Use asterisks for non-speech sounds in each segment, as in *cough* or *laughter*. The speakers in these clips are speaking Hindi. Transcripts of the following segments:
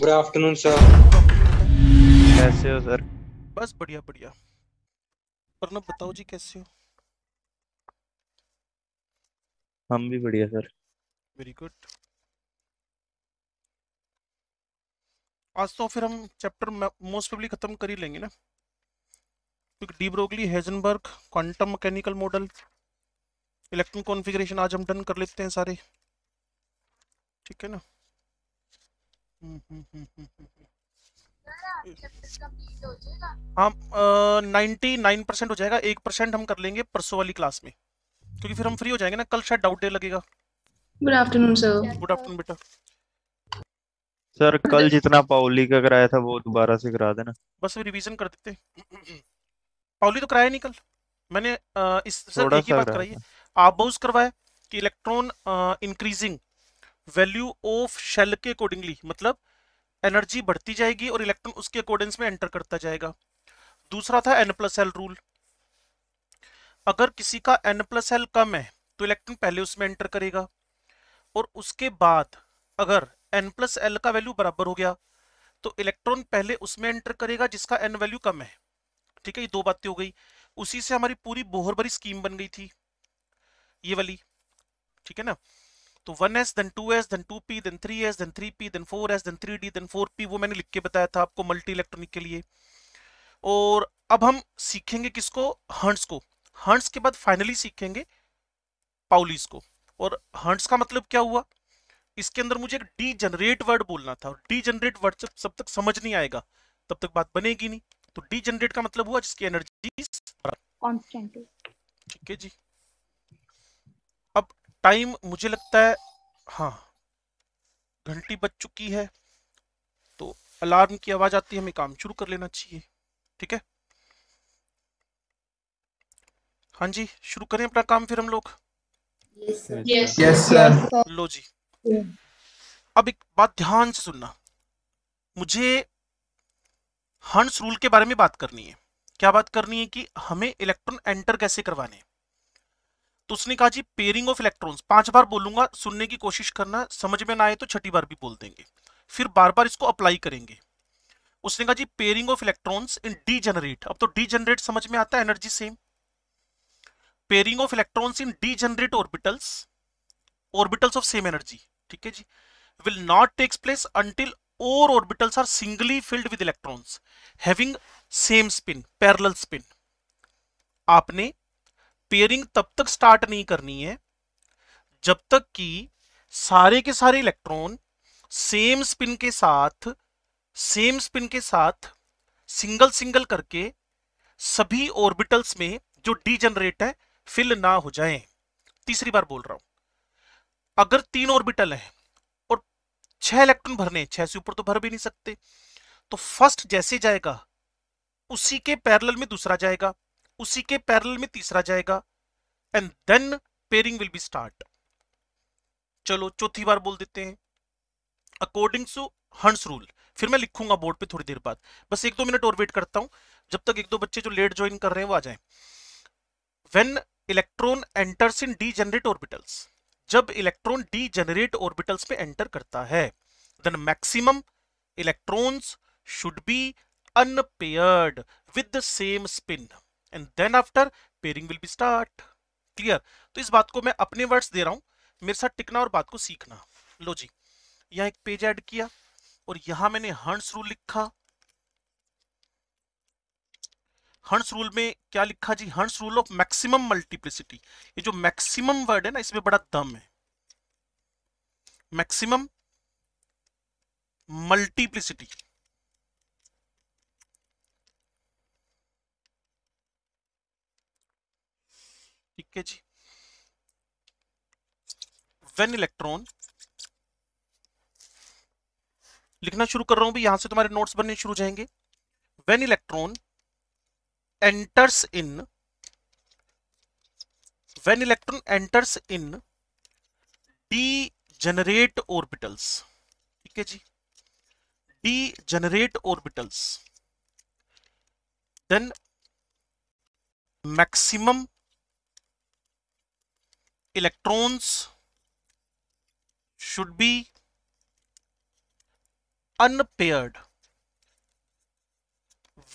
गुड आफ्टरनून सर कैसे हो सर बस बढ़िया बढ़िया पर ना बताओ जी कैसे हो हम भी बढ़िया सर वेरी गुड आज तो फिर हम चैप्टर मोस्ट प्रोबब्ली खत्म कर ही लेंगे ना क्योंकि de Broglie Heisenberg quantum mechanical model electron configuration आज हम डन कर लेते हैं सारे ठीक है ना हम नाइन्टी नाइन परसेंट हो जाएगा एक परसेंट हम कर लेंगे परसों वाली क्लास में क्योंकि फिर हम फ्री हो जाएंगे ना कल शायद डाउट डे लगेगा good afternoon sir good afternoon बेटा सर कल जितना पाउली का कराया था वो दोबारा से करा देना बस रिवीजन कर देते पाउली तो कराया नहीं कल मैंने आ, इस सर एक ही बात कराई है आप आबोज करवाया कि electron increasing value of shell के अकॉर्डिंगली मतलब एनर्जी बढ़ती जाएगी और इलेक्ट्रॉन उसके अकॉर्डिंग में एंटर करता जाएगा दूसरा था एन प्लस एल रूल अगर किसी का एन प्लस एल कम है तो इलेक्ट्रॉन पहले उसमें एंटर करेगा और उसके बाद अगर एन प्लस एल का वैल्यू बराबर हो गया तो इलेक्ट्रॉन पहले उसमें एंटर करेगा जिसका एन वैल्यू कम है ठीक है ये दो बातें हो गई उसी से हमारी पूरी बोहर भरी स्कीम बन गई थी ये वाली ठीक है ना तो 1s then 2s then 2p then 3s then 3p then 4s then 3d then 4p वो मैंने लिख के बताया था आपको मल्टी इलेक्ट्रॉनिक के लिए और अब हम सीखेंगे किसको हंट्स को हंट्स के बाद फाइनली सीखेंगे पाउलीस को और हंट्स का मतलब क्या हुआ इसके अंदर मुझे एक डी जनरेट वर्ड बोलना था और डी जनरेट वर्ड जब सब तक समझ नहीं आएगा तब तक बात बनेगी नहीं तो डी जनरेट का मतलब हुआ जिसकी एनर्जी ठीक है जी टाइम मुझे लगता है हाँ घंटी बज चुकी है तो अलार्म की आवाज आती है हमें काम शुरू कर लेना चाहिए ठीक है हाँ जी शुरू करें अपना काम फिर हम लोग यस यस सर लो जी अब एक बात ध्यान से सुनना मुझे हंस रूल के बारे में बात करनी है क्या बात करनी है कि हमें इलेक्ट्रॉन एंटर कैसे करवाने हैं तो उसने कहा जी पेयरिंग ऑफ इलेक्ट्रॉन्स पांच बार बोलूंगा सुनने की कोशिश करना समझ में ना आए तो छठी बार भी बोल देंगे फिर बार बार इसको अप्लाई करेंगे उसने कहा जी pairing of electrons in degenerate अब तो डी जनरेट समझ में आता है energy same pairing of electrons in degenerate orbitals orbitals of same energy ठीक है जी will not takes place until all orbitals are singly filled with electrons having same spin parallel spin आपने पेयरिंग तब तक स्टार्ट नहीं करनी है जब तक कि सारे के सारे इलेक्ट्रॉन सेम स्पिन के साथ सेम स्पिन के साथ सिंगल सिंगल करके सभी ऑर्बिटल्स में जो जनरेट है फिल ना हो जाए तीसरी बार बोल रहा हूं अगर तीन ऑर्बिटल हैं और छह इलेक्ट्रॉन भरने छह से ऊपर तो भर भी नहीं सकते तो फर्स्ट जैसे जाएगा उसी के पैरेलल में दूसरा जाएगा उसी के पैरल में तीसरा जाएगा and then pairing will be start चलो चौथी बार बोल देते हैं अकॉर्डिंग टू हंस रूल फिर मैं लिखूंगा बोर्ड पे थोड़ी देर बाद बस एक दो मिनट और वेट करता हूं जब तक एक दो बच्चे जो लेट ज्वाइन कर रहे हैं वो आ जाए when electron enters in degenerate orbitals जब इलेक्ट्रॉन डी जनरेट ऑर्बिटल्स में एंटर करता है then maximum electrons should be unpaired with the same spin and then after pairing will be start clear तो इस बात को मैं अपने वर्ड्स दे रहा हूँ मेरे साथ टिकना और बात को सीखना लो जी यहाँ एक पेज ऐड किया और यहां मैंने हंस रूल लिखा हंस रूल में क्या लिखा जी हंस रूल ऑफ मैक्सिमम मल्टीप्लिसिटी ये जो मैक्सिमम वर्ड है ना इसमें बड़ा दम है मैक्सिमम मल्टीप्लिसिटी ठीक है जी वेन इलेक्ट्रॉन लिखना शुरू कर रहा हूं भी यहां से तुम्हारे नोट्स बनने शुरू जाएंगे when electron enters in when electron enters in degenerate orbitals ठीक है जी degenerate orbitals then maximum electrons should be unpaired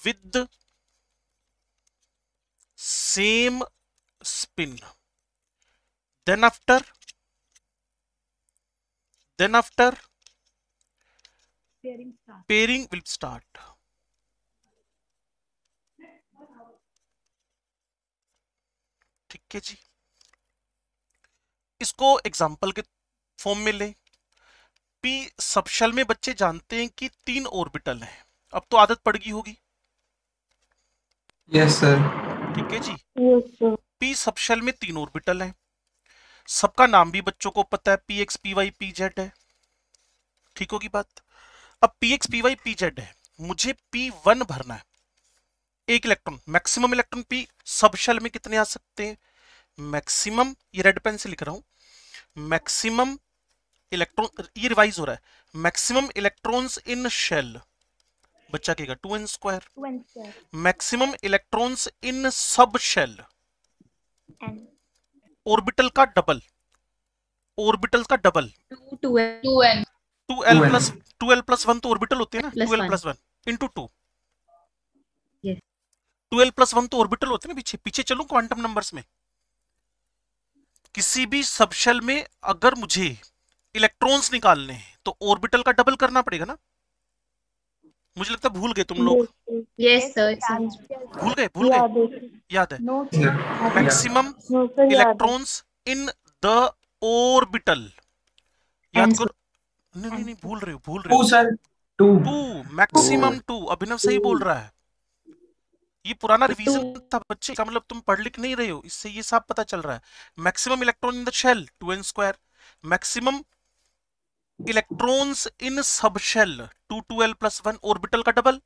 with the same spin then after then after pairing, start. pairing will start ठीक है जी इसको एग्जाम्पल के फॉर्म में लें पी सबशल में बच्चे जानते हैं कि तीन ऑर्बिटल हैं अब तो आदत पड़ गई होगी यस सर ठीक है जी पी सबशल में तीन ऑर्बिटल हैं सबका नाम भी बच्चों को पता है P X P Y P Z है ठीक होगी बात अब P X P Y P Z है मुझे पी वन भरना है एक electron maximum electron P subshell में कितने आ सकते हैं मैक्सिमम ये रेड पेन से लिख रहा हूं मैक्सिमम इलेक्ट्रॉन ये रिवाइज हो रहा है मैक्सिमम इलेक्ट्रॉन्स इन शेल बच्चा कहेगा two N square maximum electrons in sub shell orbital का डबल ऑर्बिटल का double two L plus two L plus one तो ऑर्बिटल होते हैं ना two L plus one into two two L plus one तो ऑर्बिटल होते हैं ना पीछे पीछे चलू क्वांटम नंबर्स में किसी भी सबशेल में अगर मुझे इलेक्ट्रॉन्स निकालने हैं तो ऑर्बिटल का डबल करना पड़ेगा ना मुझे लगता भूल गए तुम लोग यस सर भूल गए भूल गए याद है maximum electrons in the orbital याद करो नहीं नहीं नहीं भूल रहे हो भूल रहे हो टू मैक्सिमम टू अभिनव सही बोल रहा है ये पुराना रिवीजन तो था बच्चे इसका मतलब तुम पढ़ लिख नहीं रहे हो इससे ये साफ पता चल रहा है maximum electron in the shell two N square maximum electrons in sub shell two two L plus one orbital का डबल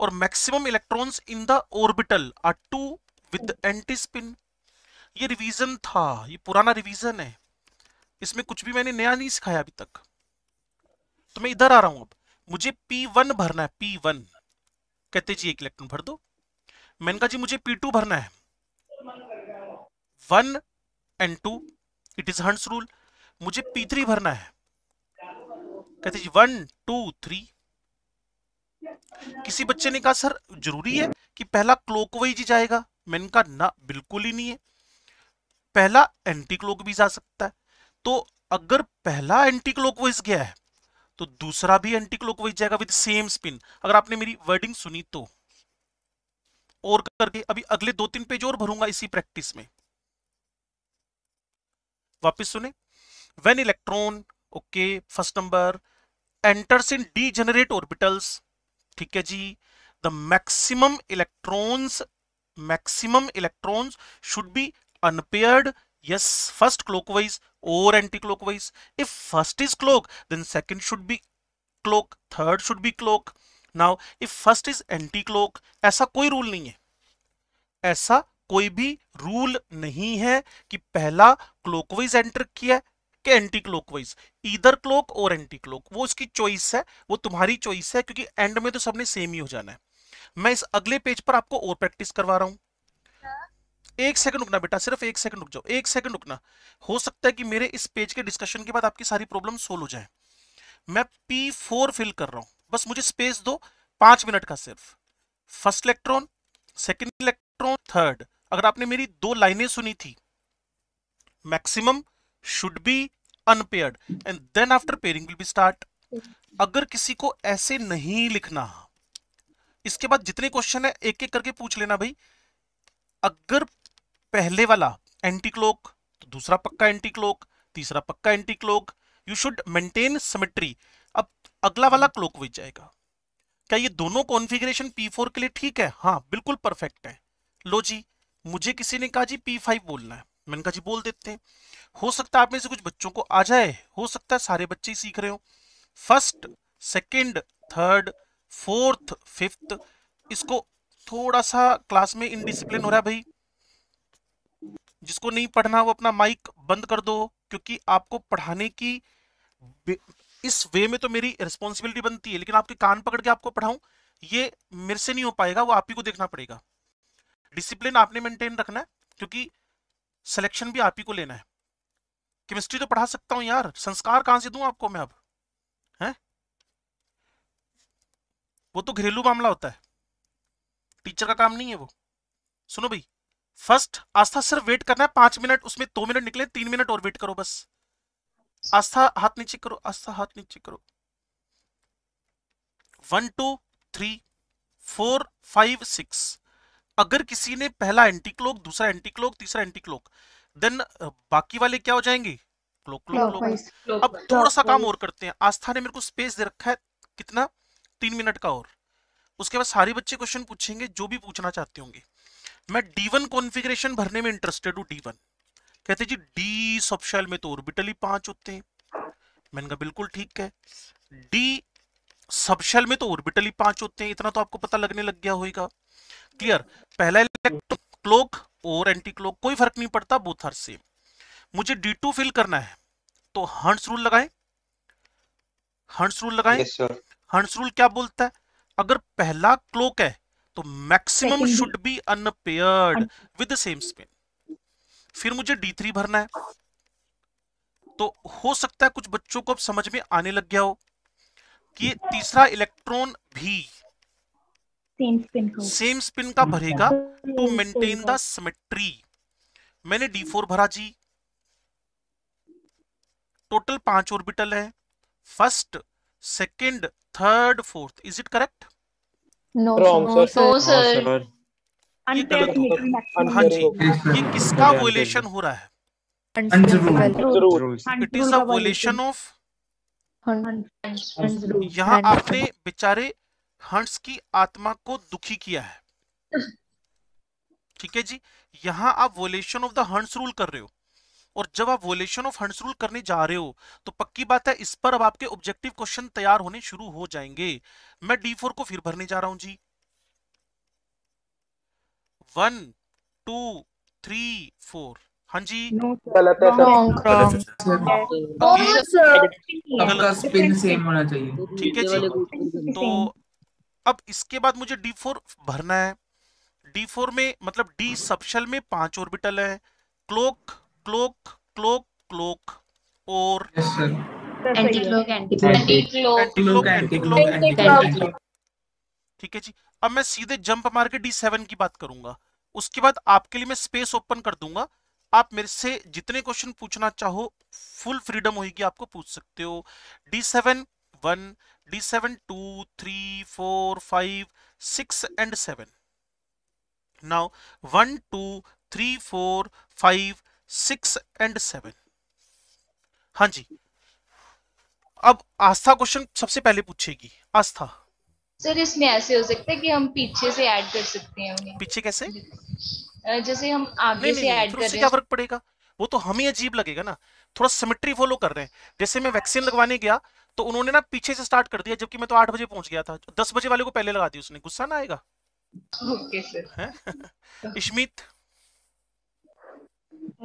और maximum electrons in the orbital are two with anti spin ये रिवीजन था ये पुराना रिवीजन है इसमें कुछ भी मैंने नया नहीं सिखाया अभी तक तो मैं इधर आ रहा हूं अब मुझे पी वन भरना है पी वन कहते जी एक इलेक्ट्रॉन भर दो मैंने कहा जी मुझे पी टू भरना है one and two it is Hund's rule मुझे पी थ्री भरना है कहते जी वन टू थ्री किसी बच्चे ने कहा सर जरूरी है कि पहला क्लोकवाइज ही जाएगा मैंने कहा ना बिल्कुल ही नहीं है पहला एंटी क्लोक भी जा सकता है तो अगर पहला एंटी क्लोकवाइज गया है तो दूसरा भी एंटी क्लॉक वाइज जाएगा विद सेम स्पिन अगर आपने मेरी वर्डिंग सुनी तो और करके अभी अगले दो तीन पेज और भरूंगा इसी प्रैक्टिस में वापस सुने when electron okay first number enters in degenerate orbitals ठीक है जी the maximum electrons maximum electrons should be unpaired yes first clockwise or anticlockwise if first is clock then second should be clock third should be clock now if first is anticlock ऐसा कोई rule नहीं है ऐसा कोई भी रूल नहीं है कि पहला क्लॉकवाइज एंटर किया कि एंटी क्लॉकवाइज इधर क्लॉक और एंटी क्लॉक वो उसकी चॉइस है वो तुम्हारी चॉइस है क्योंकि एंड में तो सबने सेम ही हो जाना है मैं इस अगले पेज पर आपको और प्रैक्टिस करवा रहा हूं एक सेकंड रुकना बेटा सिर्फ एक सेकंड रुक जाओ एक सेकंड रुकना हो सकता है कि मेरे इस पेज के डिस्कशन के बाद आपकी सारी प्रॉब्लम सोल्व हो जाए मैं पी फोर फिल कर रहा हूं बस मुझे स्पेस दो पांच मिनट का सिर्फ first electron second electron third अगर आपने मेरी दो लाइनें सुनी थी maximum should be unpaired and then after pairing will be start अगर किसी को ऐसे नहीं लिखना इसके बाद जितने क्वेश्चन है एक एक करके पूछ लेना भाई अगर पहले वाला एंटी क्लोक तो दूसरा पक्का एंटी क्लोक तीसरा पक्का anti clock you should maintain symmetry अब अगला वाला क्लोक विच जाएगा क्या ये दोनों कॉन्फ़िगरेशन P4 के लिए ठीक है हाँ बिल्कुल परफेक्ट है लो जी मुझे किसी ने कहा जी P5 बोलना है मैंने कहा जी बोल देते हैं हो सकता है आप में से कुछ बच्चों को आ जाए हो सकता है सारे बच्चे ही सीख रहे हो first second third fourth fifth इसको थोड़ा सा क्लास में इनडिसिप्लिन हो रहा है भाई जिसको नहीं पढ़ना वो अपना माइक बंद कर दो क्योंकि आपको पढ़ाने की इस वे में तो मेरी रिस्पॉन्सिबिलिटी बनती है लेकिन आपके कान पकड़ के आपको पढ़ाऊं ये मेरे से नहीं हो पाएगा वो आप ही को देखना पड़ेगा डिसिप्लिन आपने मेंटेन रखना है क्योंकि सिलेक्शन भी आप ही को लेना है केमिस्ट्री तो पढ़ा सकता हूं यार संस्कार कहां से दूं आपको मैं अब हैं वो तो घरेलू मामला होता है टीचर का काम नहीं है वो सुनो भाई फर्स्ट आस्था सिर्फ वेट करना है पांच मिनट उसमें दो मिनट निकले तीन मिनट और वेट करो बस आस्था हाथ नीचे करो आस्था हाथ नीचे करो one two three four five six अगर किसी ने पहला एंटी क्लोक दूसरा एंटी क्लोक तीसरा एंटी क्लोक देन बाकी वाले क्या हो जाएंगे क्लोक क्लोक क्लोक अब थोड़ा सा काम और करते हैं आस्था ने मेरे को स्पेस दे रखा है कितना तीन मिनट का और उसके बाद सारे बच्चे क्वेश्चन पूछेंगे जो भी पूछना चाहते होंगे मैं डी वन कॉन्फिग्रेशन भरने में इंटरेस्टेड हूँ डी वन कहते जी डी सबशेल में तो ऑर्बिटल ही पांच होते हैं मैंने कहा बिल्कुल ठीक है डी सबशेल में तो ऑर्बिटल ही पांच होते हैं इतना तो आपको पता लगने लग गया होगा क्लियर पहला इलेक्ट्रॉन क्लोक और एंटी क्लोक कोई फर्क नहीं पड़ता बोथ आर सेम मुझे डी टू फिल करना है तो हंड्स रूल लगाए हंड्स रूल लगाए yes, रूल क्या बोलता है अगर पहला क्लोक है तो maximum should be unpaired with same spin फिर मुझे डी थ्री भरना है तो हो सकता है कुछ बच्चों को अब समझ में आने लग गया हो कि तीसरा इलेक्ट्रॉन भी सेम स्पिन का भरेगा टू मेंटेन द सिमेट्री मैंने डी फोर भरा जी टोटल पांच ऑर्बिटल है first second third fourth is it correct हाँ जी ये किसका वोलेशन हो रहा है इट इज अशन ऑफ यहाँ आपने बेचारे हंस की आत्मा को दुखी किया है ठीक है जी यहाँ आप violation of the Hund's rule कर रहे हो और जब आप वोलेशन ऑफ हंड्स रूल करने जा रहे हो तो पक्की बात है इस पर अब आपके ऑब्जेक्टिव क्वेश्चन तैयार होने शुरू हो जाएंगे मैं डी फोर को फिर भरने जा रहा हूं जी वन टू थ्री फोर हाँ जी गलत है ठीक है जी तो अब इसके बाद मुझे डी फोर भरना है डी फोर में मतलब डी सबशल में पांच ऑर्बिटल है क्लोक क्लोक क्लोक क्लोक और ठीक है जी अब मैं सीधे जंप मार के डी सेवन की बात करूंगा उसके बाद आपके लिए मैं स्पेस ओपन कर दूंगा आप मेरे से जितने क्वेश्चन पूछना चाहो फुल फ्रीडम होगी आपको पूछ सकते हो D seven one D seven two three four five six and seven now one two three four five six and seven हाँ जी अब आस्था क्वेश्चन सबसे पहले पूछेगी आस्था सर इसमें ऐसे हो सकता है कि हम पीछे से ऐड कर सकते हैं उन्हें पीछे कैसे जैसे हम आगे नहीं, से ऐड कर रहे हैं क्या फर्क पड़ेगा वो तो हमें अजीब लगेगा ना थोड़ा सिमेट्री फॉलो कर रहे हैं जैसे मैं वैक्सीन लगवाने गया तो उन्होंने ना पीछे से स्टार्ट कर दिया जबकि मैं तो आठ बजे पहुंच गया था दस बजे वाले को पहले लगा दिया उसने गुस्सा ना आएगा okay sir Ishmit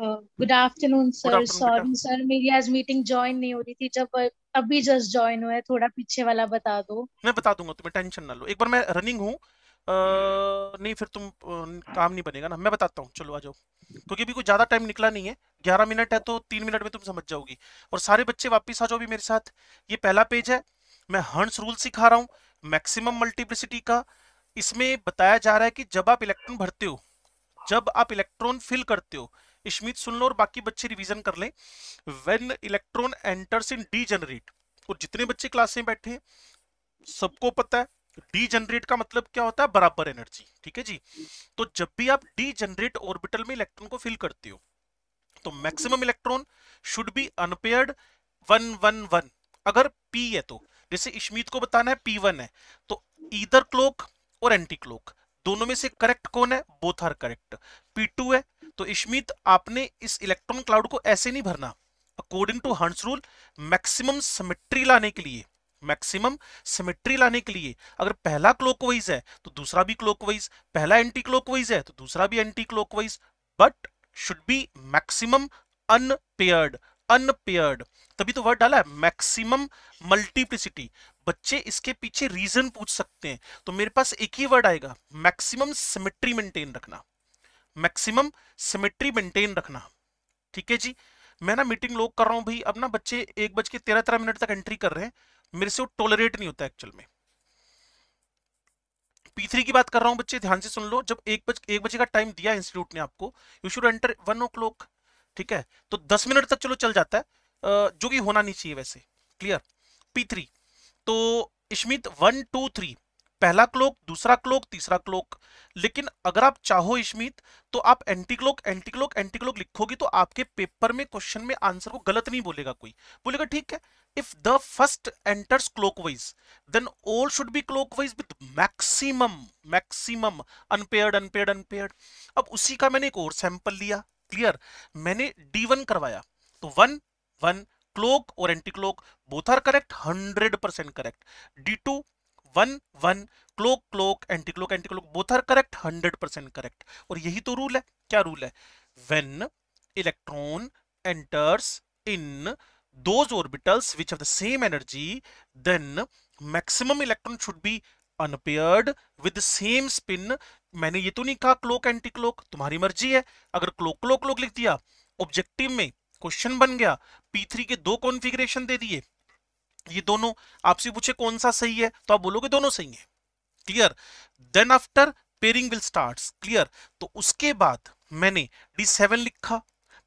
good afternoon sir sorry sir मेरी आज मीटिंग ज्वाइन नहीं हो रही थी जब अभी जस्ट ज्वाइन हुआ है थोड़ा पीछे वाला बता दो मैं बता दूंगा तुम्हें टेंशन ना लो एक बार मैं रनिंग हूँ नहीं फिर तुम काम नहीं बनेगा ना मैं बताता हूँ चलो आ जाओ क्योंकि अभी कुछ ज्यादा टाइम निकला नहीं है ग्यारह मिनट है तो तीन मिनट में तुम समझ जाओगी और सारे बच्चे वापिस आ जाओ अभी मेरे साथ ये पहला पेज है मैं हंस रूल सिखा रहा हूँ मैक्सिमम मल्टीप्लिसिटी का इसमें बताया जा रहा है कि जब आप इलेक्ट्रॉन भरते हो जब आप इलेक्ट्रॉन फिल करते हो इश्मित सुन लो और बाकी बच्चे रिवीजन कर लें when electron enters in degenerate और जितने बच्चे क्लास में बैठे हैं सबको पता है डी जनरेट का मतलब क्या होता है बराबर एनर्जी ठीक है जी तो जब भी आप डी जनरेट ऑर्बिटल में इलेक्ट्रॉन को फिल करते हो तो maximum electron should be unpaired one one one अगर पी है तो जैसे इश्मीत को बताना है पी वन है तो ईदर क्लोक और एंटी क्लोक दोनों में से करेक्ट कौन है both are correct P two है तो इश्मित आपने इस इलेक्ट्रॉन क्लाउड को ऐसे नहीं भरना according to Hund's rule maximum symmetry लाने के लिए मैक्सिमम सिमेट्री लाने के लिए अगर पहला क्लोकवाइज है तो दूसरा भी क्लोकवाइज पहला एंटी क्लोकवाइज है तो दूसरा भी anti clockwise but should be maximum unpaired unpaired तभी तो वर्ड डाला है मैक्सिमम मल्टीप्लिसिटी बच्चे इसके पीछे रीजन पूछ सकते हैं तो मेरे पास एक ही वर्ड आएगा मैक्सिमम सिमेट्री मेंटेन रखना मैक्सिमम सिमेट्री मेंटेन रखना ठीक है जी मैं ना मीटिंग लोग कर रहा हूँ भाई अब ना बच्चे एक बज के तेरह तेरह मिनट तक एंट्री कर रहे हैं मेरे से वो टोलरेट नहीं होता एक्चुअल में पी की बात कर रहा हूँ बच्चे ध्यान से सुन लो जब एक बज एक बजे का टाइम दिया इंस्टीट्यूट ने आपको you should enter one O ठीक है तो दस मिनट तक चलो चल जाता है जो कि होना नहीं चाहिए वैसे क्लियर पी तो इश्मित वन टू थ्री पहला क्लोक दूसरा क्लोक तीसरा क्लोक लेकिन अगर आप चाहो इश्मित तो आप anti clock anti clock anti clock लिखोगे तो आपके पेपर में क्वेश्चन में आंसर को गलत नहीं बोलेगा कोई बोलेगा ठीक है if the first enters clockwise then all should be wise with maximum maximum unpaired unpaired unpaired अब उसी का मैंने एक और सैंपल लिया क्लियर मैंने डी वन करवाया तो वन वन क्लोक और anti clock both are correct hundred percent correct D two one one clock clock anti clock anti clock both are correct hundred percent correct और यही तो रूल है क्या रूल है when electron enters in those orbitals which of the same energy then maximum electron should be unpaired with same spin मैंने ये तो नहीं कहा क्लोक एंटी क्लोक तुम्हारी मर्जी है अगर क्लोक क्लोक क्लोक लिख दिया ऑब्जेक्टिव में क्वेश्चन बन गया P3 के दो कॉन्फ़िगरेशन दे दिए ये दोनों आपसे पूछे कौन सा सही है तो आप बोलोगे दोनों सही है clear then after pairing will start clear तो उसके बाद मैंने डी सेवन लिखा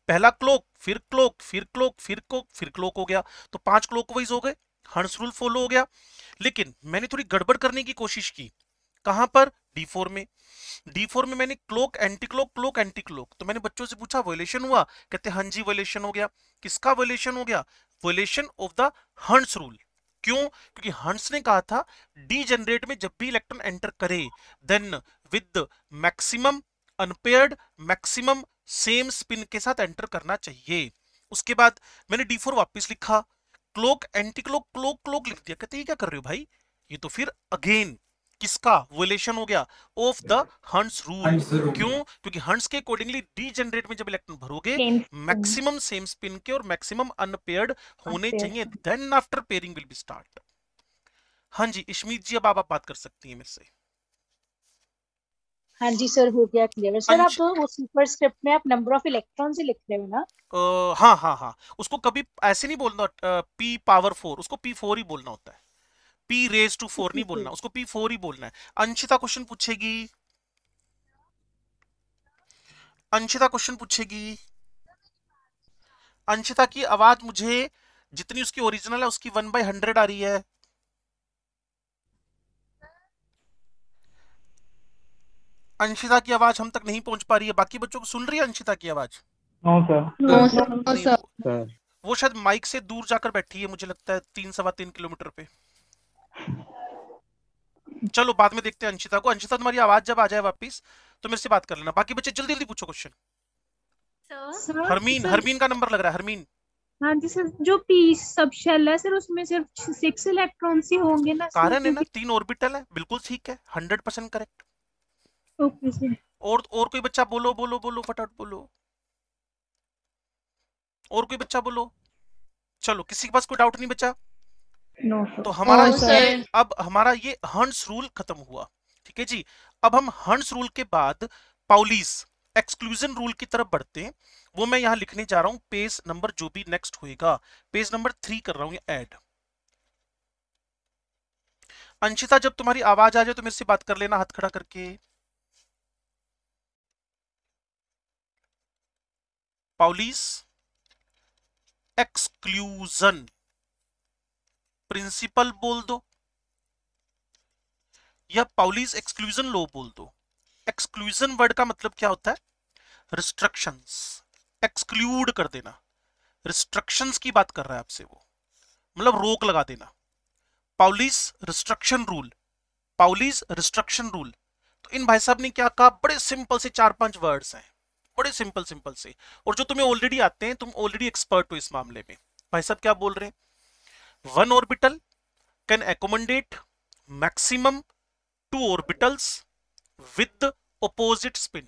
पहला क्लोक फिर क्लोक फिर क्लोक फिर क्लोक फिर क्लोक हो गया तो पांच क्लोक वाइज हो गए हंस रूल फॉलो हो गया लेकिन मैंने थोड़ी गड़बड़ करने की कोशिश की कहां पर डी फोर में डी फोर में मैंने clock anti clock clock anti clock तो मैंने बच्चों से पूछा वोलेशन हुआ कहते हाँ जी वोलेशन हो गया किसका वोलेशन हो गया violation of the Hund's rule क्यों क्योंकि हंस ने कहा था डी जनरेट में जब भी इलेक्ट्रॉन एंटर करे then with maximum unpaired maximum same spin के साथ एंटर करना चाहिए उसके बाद मैंने डी फोर वापिस लिखा clock anti clock clock clock लिख दिया कहते ये क्या कर रहे हो भाई ये तो फिर अगेन किसका वोलेशन हो गया ऑफ द हंट्स रूल क्यों क्योंकि हंट्स के अकॉर्डिंगली डीजेनरेट में जब इलेक्ट्रॉन भरोगे मैक्सिमम सेम स्पिन के और मैक्सिमम अनपेयर्ड होने चाहिए then after pairing will be start हाँ जी इश्मीत जी अब आप, बात कर सकती हैं मेरे से हाँ जी सर हो गया क्लियर सर हाँ आप तो वो सुपर स्क्रिप्ट में आप नंबर ऑफ इलेक्ट्रॉन से लिख रहे हो ना आ, हाँ हाँ हाँ उसको कभी ऐसे नहीं बोलना पी पावर फोर उसको पी फोर ही बोलना होता है पी रेज टू फोर नहीं बोलना उसको पी फोर ही बोलना है अंशिता क्वेश्चन पूछेगी अंशिता क्वेश्चन पूछेगी अंशिता की आवाज मुझे जितनी उसकी ओरिजिनल है उसकी वन बाई हंड्रेड आ रही है अंशिता की आवाज हम तक नहीं पहुंच पा रही है बाकी बच्चों को सुन रही है अंशिता की आवाज नो हाँ, सर नो हाँ, हाँ, सर वो शायद माइक से दूर जाकर बैठी है मुझे लगता है तीन सवा तीन किलोमीटर पे चलो बाद में देखते हैं अंशिता को अंशिता तुम्हारी आवाज जब आ जाए वापस तो मेरे से बात कर लेना बाकी बच्चे जल्दी जल्दी पूछो क्वेश्चन हरमीन हरमीन का नंबर लग रहा है हरमीन हाँ जी सर जो पी सब शेल है सर उसमें सिर्फ सिक्स इलेक्ट्रॉन ही होंगे ना कारण है ना तीन ऑर्बिटल है बिल्कुल ठीक है hundred percent correct okay sir और और कोई बच्चा बोलो बोलो बोलो फटाफट बोलो और कोई बच्चा बोलो चलो किसी के पास कोई डाउट नहीं बच्चा तो हमारा ये अब हमारा ये हंस रूल खत्म हुआ ठीक है जी अब हम हंस रूल के बाद पाउलिस एक्सक्लूजन रूल की तरफ बढ़ते हैं वो मैं यहाँ लिखने जा रहा हूँ पेज नंबर जो भी नेक्स्ट होएगा पेज नंबर थ्री कर रहा हूँ ऐड अंशिता जब तुम्हारी आवाज आ जाए तो मेरे से बात कर लेना हाथ खड़ा करके पाउलिस एक्सक्लूजन प्रिंसिपल बोल दो या पाउलीज एक्सक्लूजन लो बोल दो एक्सक्लूजन वर्ड का मतलब क्या होता है रिस्ट्रक्शन एक्सक्लूड कर देना रिस्ट्रक्शन की बात कर रहा है आपसे वो मतलब रोक लगा देना Pauli's restriction rule Pauli's restriction rule तो इन भाई साहब ने क्या कहा बड़े सिंपल से चार पांच वर्ड्स हैं बड़े सिंपल सिंपल से और जो तुम्हें ऑलरेडी आते हैं तुम ऑलरेडी एक्सपर्ट हो इस मामले में भाई साहब क्या बोल रहे हैं one orbital can accommodate maximum two orbitals with opposite spin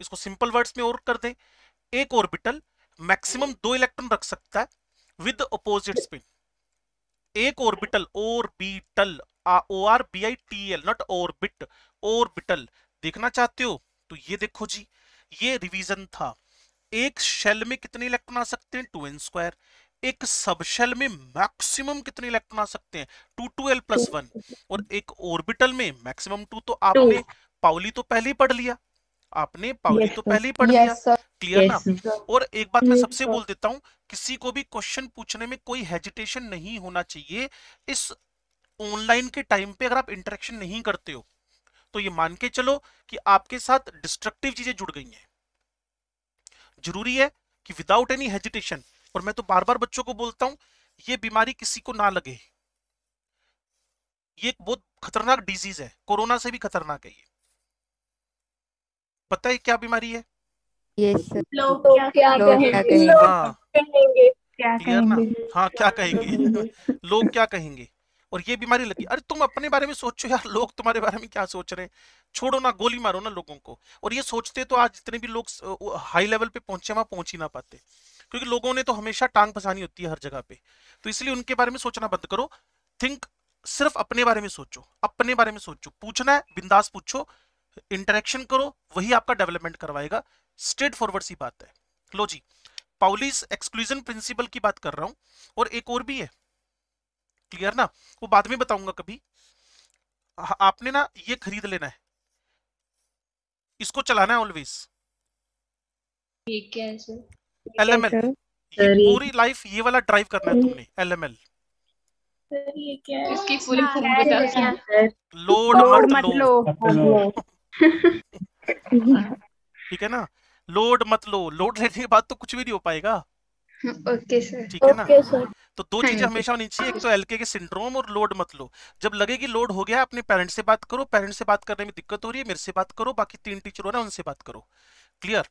इसको सिंपल वर्ड्स में और कर दें एक ऑर्बिटल मैक्सिमम दो इलेक्ट्रॉन रख सकता है विद ऑपोजिट स्पिन एक orbital orbital O R B I T L not orbit orbital देखना चाहते हो तो ये देखो जी ये रिवीजन था एक शेल में कितने इलेक्ट्रॉन आ सकते हैं टू एन स्क्वायर एक सबशेल में मैक्सिमम कितने इलेक्ट्रॉन आ सकते हैं two two L plus one और एक ऑर्बिटल में मैक्सिमम टू तो आपने पाउली तो पहले ही पढ़ लिया आपने पाउली yes, तो पहले ही पढ़ yes, लिया क्लियर yes, ना और एक बात मैं सबसे बोल देता हूँ किसी को भी क्वेश्चन पूछने में कोई हेजिटेशन नहीं होना चाहिए इस ऑनलाइन के टाइम पे अगर आप इंटरेक्शन नहीं करते हो तो ये मान के चलो कि आपके साथ डिस्ट्रक्टिव चीजें जुड़ गई हैं जरूरी है कि विदाउट एनी हेजिटेशन और मैं तो बार बार बच्चों को बोलता हूँ ये बीमारी किसी को ना लगे ये एक बहुत खतरनाक डिजीज है कोरोना से भी खतरनाक है ये पता है क्या बीमारी है yes, लोग क्या, कहेंगे क्या हाँ। कहेंगे हाँ क्या कहेंगे *laughs* लोग क्या कहेंगे और ये बीमारी लगी अरे तुम अपने बारे में सोचो यार लोग तुम्हारे बारे में क्या सोच रहे हैं छोड़ो ना गोली मारो ना लोगों को और ये सोचते तो आज जितने भी लोग हाई लेवल पे पहुंचे वहां पहुंच ही ना पाते क्योंकि लोगों ने तो हमेशा टांग फसानी होती है हर जगह पे तो इसलिए उनके बारे में सोचना बंद करो थिंक सिर्फ अपने बारे में सोचो अपने बारे में सोचो पूछना है बिंदास पूछो इंटरेक्शन करो वही आपका डेवलपमेंट करवाएगा स्ट्रेट फॉरवर्ड सी बात है लो जी पाउलिस एक्सक्लूजन प्रिंसिपल की बात कर रहा हूं और एक और भी है क्लियर ना वो बाद में बताऊंगा कभी आपने ना ये खरीद लेना है इसको चलाना है ऑलवेज एलएमएल पूरी लाइफ ये वाला ड्राइव करना है hmm. तुमने एलएमएल इसकी पूरी फॉर्म बता लोड मत लो *laughs* ठीक है ना लोड मत लो लोड लेने के बाद तो कुछ भी नहीं हो पाएगा ओके सर ठीक है ना तो दो चीजें हाँ हमेशा होनी चाहिए एक तो एलके के सिंड्रोम और लोड मत लो जब लगेगी लोड हो गया अपने पेरेंट्स से बात करो पेरेंट्स से बात करने में दिक्कत हो रही है मेरे से बात करो बाकी तीन टीचर हो रहे हैं उनसे बात करो क्लियर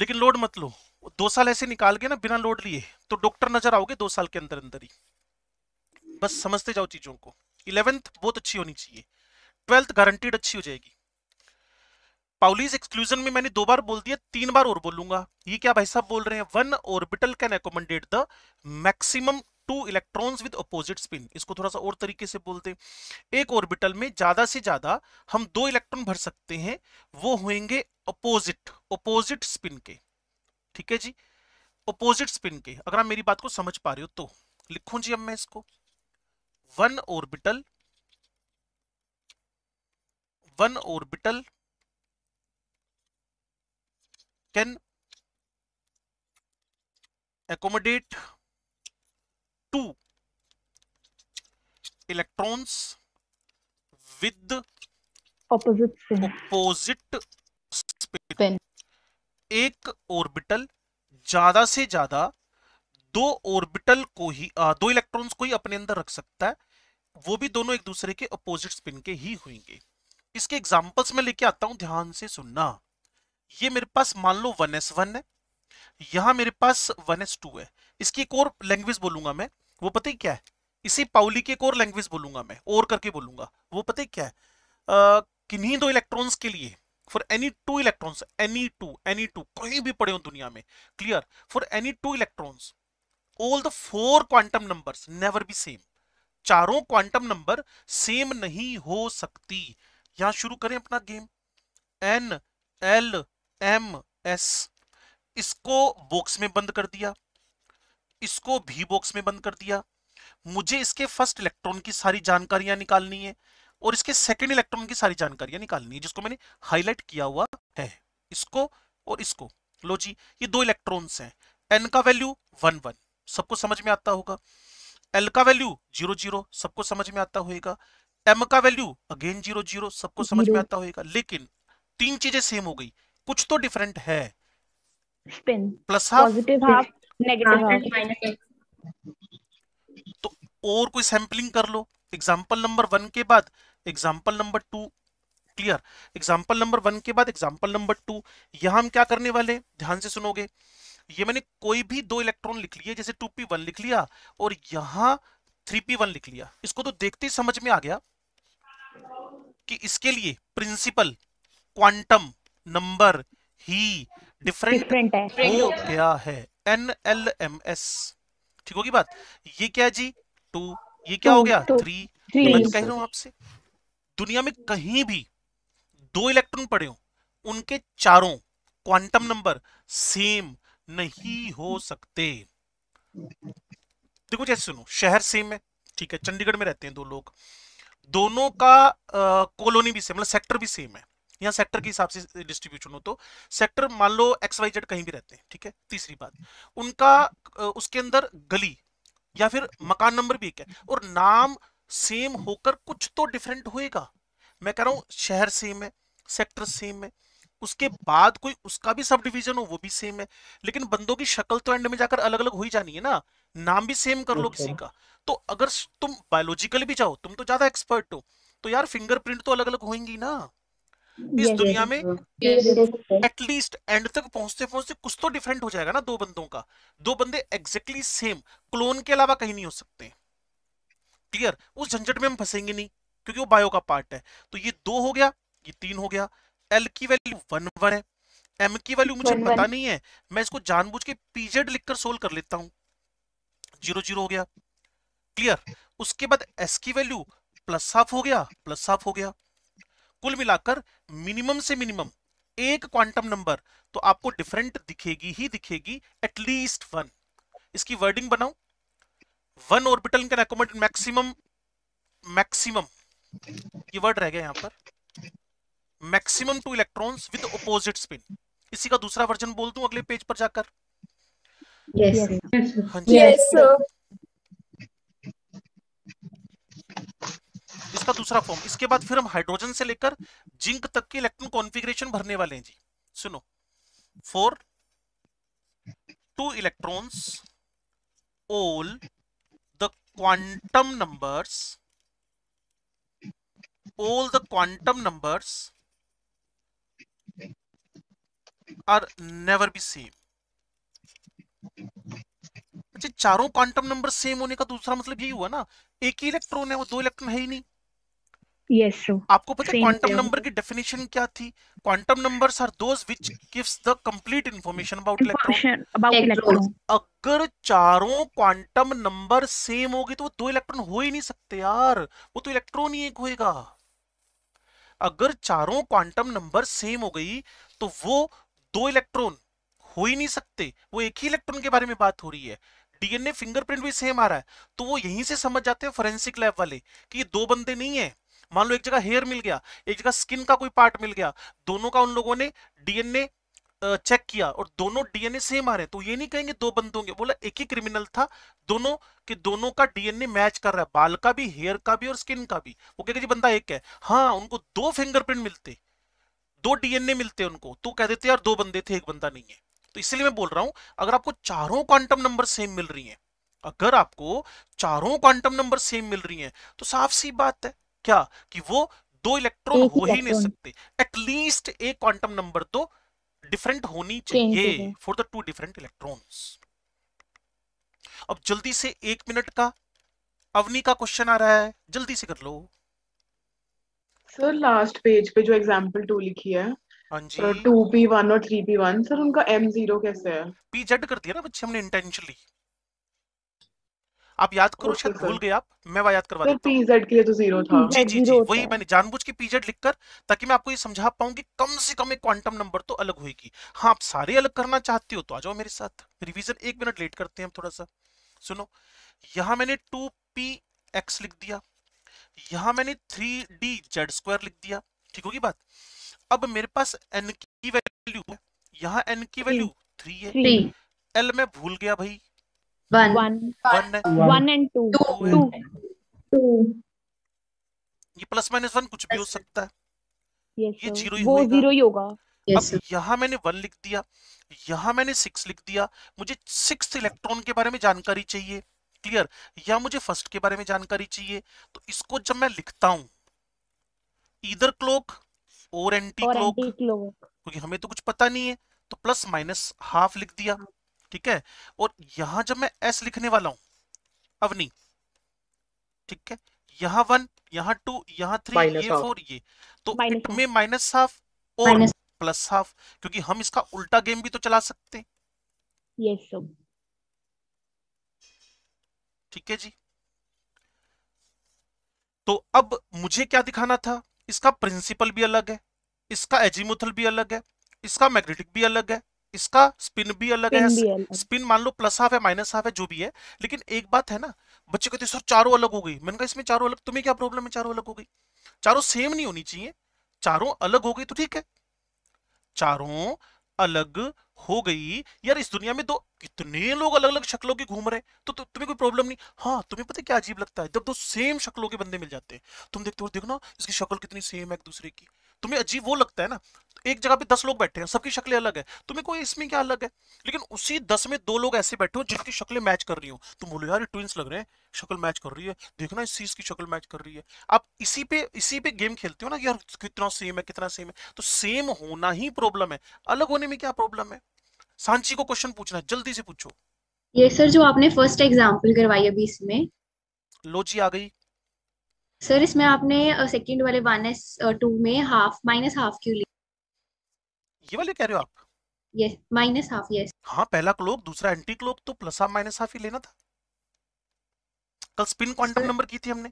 लेकिन लोड मत लो दो साल ऐसे निकाल के ना बिना लोड लिए तो डॉक्टर नजर आओगे दो साल के अंदर अंदर ही बस समझते जाओ चीजों को इलेवेंथ बहुत अच्छी होनी चाहिए ट्वेल्थ गारंटीड अच्छी हो जाएगी पाउलीज एक्सक्लूजन में मैंने दो बार बोल दिया तीन बार और बोलूंगा ये क्या भाई साहब बोल रहे हैं one orbital can accommodate the maximum two electrons with opposite spin इसको थोड़ा सा और तरीके से बोलते हैं एक ऑर्बिटल में ज्यादा से ज्यादा हम दो इलेक्ट्रॉन भर सकते हैं वो होंगे अपोजिट अपोजिट स्पिन के ठीक है जी अपोजिट स्पिन के अगर आप मेरी बात को समझ पा रहे हो तो लिखूं जी अब मैं इसको one orbital one orbital can accommodate two electrons with opposite spin. एक ऑर्बिटल ज्यादा से ज्यादा दो ऑर्बिटल को ही आ, दो इलेक्ट्रॉन्स को ही अपने अंदर रख सकता है वो भी दोनों एक दूसरे के अपोजिट स्पिन के ही होंगे इसके एग्जांपल्स में लेके आता हूं ध्यान से सुनना ये मेरे पास मान लो वन एस वन है यहां मेरे पास वन एस टू है इसकी एक और लैंग्वेज बोलूंगा मैं वो पता ही क्या है इसी पाउली की एक और लैंग्वेज बोलूंगा मैं और करके बोलूंगा वो पता ही क्या है किन्हीं दो इलेक्ट्रॉन्स के लिए for any two electrons any two any two कहीं भी पड़े हो दुनिया में clear for any two electrons all the four quantum numbers never be same चारों क्वांटम नंबर सेम नहीं हो सकती यहां शुरू करें अपना game N L M S इसको बॉक्स में बंद कर दिया इसको भी बॉक्स में बंद कर दिया मुझे इसके फर्स्ट इलेक्ट्रॉन की सारी जानकारियां निकालनी है और इसके सेकेंड इलेक्ट्रॉन की सारी जानकारियां निकालनी है जिसको मैंने हाईलाइट किया हुआ है इसको और इसको लो जी ये दो इलेक्ट्रॉन्स हैं एन का वैल्यू वन वन सबको समझ में आता होगा एल का वैल्यू जीरो जीरो सबको समझ में आता होगा एम का वैल्यू अगेन जीरो जीरो सबको समझ में आता होगा लेकिन तीन चीजें सेम हो गई कुछ तो डिफरेंट है spin plus half positive half हाँ, हाँ। तो और कोई सैम्पलिंग कर लो एग्जाम्पल नंबर वन के बाद example number two clear example number one के बाद एग्जाम्पल नंबर टू यहां हम क्या करने वाले ध्यान से सुनोगे ये मैंने कोई भी दो इलेक्ट्रॉन लिख लिए जैसे टू पी वन लिख लिया और यहाँ थ्री पी वन लिख लिया इसको तो देखते ही समझ में आ गया कि इसके लिए प्रिंसिपल क्वांटम नंबर ही डिफरेंट हो गया है एन एल एम एस ठीक होगी बात ये क्या जी टू ये क्या हो गया थ्री मैं तो कह रहा हूं आपसे दुनिया में कहीं भी दो इलेक्ट्रॉन पड़े हो उनके चारों क्वांटम नंबर सेम नहीं हो सकते देखो जैसे सुनो शहर सेम है ठीक है चंडीगढ़ में रहते हैं दो लोग दोनों का आ, कॉलोनी भी सेम मतलब सेक्टर भी सेम है या सेक्टर के हिसाब से डिस्ट्रीब्यूशन हो तो सेक्टर मान लो एक्स वाई जेड कहीं भी रहते हैं ठीक है तीसरी बात उनका उसके अंदर गली या फिर मकान नंबर भी एक है और नाम सेम होकर कुछ तो डिफरेंट होएगा मैं कह रहा हूँ शहर सेम है सेक्टर सेम है उसके बाद कोई उसका भी सब डिविजन हो वो भी सेम है लेकिन बंदों की शक्ल तो एंड में जाकर अलग अलग हो ही जानी है ना नाम भी सेम कर लो किसी का तो अगर तुम बायोलॉजिकल भी जाओ तुम तो ज्यादा एक्सपर्ट हो तो यार फिंगरप्रिंट तो अलग अलग होंगी ना इस दुनिया में एटलीस्ट एंड तक पहुंचते पहुंचते कुछ तो डिफरेंट हो जाएगा ना दो बंदों का दो बंदे एग्जैक्टली सेम क्लोन के अलावा कहीं नहीं हो सकते क्लियर उस झंझट में हम फंसेंगे नहीं क्योंकि वो बायो का पार्ट है तो ये दो हो गया ये तीन हो गया एल की वैल्यू वन वन है एम की वैल्यू मुझे पता नहीं है मैं इसको जानबूझ के पीजेड लिखकर सोल्व कर लेता हूँ जीरो जीरो हो गया क्लियर उसके बाद एस की वैल्यू प्लस हाफ हो गया प्लस हाफ हो गया कुल मिलाकर मिनिमम से मिनिमम एक क्वांटम नंबर तो आपको डिफरेंट दिखेगी ही दिखेगी एटलीस्ट वन इसकी वर्डिंग बनाओ one orbital can accommodate maximum maximum ये वर्ड रह गया यहां पर maximum two electrons with opposite spin इसी का दूसरा वर्जन बोल दू अगले पेज पर जाकर yes. yes. हाँ जी yes, इसका दूसरा फॉर्म इसके बाद फिर हम हाइड्रोजन से लेकर जिंक तक के इलेक्ट्रॉन कॉन्फिग्रेशन भरने वाले हैं जी सुनो for two electrons all the quantum numbers all the quantum numbers are never be same अच्छा चारों क्वांटम नंबर सेम होने का दूसरा मतलब यही हुआ ना एक ही इलेक्ट्रॉन है वो दो इलेक्ट्रॉन है ही नहीं yes sir आपको पता है क्वांटम नंबर की डेफिनेशन क्या थी quantum numbers are those which gives the complete information about electron about electron अगर चारों क्वांटम नंबर सेम होगी तो वो दो इलेक्ट्रॉन हो ही नहीं सकते यार वो तो इलेक्ट्रॉन ही एक होएगा अगर चारों क्वांटम नंबर सेम हो गई तो वो दो इलेक्ट्रॉन हो ही नहीं सकते वो एक ही इलेक्ट्रॉन के बारे में बात हो रही है डीएनए फिंगरप्रिंट भी सेम आ रहा है तो वो यहीं से समझ जाते हैं फॉरेंसिक लैब वाले कि ये दो बंदे नहीं है मान लो एक जगह हेयर मिल गया एक जगह स्किन का कोई पार्ट मिल गया दोनों का उन लोगों ने डीएनए चेक किया और दोनों डीएनए सेम आ रहे तो ये नहीं कहेंगे दो बंदों के बोला एक ही क्रिमिनल था दोनों के दोनों का डीएनए मैच कर रहा है बाल का भी हेयर का भी और स्किन का भी वो कहते जी बंदा एक है हाँ उनको दो फिंगरप्रिंट मिलते दो डीएनए मिलते उनको तो कह देते यार दो बंदे थे एक बंदा नहीं है तो इसलिए मैं बोल रहा हूं अगर आपको चारों क्वांटम नंबर सेम मिल रही है अगर आपको चारों क्वांटम नंबर सेम मिल रही है तो साफ सी बात है क्या कि वो दो इलेक्ट्रॉन हो ही नहीं सकते एटलीस्ट एक क्वांटम नंबर तो डिफरेंट होनी चाहिए for the two different electrons अब जल्दी से एक मिनट का अवनी का क्वेश्चन आ रहा है जल्दी से कर लो सर लास्ट पेज पे जो एग्जांपल टू लिखी है टू पी वन और थ्री पी वन सर उनका एम जीरो कैसे है पी जेड कर दिया ना बच्चे हमने इंटेंशनली आप याद करो शायद भूल गए आप मैं वह याद करवा देता हूं तो वही मैंने जानबूझ के पीजेड लिखकर ताकि मैं आपको ये समझा पाऊँ कि कम से कम एक क्वांटम नंबर तो अलग होगी हाँ आप सारे अलग करना चाहते हो तो आ जाओ मेरे साथ रिविजन एक मिनट लेट करते हैं हम थोड़ा सा सुनो यहाँ मैंने टू पी एक्स लिख दिया यहाँ मैंने थ्री डी जेड स्क्वायर लिख दिया ठीक होगी बात अब मेरे पास एन की वैल्यू यहाँ एन की वैल्यू थ्री है एल मैं भूल गया भाई ये प्लस माइनस वन कुछ भी हो सकता है yes, ये जीरो ही वो जीरो ही होगा yes, अब यहाँ मैंने वन लिख दिया यहाँ मैंने सिक्स लिख दिया मुझे सिक्स इलेक्ट्रॉन के बारे में जानकारी चाहिए क्लियर या मुझे फर्स्ट के बारे में जानकारी चाहिए तो इसको जब मैं लिखता हूं इधर क्लोक और एंटी क्लोक क्योंकि हमें तो कुछ पता नहीं है तो प्लस माइनस हाफ लिख दिया हाँ। ठीक है और यहां जब मैं एस लिखने वाला हूं अवनी ठीक है यहां वन यहां टू यहां थ्री ये फोर ये तो इट में माइनस हाफ और प्लस हाफ क्योंकि हम इसका उल्टा गेम भी तो चला सकते हैं yes, ठीक है जी तो अब मुझे क्या दिखाना था इसका प्रिंसिपल भी अलग है इसका एजीमुथल भी अलग है इसका मैग्नेटिक भी अलग है इसका स्पिन भी अलग है स्पिन मान लो प्लस हाफ है माइनस हाफ है जो भी है लेकिन एक बात है ना बच्चे कहते सर चारों अलग हो गई मैंने कहा इसमें चारों अलग तुम्हें क्या प्रॉब्लम है चारों अलग हो गई चारों सेम नहीं होनी चाहिए चारों अलग हो गई तो ठीक है चारों अलग हो गई यार इस दुनिया में दो कितने लोग अलग अलग शक्लों के घूम रहे तो, तो तुम्हें कोई प्रॉब्लम नहीं हाँ तुम्हें पता क्या अजीब लगता है जब दो सेम शक्लों के बंदे मिल जाते हैं तुम देखते हो देखो ना इसकी शक्ल कितनी सेम है एक दूसरे की तुम्हें अजीब वो लगता है ना एक जगह पे दस लोग बैठे हैं सबकी शक्लें अलग है तुम्हें कोई इसमें क्या अलग है लेकिन उसी दस में दो लोग ऐसे बैठे हो जिनकी शक्लें मैच कर रही हो तुम बोलो यार ट्विंस लग रहे हैं शक्ल मैच कर रही है देखना इस चीज की शक्ल मैच कर रही है आप इसी पे इसी पे गेम खेलते हो ना यार कितना सेम है कितना सेम है तो सेम होना ही प्रॉब्लम है अलग होने में क्या प्रॉब्लम है सांची को क्वेश्चन पूछना है जल्दी से पूछो ये सर जो आपने फर्स्ट एग्जाम्पल करवाई अभी इसमें लो जी आ गई सर इसमें आपने सेकंड वाले वन एस टू में हाफ माइनस हाफ क्यों लिया ये वाले कह रहे हो आप यस माइनस हाफ यस हाँ पहला क्लोक दूसरा एंटी क्लोक तो प्लस हाफ माइनस हाफ ही लेना था कल स्पिन क्वांटम नंबर की थी हमने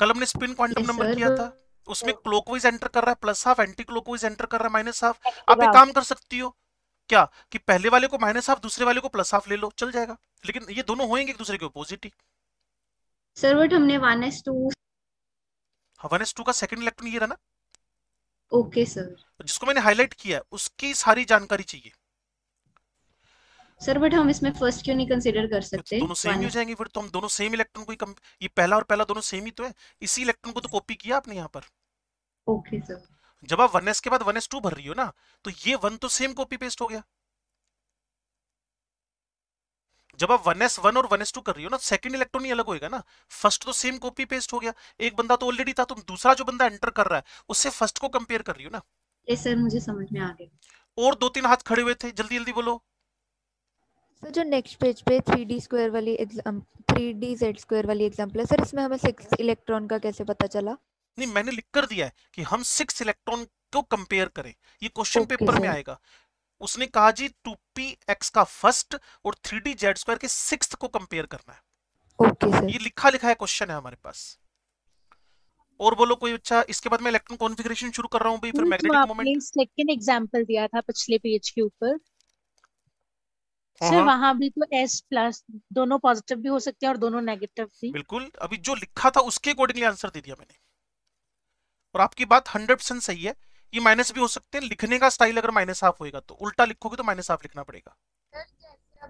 कल हमने स्पिन क्वांटम नंबर किया तो- था उसमें क्लॉकवाइज एंटर कर रहा है plus half anti clockwise enter कर रहा है माइनस हाफ आप एक काम कर सकती हो क्या कि पहले वाले को माइनस हाफ दूसरे वाले को प्लस हाफ ले लो चल जाएगा लेकिन ये दोनों होएंगे एक दूसरे के अपोजिट ही सर वट हमने one S two one S two का सेकंड तो इलेक्ट्रॉन ये रहा ना ओके सर जिसको मैंने हाईलाइट किया उसकी सारी जानकारी चाहिए सर बट हम इसमें फर्स्ट क्यों नहीं कंसीडर कर तो सकते तो दोनों सेम हो जाएंगे फिर तो हम दोनों सेम इलेक्ट्रॉन को ही कम... ये पहला और पहला दोनों सेम ही तो है इसी इलेक्ट्रॉन को तो कॉपी किया आपने यहाँ पर ओके सर जब आप 1s के बाद 1s2 भर रही हो ना तो ये 1 तो सेम कॉपी पेस्ट हो गया जब आप वन एस वन और वन एस टू कर रही हो ना सेकंड इलेक्ट्रॉन ही अलग होएगा ना फर्स्ट तो सेम कॉपी पेस्ट हो गया एक बंदा तो ऑलरेडी था तुम दूसरा जो बंदा एंटर कर रहा है उससे फर्स्ट को कंपेयर कर रही हो ना सर मुझे समझ में आ गया और दो तीन हाथ खड़े हुए थे जल्दी जल्दी बोलो सर जो नेक्स्ट पेज पे 3d स्क्वायर वाली 3d z स्क्वायर वाली एग्जांपल है सर इसमें हमें सिक्स इलेक्ट्रॉन का कैसे पता चला नहीं मैंने लिख कर दिया है कि हम सिक्स इलेक्ट्रॉन को कंपेयर करें ये क्वेश्चन okay, पेपर में आएगा उसने कहा जी टू पी एक्स का फर्स्ट और थ्री डी जेड स्क्वायर के सिक्स को कंपेयर करना है ओके okay, ये लिखा लिखा है क्वेश्चन है हमारे पास और बोलो कोई अच्छा इसके बाद मैं इलेक्ट्रॉन कॉन्फ़िगरेशन शुरू कर रहा हूँ भाई फिर मैग्नेटिक मोमेंट सेकंड एग्जांपल दिया था पिछले पेज के ऊपर सर हाँ, हाँ। वहां भी तो एस प्लस दोनों पॉजिटिव भी हो सकते हैं और दोनों नेगेटिव भी बिल्कुल अभी जो लिखा था उसके अकॉर्डिंगली आंसर दे दिया मैंने और आपकी बात 100% सही है ये माइनस भी हो सकते हैं लिखने का स्टाइल अगर माइनस हाफ होगा तो उल्टा लिखोगे तो माइनस हाफ लिखना पड़ेगा जैसे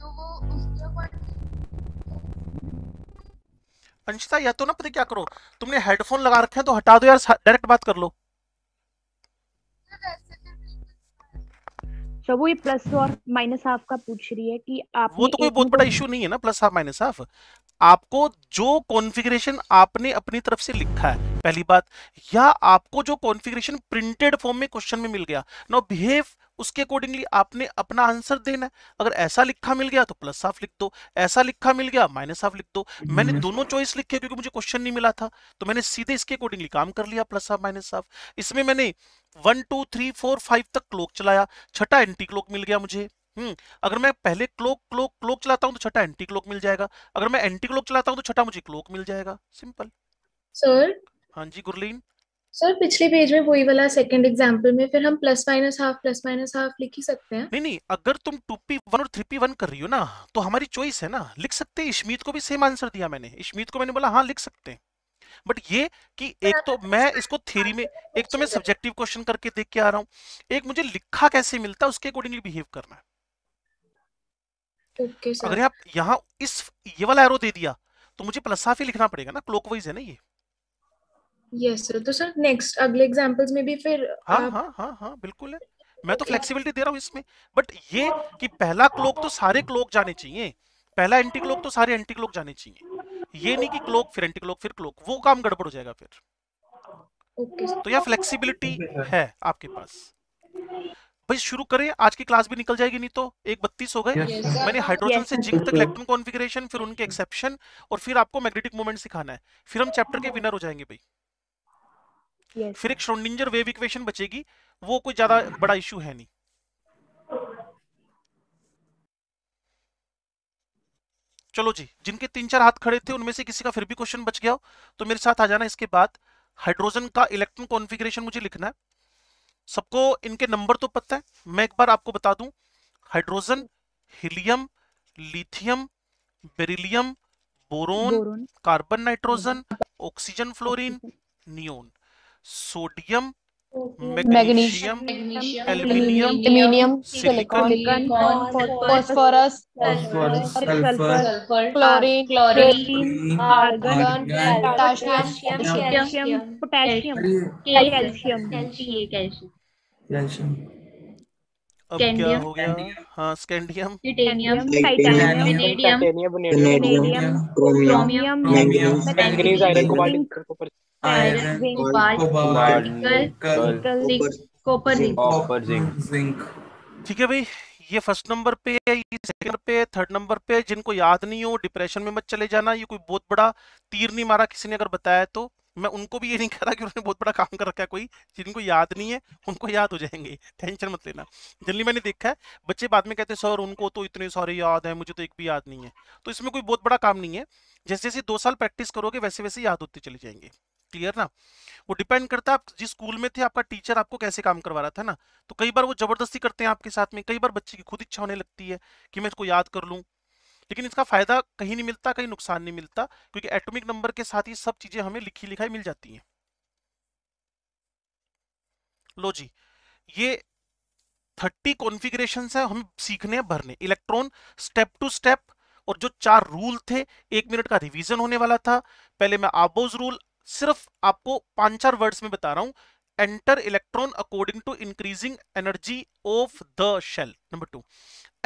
तो, तो अंशिता या तो ना पता क्या करो तुमने हेडफोन लगा रखे हैं तो हटा दो यार डायरेक्ट बात कर लो तो वो ये प्लस और माइनस हाफ का पूछ रही है कि आप वो तो कोई बहुत बड़ा इशू नहीं है ना प्लस हाफ माइनस हाफ आपको जो कॉन्फ़िगरेशन आपने अपनी तरफ से लिखा है पहली बात या आपको जो कॉन्फिग्रेशन प्रिंटेड फॉर्म में क्वेश्चन में मिल गया नो बिहेव उसके अकॉर्डिंगली आपने अपना आंसर देना है अगर ऐसा लिखा मिल गया तो प्लस हाफ लिख दो ऐसा लिखा मिल गया माइनस हाफ लिख दो मैंने हम्म। दोनों चॉइस लिखे क्योंकि मुझे क्वेश्चन नहीं मिला था तो मैंने सीधे इसके अकॉर्डिंगली काम कर लिया प्लस हाफ माइनस हाफ इसमें मैंने one two three four five तक क्लोक चलाया छठा एंटी क्लोक मिल गया मुझे हम्म अगर मैं पहले क्लोक क्लोक क्लोक चलाता हूँ तो छठा एंटी क्लोक मिल जाएगा अगर मैं एंटी क्लोक चलाता हूँ तो छठा मुझे क्लोक मिल जाएगा सिंपल सर हाँ जी गुरलीन सर पिछले पेज में वही वाला सेकंड एग्जांपल में फिर हम plus minus half plus minus half लिख ही सकते हैं नहीं नहीं अगर तुम टू पी वन और थ्री पी वन कर रही हो ना तो हमारी चॉइस है ना लिख सकते हैं इश्मीत को भी सेम आंसर दिया मैंने इश्मीत को मैंने बोला हाँ लिख सकते हैं बट ये कि तो एक तो मैं इसको थ्योरी में एक तो मैं सब्जेक्टिव क्वेश्चन करके देख के आ रहा हूँ एक मुझे लिखा कैसे मिलता है उसके अकॉर्डिंगली बिहेव करना है okay, अगर आप यहाँ इस ये वाला एरो दे दिया तो मुझे प्लस हाफ ही लिखना पड़ेगा ना क्लोकवाइज है ना ये यस सर तो सर नेक्स्ट अगले एग्जांपल्स में भी फिर हाँ आप... हाँ हाँ हाँ बिल्कुल है मैं तो फ्लेक्सिबिलिटी दे रहा हूँ इसमें बट ये कि पहला क्लोक तो सारे क्लोक जाने चाहिए पहला एंटी क्लोक तो सारे एंटी क्लोक जाने चाहिए ये नहीं कि क्लोक फिर एंटी क्लोक फिर क्लोक वो काम गड़बड़ हो जाएगा फिर okay. तो यह फ्लेक्सिबिलिटी है आपके पास भाई शुरू करें आज की क्लास भी निकल जाएगी नहीं तो एक बत्तीस हो गए yes, मैंने हाइड्रोजन yes, से जिंक तक इलेक्ट्रॉन कॉन्फिगरेशन फिर उनके एक्सेप्शन और फिर आपको मैग्नेटिक मोमेंट सिखाना है फिर हम चैप्टर के विनर हो जाएंगे भाई yes. फिर एक श्रोडिंजर वेव इक्वेशन बचेगी वो कोई ज्यादा hmm. बड़ा इश्यू है नहीं चलो जी जिनके तीन चार हाथ खड़े थे उनमें से किसी का फिर भी क्वेश्चन बच गया हो तो मेरे साथ आ जाना इसके बाद हाइड्रोजन का इलेक्ट्रॉन कॉन्फिग्रेशन मुझे लिखना है सबको इनके नंबर तो पता है मैं एक बार आपको बता दूं hydrogen helium lithium beryllium boron, boron carbon nitrogen oxygen fluorine neon sodium magnesium aluminium silicon phosphorus chlorine chlorine argon potassium potassium calcium calcium अब क्या हो गया हाँ scandium titanium titanium vanadium chromium chromium manganese iron cobalt ठीक है भाई ये फर्स्ट नंबर पे है ये सेकंड पे थर्ड नंबर पे जिनको याद नहीं हो डिप्रेशन में मत चले जाना ये कोई बहुत बड़ा तीर नहीं मारा किसी ने अगर बताया तो मैं उनको भी ये नहीं कह रहा कि उन्होंने बहुत बड़ा काम कर रखा है कोई जिनको याद नहीं है उनको याद हो जाएंगे टेंशन मत लेना जल्दी मैंने देखा है बच्चे बाद में कहते हैं सर उनको तो इतने सारे याद है मुझे तो एक भी याद नहीं है तो इसमें कोई बहुत बड़ा काम नहीं है जैसे जैसे दो साल प्रैक्टिस करोगे वैसे वैसे याद होते चले जाएंगे क्लियर ना वो डिपेंड करता है आप जिस स्कूल में थे आपका टीचर आपको कैसे काम करवा रहा था ना तो कई बार वो जबरदस्ती करते हैं आपके साथ में कई बार बच्चे की खुद इच्छा होने लगती है कि मैं इसको याद कर लूँ लेकिन इसका फायदा कहीं नहीं मिलता कहीं नुकसान नहीं मिलता क्योंकि एटॉमिक नंबर के साथ ही सब चीजें हमें लिखी लिखाई मिल जाती हैं लो जी ये थर्टी कॉन्फ़िगरेशन है हम सीखने हैं भरने इलेक्ट्रॉन स्टेप टू स्टेप और जो चार रूल थे एक मिनट का रिवीजन होने वाला था पहले मैं आबोज रूल सिर्फ आपको पांच चार वर्ड्स में बता रहा हूं enter electron according to increasing energy of the shell number to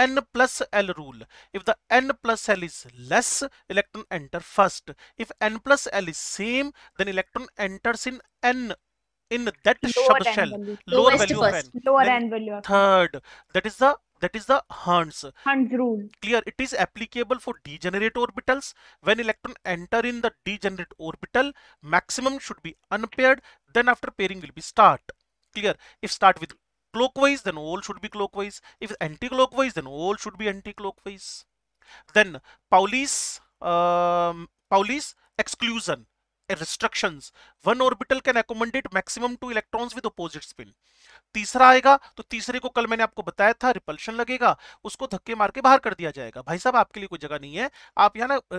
N plus L rule if the N plus L is less electron enter first if N plus L is same then electron enter in N in that shell lower value of N value third that is the that is the Hund's. rule. Clear. It is applicable for degenerate orbitals. When electron enter in the degenerate orbital, maximum should be unpaired. Then after pairing will be start. Clear. If start with clockwise, then all should be clockwise. If anti-clockwise, then all should be anti-clockwise. Then Pauli's um, Pauli's exclusion. restrictions one orbital can accommodate maximum two electrons with opposite spin तीसरा आएगा तो तीसरे को कल मैंने आपको बताया था रिपल्शन लगेगा उसको धक्के मार के बाहर कर दिया जाएगा भाई साहब आपके लिए कोई जगह नहीं है आप यहाँ ना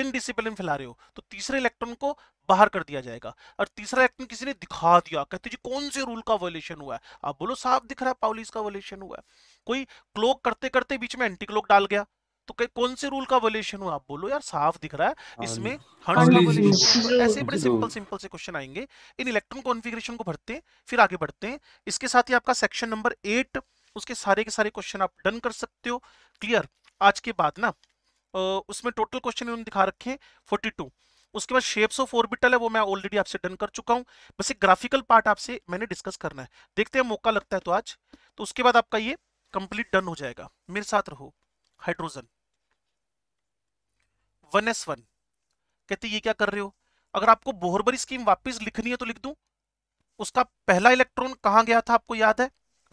इनडिसिप्लिन फैला रहे हो तो तीसरे इलेक्ट्रॉन को बाहर कर दिया जाएगा और तीसरा इलेक्ट्रॉन किसी ने दिखा दिया कहते जी कौन से रूल का वॉलेशन हुआ है आप बोलो साफ दिख रहा है पाउलिस का वॉलेशन हुआ है कोई क्लोक करते करते बीच में एंटी क्लोक डाल गया तो कौन से रूल का वोल्यूशन हुआ आप बोलो यार साफ दिख रहा है हाँ इसमें हंड्स हाँ का वोल्यूशन हाँ ऐसे बड़े सिंपल सिंपल से क्वेश्चन आएंगे इन इलेक्ट्रॉन कॉन्फ़िगरेशन को भरते हैं फिर आगे बढ़ते हैं इसके साथ ही आपका सेक्शन नंबर एट उसके सारे के सारे क्वेश्चन आप डन कर सकते हो क्लियर आज के बाद ना उसमें टोटल क्वेश्चन इन्होंने दिखा रखे हैं फोर्टी टू उसके बाद शेप्स ऑफ ऑर्बिटल है वो मैं ऑलरेडी आपसे डन कर चुका हूँ बस एक ग्राफिकल पार्ट आपसे मैंने डिस्कस करना है देखते हैं मौका लगता है तो आज तो उसके बाद आपका ये कंप्लीट डन हो जाएगा मेरे साथ रहो हाइड्रोजन वन एस वन कहते ये क्या कर रहे हो अगर आपको बोहरबरी स्कीम वापस लिखनी है तो लिख दू उसका पहला इलेक्ट्रॉन कहा गया था आपको याद है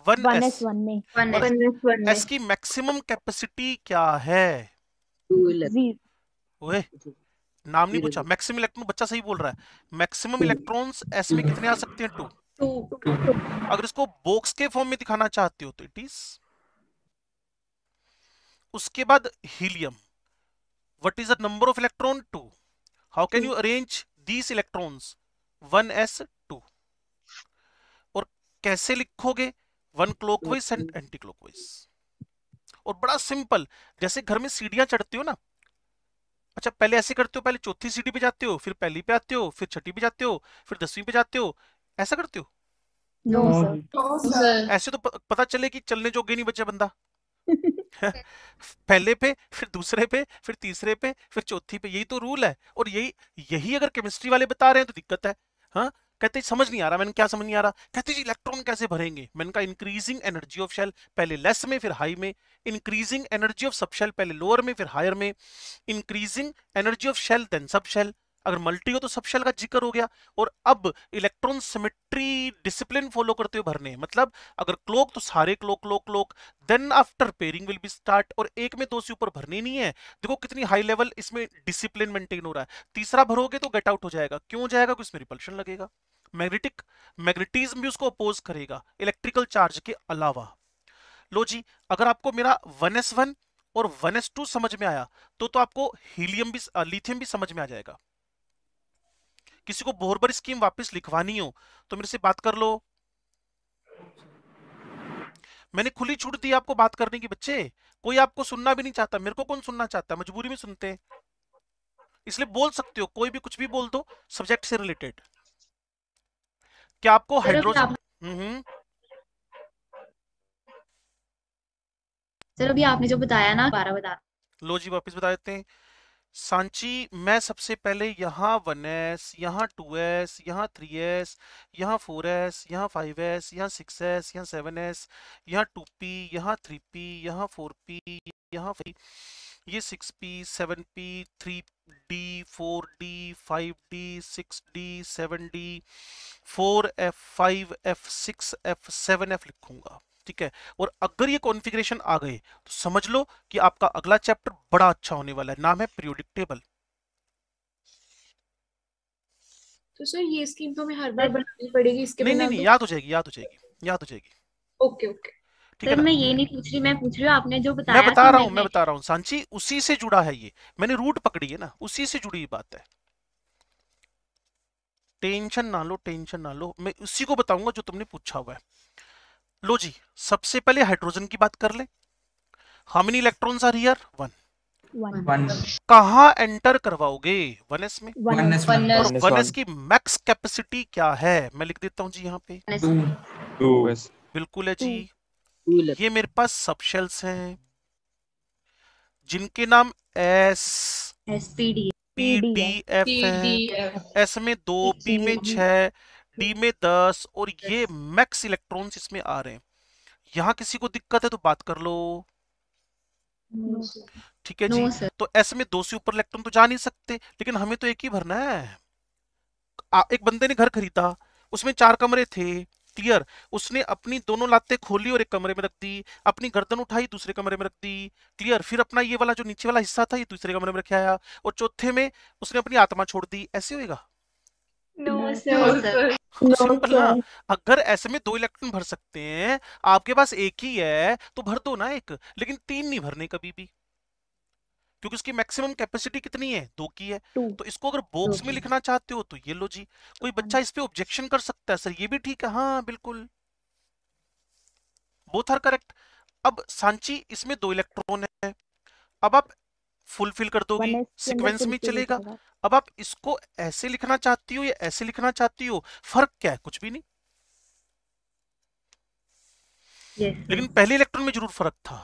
वन एस वन एस की मैक्सिमम कैपेसिटी क्या है ओए नाम नहीं पूछा मैक्सिमम इलेक्ट्रॉन बच्चा सही बोल रहा है मैक्सिमम इलेक्ट्रॉन्स एस में कितने आ सकते हैं टू अगर इसको बॉक्स के फॉर्म में दिखाना चाहते हो तो इट इज उसके बाद helium what is the number of electron 2 how can you arrange these electrons 1s2 और कैसे लिखोगे one clockwise and anti clockwise और बड़ा सिंपल जैसे घर में सीढ़ियां चढ़ते हो ना अच्छा पहले ऐसे करते हो पहले चौथी सीढ़ी पे जाते हो फिर पहली पे आते हो फिर छठी पे जाते हो फिर दसवीं पे जाते हो ऐसा करते हो नो सर ऐसे तो पता चले कि चलने जोगे नहीं बचा बंदा *laughs* *laughs* पहले पे फिर दूसरे पे फिर तीसरे पे फिर चौथी पे यही तो रूल है और यही यही अगर केमिस्ट्री वाले बता रहे हैं तो दिक्कत है हाँ कहते समझ नहीं आ रहा मैंने क्या समझ नहीं आ रहा कहते जी इलेक्ट्रॉन कैसे भरेंगे मैंने कहा इंक्रीजिंग एनर्जी ऑफ शेल पहले लेस में फिर हाई में increasing energy of subshell पहले लोअर में फिर हायर में increasing energy of shell then subshell अगर मल्टी हो तो सबशेल का जिक्र हो गया और अब इलेक्ट्रॉन सिमेट्री डिसिप्लिन फॉलो करते हुए भरने मतलब अगर क्लोक तो सारे clock clock clock then after pairing will be start और एक में दो से ऊपर भरने नहीं है देखो कितनी हाई लेवल इसमें डिसिप्लिन मेंटेन हो रहा है तीसरा भरोगे तो गेट आउट हो जाएगा क्यों जाएगा क्योंकि इसमें रिपल्शन लगेगा मैग्नेटिक मैग्नेटिज्म भी उसको अपोज करेगा इलेक्ट्रिकल चार्ज के अलावा लो जी अगर आपको मेरा वन एस वन और वन एस टू समझ में आया तो तो आपको हीलियम भी लिथियम भी समझ में आ जाएगा किसी को बोहरबर स्कीम वापस लिखवानी हो तो मेरे से बात कर लो मैंने खुली छूट दी आपको बात करने की बच्चे कोई आपको सुनना भी नहीं चाहता मेरे को कौन सुनना चाहता मजबूरी में सुनते हैं इसलिए बोल सकते हो कोई भी कुछ भी बोल दो सब्जेक्ट से रिलेटेड क्या आपको हाइड्रोजन हम्म, हम्म सर अभी आपने जो बताया ना बारह बता लो जी वापिस बता देते हैं सांची मैं सबसे पहले यहाँ वन एस यहाँ टू एस यहाँ थ्री एस यहाँ फोर एस यहाँ फाइव एस यहाँ सिक्स एस यहाँ सेवन एस यहाँ टू पी यहाँ थ्री पी यहाँ फोर पी यहाँ ये six p seven p three D four D five d six d seven d four f five f six f seven f लिखूंगा ठीक है और अगर ये कॉन्फ़िगरेशन आ गए तो समझ लो कि आपका अगला चैप्टर बड़ा अच्छा होने वाला है नाम है पीरियोडिक टेबल तो सर ये स्कीम तो हमें हर बार बनानी पड़ेगी इसके नहीं नहीं नहीं तो याद हो जाएगी याद हो जाएगी याद हो जाएगी ओके ओके सर मैं ये नहीं पूछ रही मैं पूछ रही हूँ आपने जो बताया मैं बता रहा हूँ मैं बता रहा हूँ सांची उसी से जुड़ा है ये मैंने रूट पकड़ी है ना उसी से जुड़ी बात है टेंशन ना लो टेंशन ना लो मैं उसी को बताऊंगा जो तुमने पूछा हुआ है लो जी सबसे पहले हाइड्रोजन की बात कर ले how many electrons are here one कहा एंटर करवाओगे वनस में वनस, वनस, वनस की मैक्स कैपेसिटी क्या है मैं लिख देता हूँ जी यहाँ पे बिल्कुल है जी ये मेरे पास सब शेल्स है जिनके नाम s s p d f है एस में दो पी में छह डी में दस और ये मैक्स इलेक्ट्रॉन्स इसमें आ रहे हैं यहाँ किसी को दिक्कत है तो बात कर लो ठीक है जी तो ऐसे में दो से ऊपर इलेक्ट्रॉन तो जा नहीं सकते लेकिन हमें तो एक ही भरना है आ, एक बंदे ने घर खरीदा उसमें चार कमरे थे क्लियर उसने अपनी दोनों लाते खोली और एक कमरे में रख दी अपनी गर्दन उठाई दूसरे कमरे में रख दी क्लियर फिर अपना ये वाला जो नीचे वाला हिस्सा था ये दूसरे कमरे में रखे आया और चौथे में उसने अपनी आत्मा छोड़ दी ऐसे होगा नो सर सिंपल ना अगर ऐसे में दो इलेक्ट्रॉन भर सकते हैं आपके पास एक ही है तो भर दो ना एक लेकिन तीन नहीं भरने कभी भी क्योंकि उसकी मैक्सिमम कैपेसिटी कितनी है दो की है तो इसको अगर बॉक्स में लिखना चाहते हो तो ये लो जी कोई बच्चा इस पे ऑब्जेक्शन कर सकता है सर ये भी ठीक है हाँ बिल्कुल बोथ आर करेक्ट अब सांची इसमें दो इलेक्ट्रॉन है अब आप फुलफिल कर दोगी सिक्वेंस में चलेगा अब आप इसको ऐसे लिखना चाहती हो या ऐसे लिखना चाहती हो फर्क क्या है कुछ भी नहीं yes. लेकिन पहले इलेक्ट्रॉन में जरूर फर्क था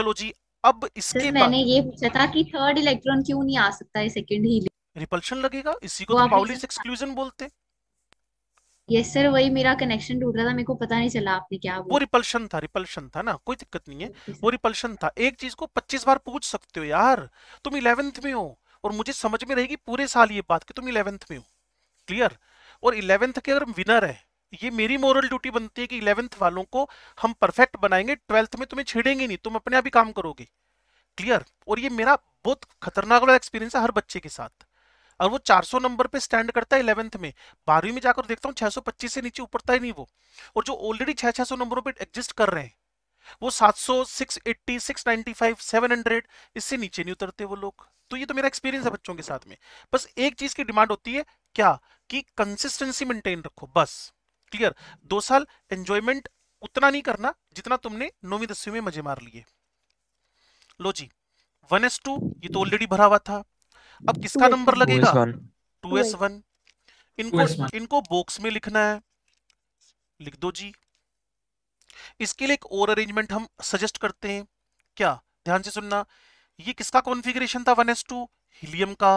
चलो जी अब इसके बाद मैंने ये पूछा था कि थर्ड इलेक्ट्रॉन क्यों नहीं आ सकता है सेकंड ही रिपल्शन लगेगा इसी को तो पाउलिस एक्सक्लूजन बोलते हैं यस सर वही मेरा कनेक्शन टूट रहा था मेरे को पता नहीं चला आपने क्या बोला वो रिपल्शन था रिपल्शन था ना कोई दिक्कत नहीं है वो रिपल्शन था एक चीज को 25 बार पूछ सकते हो यार तुम इलेवेंथ में हो और मुझे समझ में रहेगी पूरे साल ये बात कि तुम इलेवेंथ में हो क्लियर और इलेवेंथ के अगर विनर है ये मेरी मॉरल ड्यूटी बनती है कि इलेवेंथ वालों को हम परफेक्ट बनाएंगे ट्वेल्थ में तुम्हें छेड़ेंगे नहीं तुम अपने आप ही काम करोगे क्लियर और ये मेरा बहुत खतरनाक वाला एक्सपीरियंस है हर बच्चे के साथ और वो 400 नंबर पे स्टैंड करता है इलेवंथ में बारहवीं में जाकर देखता हूँ छह सौ पच्चीस से नीचे उपरता ही नहीं वो और जो ऑलरेडी छह छह सौ नंबरों पर एग्जिस्ट कर रहे हैं वो सात सौ six six eighty ninety five seven hundred इससे नीचे नहीं उतरते वो लोग तो ये तो मेरा एक्सपीरियंस है बच्चों के साथ में बस एक चीज की डिमांड होती है क्या कि कंसिस्टेंसी मेंटेन रखो बस क्लियर दो साल एंजॉयमेंट उतना नहीं करना जितना तुमने नौवीं दसवीं में मजे मार लिए लो जी वन एस टू ये तो ऑलरेडी भरा हुआ था अब किसका नंबर लगेगा टू एस वन इनको इनको बॉक्स में लिखना है लिख दो जी इसके लिए एक और अरेंजमेंट हम सजेस्ट करते हैं क्या ध्यान से सुनना ये किसका कॉन्फ़िगरेशन था 1s2 हीलियम का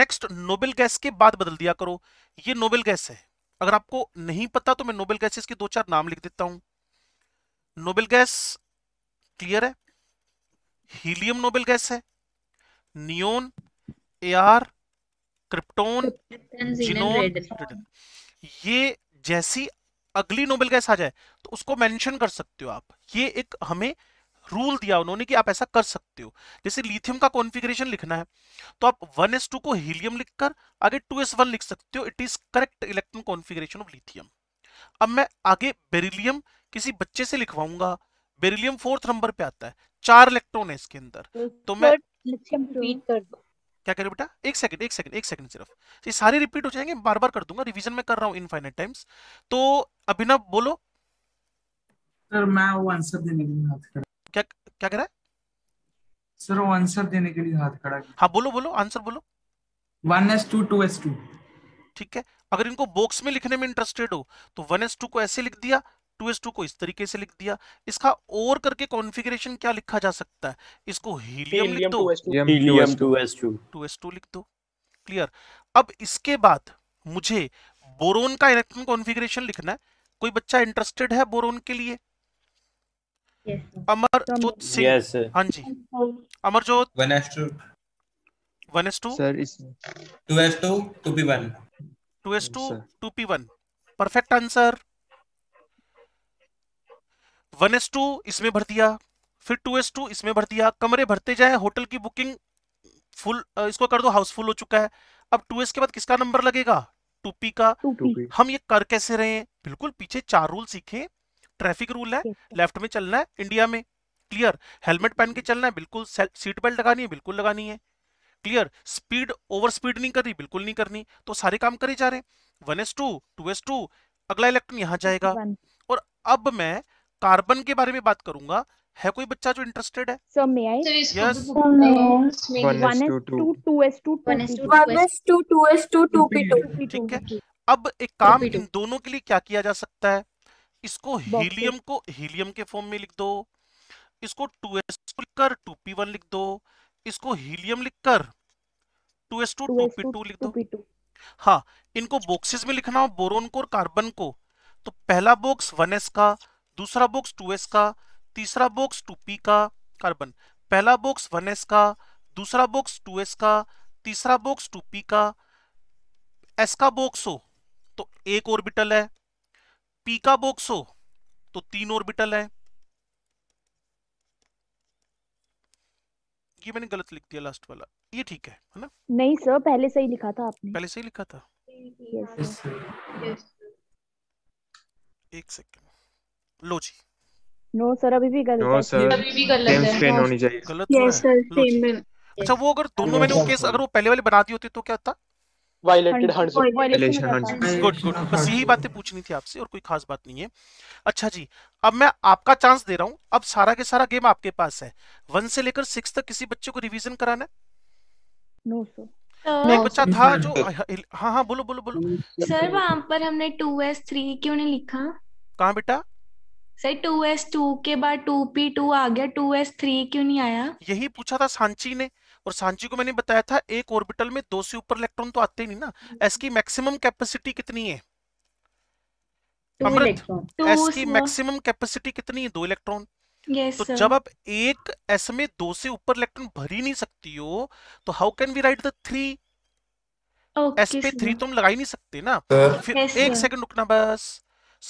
नेक्स्ट नोबेल गैस के बाद बदल दिया करो ये नोबेल गैस है अगर आपको नहीं पता तो मैं नोबेल गैसेस के दो चार नाम लिख देता हूं नोबेल गैस क्लियर है हीलियम नोबेल गैस है नियोन एआर क्रिप्टोन जिनोन ये जैसी अगली नोबेल गैस आ जाए तो उसको मेंशन कर सकते हो आप ये एक हमें रूल दिया उन्होंने कि आप ऐसा कर सकते हो जैसे लिथियम का कॉन्फ़िगरेशन लिखना है तो आप 1s2 को हीलियम लिखकर आगे 2s1 लिख सकते हो it is correct electron configuration of lithium अब मैं आगे बेरिलियम किसी बच्चे से लिखवाऊंगा बेरिलियम फोर्थ नंबर पे आता है चार इलेक्ट्रॉन है इसके अंदर तो, तो मैं क्या कह रहे बेटा एक सेकंड एक सेकंड एक सेकंड सिर्फ ये सारे रिपीट हो जाएंगे बार बार कर दूंगा रिवीजन में कर रहा हूँ इनफाइनाइट टाइम्स तो अभी ना बोलो सर मैं वो आंसर देने के लिए हाथ खड़ा क्या क्या कह रहा है सर वो आंसर देने के लिए हाथ खड़ा है हाँ बोलो बोलो आंसर बोलो one S two two s two ठीक है अगर इनको बॉक्स में लिखने में इंटरेस्टेड हो तो वन एस टू को ऐसे लिख दिया टू एस टू को इस तरीके से लिख दिया इसका और करके कॉन्फ़िगरेशन क्या लिखा जा सकता है इसको हीलियम लिख दो हीलियम एस टू लिख दो क्लियर अब इसके बाद मुझे बोरोन का इलेक्ट्रॉन कॉन्फ़िगरेशन लिखना है कोई बच्चा इंटरेस्टेड है बोरोन के लिए अमर अमरजोत सिंह हाँ जी अमरजोत 1s2 1s2 सर इस two two P one perfect answer one S two इसमें भर दिया फिर टू एस टू इसमें भर दिया कमरे भरते जाए होटल की बुकिंग फुल इसको कर दो हाउसफुल हो चुका है अब टू एस के बाद किसका नंबर लगेगा टू पी का टूपी। हम ये कर कैसे रहे हैं बिल्कुल पीछे चार रूल सीखे ट्रैफिक रूल है लेफ्ट में चलना है इंडिया में क्लियर हेलमेट पहन के चलना है बिल्कुल सीट बेल्ट लगानी है बिल्कुल लगानी है क्लियर स्पीड ओवर स्पीड नहीं करनी बिल्कुल नहीं करनी तो सारे काम करे जा रहे हैं one S two two s two अगला इलेक्ट्रॉन यहाँ जाएगा और अब मैं कार्बन के बारे में बात करूंगा है कोई बच्चा जो इंटरेस्टेड है सर मे आई yes 1s2 2s2 2s2 2p2 ठीक है अब एक काम इन दोनों के लिए क्या किया जा सकता है इसको हीलियम को हीलियम के फॉर्म में लिख दो इसको 2s को लिखकर 2p1 लिख दो इसको हीलियम लिखकर 2s2 2p2 लिख दो हाँ इनको बॉक्सेस में लिखना हो बोरोन को और कार्बन को तो पहला बॉक्स 1s का दूसरा बॉक्स 2s का तीसरा बॉक्स 2p का कार्बन पहला बॉक्स 1s का दूसरा बॉक्स 2s का तीसरा बॉक्स 2p का s का बॉक्स हो तो एक ऑर्बिटल है p का बॉक्स हो तो तीन ऑर्बिटल है ये मैंने गलत लिख दिया लास्ट वाला ये ठीक है है ना नहीं सर पहले सही लिखा था आपने पहले सही लिखा था यस यस yes, एक सेकंड लो जी नो सर अभी भी गलत नो सर अभी भी गलत है सेम होनी चाहिए गलत यस सर सेम में अच्छा वो अगर दोनों मैंने केस अगर वो पहले वाले बना दी होती तो क्या होता वायलेटेड गुड गुड बस यही बातें पूछनी थी आपसे और कोई खास बात नहीं है अच्छा जी अब मैं आपका चांस दे रहा हूँ अब सारा के सारा गेम आपके पास है वन से लेकर सिक्स तक किसी बच्चे को रिवीजन कराना है नो सर एक बच्चा था जो हाँ हाँ बोलो बोलो बोलो सर वहाँ पर हमने टू एस थ्री क्यों नहीं लिखा कहाँ बेटा सर टू एस टू के बाद टू पी टू आ गया टू एस थ्री क्यों नहीं आया यही पूछा था सांची ने और सांची को मैंने बताया था एक ऑर्बिटल में दो से ऊपर इलेक्ट्रॉन तो आते नहीं ना एस की मैक्सिमम कैपेसिटी कितनी है अमृत एस की मैक्सिमम कैपेसिटी कितनी है दो इलेक्ट्रॉन तो sir. जब आप एक एस में दो से ऊपर इलेक्ट्रॉन भर ही नहीं सकती हो तो how can we write the three s पे थ्री तो हम लगा ही नहीं सकते ना फिर एक सेकंड रुकना बस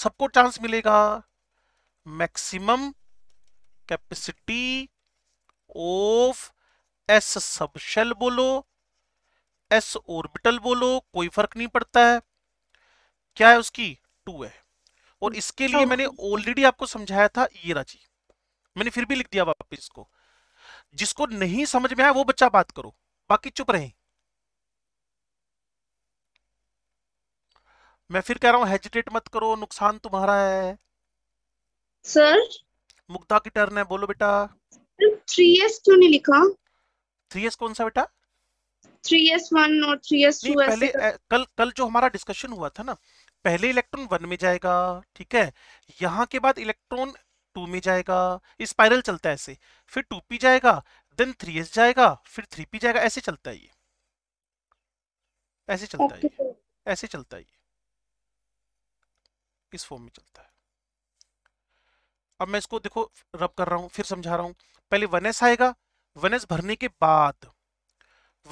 सबको चांस मिलेगा maximum capacity of s subshell बोलो एस ऑर्बिटल बोलो कोई फर्क नहीं पड़ता है क्या है उसकी टू है और इसके लिए तो मैंने ऑलरेडी आपको समझाया था ये राजी मैंने फिर भी लिख दिया वापस इसको जिसको नहीं समझ में आया वो बच्चा बात करो बाकी चुप रहे मैं फिर कह रहा हूं हेजिटेट मत करो नुकसान तुम्हारा है सर मुक्ता की टर्न है बोलो बेटा थ्री एस क्यों नहीं लिखा थ्री एस कौन सा बेटा थ्री एस वन और थ्री एस टू पहले ए, कल कल जो हमारा डिस्कशन हुआ था ना पहले इलेक्ट्रॉन वन में जाएगा ठीक है यहाँ के बाद इलेक्ट्रॉन टू में जाएगा स्पाइरल चलता है ऐसे फिर टू पी जाएगा देन थ्री एस जाएगा फिर थ्री पी जाएगा ऐसे चलता है ये ऐसे चलता है ऐसे चलता है ये इस फॉर्म में चलता है अब मैं इसको देखो रब कर रहा हूँ फिर समझा रहा हूँ पहले वन एस आएगा वन एस भरने के बाद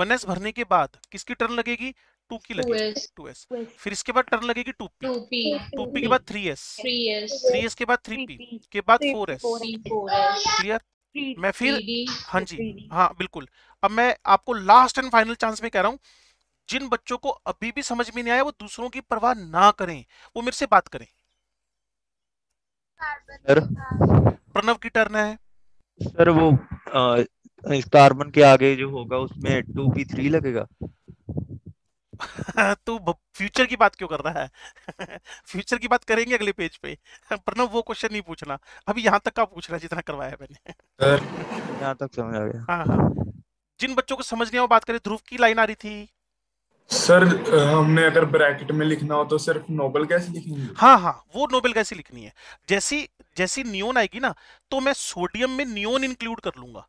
वन एस भरने के बाद किसकी टर्न लगेगी टू की लगेगी टू एस फिर इसके बाद टर्न लगेगी टू पी टू पी के बाद थ्री एस थ्री एस के बाद थ्री पी के बाद फोर एस क्लियर मैं फिर हाँ जी हाँ बिल्कुल अब मैं आपको लास्ट एंड फाइनल चांस में कह रहा हूँ जिन बच्चों को अभी भी समझ में नहीं आया वो दूसरों की परवाह ना करें वो मेरे से बात करें सर प्रणव की टर्न है सर वो इस कार्बन के आगे जो होगा उसमें टू पी थ्री लगेगा *laughs* तू तो फ्यूचर की बात क्यों कर रहा है फ्यूचर *laughs* की बात करेंगे अगले पेज पे *laughs* प्रणव वो क्वेश्चन नहीं पूछना अभी यहाँ तक का पूछना जितना करवाया मैंने सर यहाँ तक समझ आ गया हाँ हाँ जिन बच्चों को समझ नहीं हो बात करें ध्रुव की लाइन आ रही थी सर हमने अगर ब्रैकेट में लिखना हो तो सिर्फ नोबल गैस लिखनी है हाँ हाँ वो नोबल गैस ही लिखनी है जैसी जैसी नियोन आएगी ना तो मैं सोडियम में नियोन इंक्लूड कर लूंगा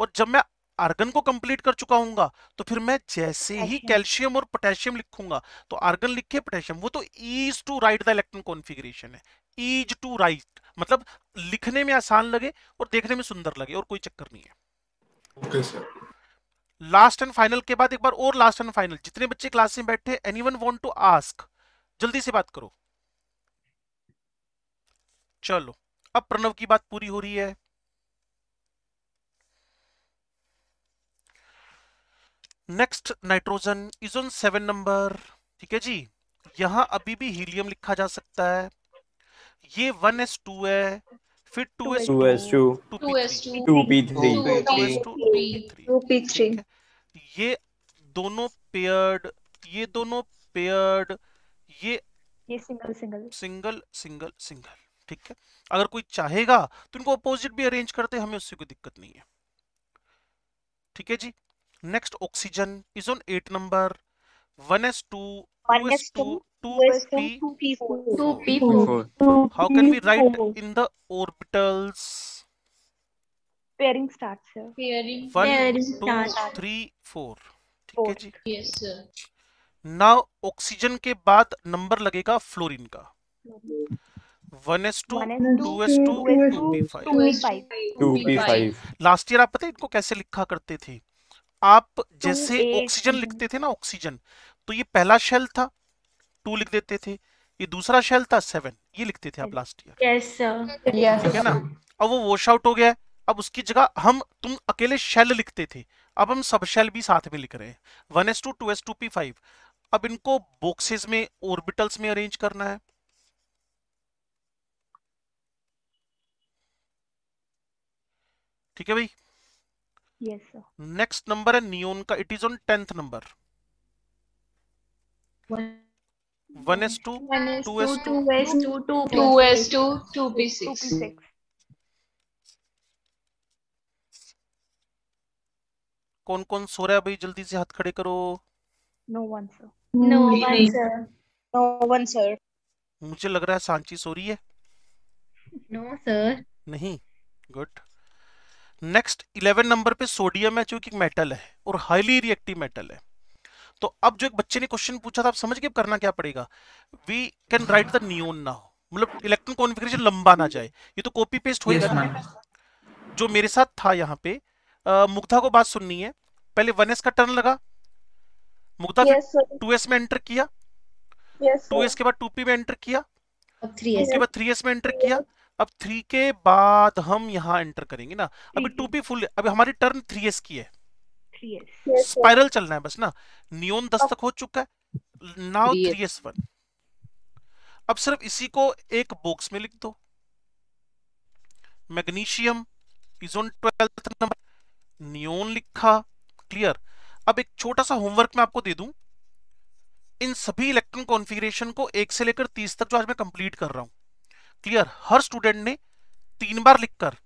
और जब मैं आर्गन को कंप्लीट कर चुका हूंगा तो फिर मैं जैसे ही कैल्शियम और पोटेशियम लिखूंगा तो आर्गन लिखे पोटेशियम वो तो easy to write the electron configuration है ईज टू राइट मतलब लिखने में आसान लगे और देखने में सुंदर लगे और कोई चक्कर नहीं है okay okay, sir last and final के बाद एक बार और लास्ट एंड फाइनल जितने बच्चे क्लास में बैठे anyone want to ask जल्दी से बात करो चलो अब प्रणव की बात पूरी हो रही है next nitrogen is on seven number ठीक है जी यहां अभी भी हीलियम लिखा जा सकता है ये वन एस टू है फिर two s two s two two s two p three two p three ये दोनों पेयर्ड ये दोनों पेयर्ड ये ये single single single single single ठीक है अगर कोई चाहेगा तो इनको अपोजिट भी अरेंज करते हमें उससे कोई दिक्कत नहीं है ठीक है जी next oxygen is on eight number one S two two s two 2 p 2 p 4 how can we write in the orbitals pairing starts sir pairing 1 2 3 4 ठीक है जी यस सर नाउ ऑक्सीजन के बाद नंबर लगेगा फ्लोरीन का 1s2 2s2 2p5 2p5 last year आप पता है इनको कैसे लिखा करते थे आप जैसे ऑक्सीजन लिखते थे ना ऑक्सीजन तो ये पहला शेल था टू लिख देते थे ये दूसरा शेल था सेवन ये लिखते थे आप लास्ट ईयर ठीक है ना अब वो वॉश आउट हो गया अब उसकी जगह हम तुम अकेले शेल लिखते थे अब हम सब शेल भी साथ में लिख रहे हैं one S two two s two P five अब इनको बॉक्सेस में ऑर्बिटल्स में अरेंज करना है ठीक है भाई नेक्स्ट नंबर है नियोन का it is on tenth number one S two two s two two s two two p six कौन कौन सो रहा है भाई जल्दी से हाथ खड़े करो no one sir no one sir no one sir मुझे लग रहा है सांची सो रही है नो सर नहीं गुड नेक्स्ट इलेवन नंबर पे सोडियम है जो कि मेटल है और हाईली रिएक्टिव मेटल है तो अब जो एक बच्चे ने क्वेश्चन पूछा था आप समझ के करना क्या पड़ेगा वी कैन राइट द न्यून ना हो मतलब इलेक्ट्रॉन कॉन्फ़िगरेशन लंबा ना जाए ये तो कॉपी पेस्ट होएगा yes, जो मेरे साथ था यहाँ पे मुग्धा को बात सुननी है पहले वन का टर्न लगा मुग्धा टू yes, में एंटर किया टू yes, के बाद टू में एंटर किया उसके बाद थ्री में एंटर किया अब थ्री के बाद हम यहाँ एंटर करेंगे ना अभी टू फुल अभी हमारी टर्न थ्री की है yes. स्पाइरल चलना है बस ना नियोन दस तक हो चुका है नाउ थ्री एस वन अब सिर्फ इसी को एक बॉक्स में लिख दो magnesium is on twelfth number neon लिखा क्लियर अब एक छोटा सा होमवर्क मैं आपको दे दूं इन सभी इलेक्ट्रॉन कॉन्फ़िगरेशन को एक से लेकर तीस तक जो आज मैं कंप्लीट कर रहा हूं क्लियर हर स्टूडेंट ने तीन बार लिखकर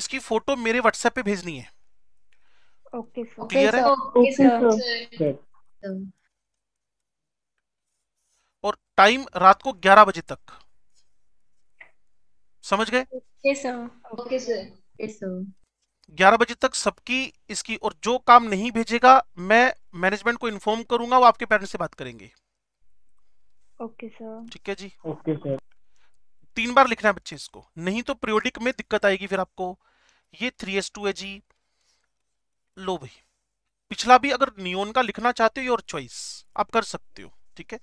इसकी फोटो मेरे व्हाट्सएप पे भेजनी है क्लियर है और टाइम रात को 11 बजे तक समझ गए ग्यारह बजे तक सबकी इसकी और जो काम नहीं भेजेगा मैं मैनेजमेंट को इन्फॉर्म करूंगा वो आपके पेरेंट्स से बात करेंगे ओके सर ठीक है जी ओके सर तीन बार लिखना है बच्चे इसको नहीं तो प्रियोडिक में दिक्कत आएगी फिर आपको ये थ्री एस टू है जी लो भाई पिछला भी अगर नियोन का लिखना चाहते हो योर चॉइस आप कर सकते हो ठीक है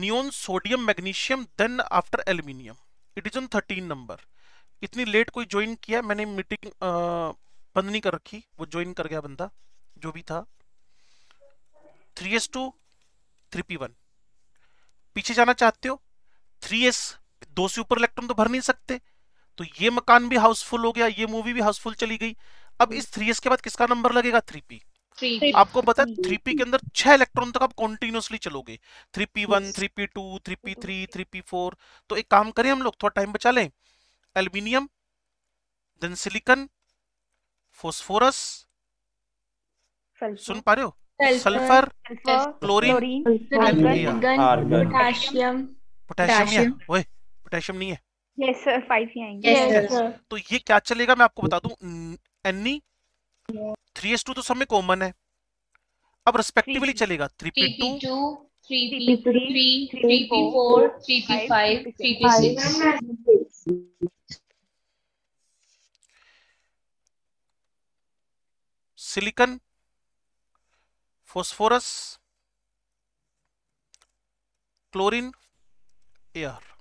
neon sodium magnesium then after aluminium it is on thirteen number इतनी लेट कोई ज्वाइन किया मैंने मीटिंग बंद नहीं कर रखी वो ज्वाइन कर गया बंदा जो भी था three S two three P one पीछे जाना चाहते हो थ्री एस दो से ऊपर इलेक्ट्रॉन तो भर नहीं सकते तो ये मकान भी हाउसफुल हो गया ये मूवी भी हाउसफुल चली गई अब इस थ्री के बाद किसका नंबर लगेगा थ्री पी आपको पता है थ्री पी के अंदर छह इलेक्ट्रॉन तक आप कॉन्टिन्यूसली चलोगे three P one three p two three P three three p four तो एक काम करें हम लोग थोड़ा टाइम बचा लें एल्यूमिनियम देन सिलिकन फोस्फोरस सुन पा रहे हो सल्फर क्लोरीन पोटेशियम पोटेशियम है पोटेशियम नहीं है यस सर फाइव ही आएंगे तो ये क्या चलेगा मैं आपको बता दूं एनी थ्री एस टू तो सब में कॉमन है अब रेस्पेक्टिवली चलेगा three p two silicon phosphorus chlorine air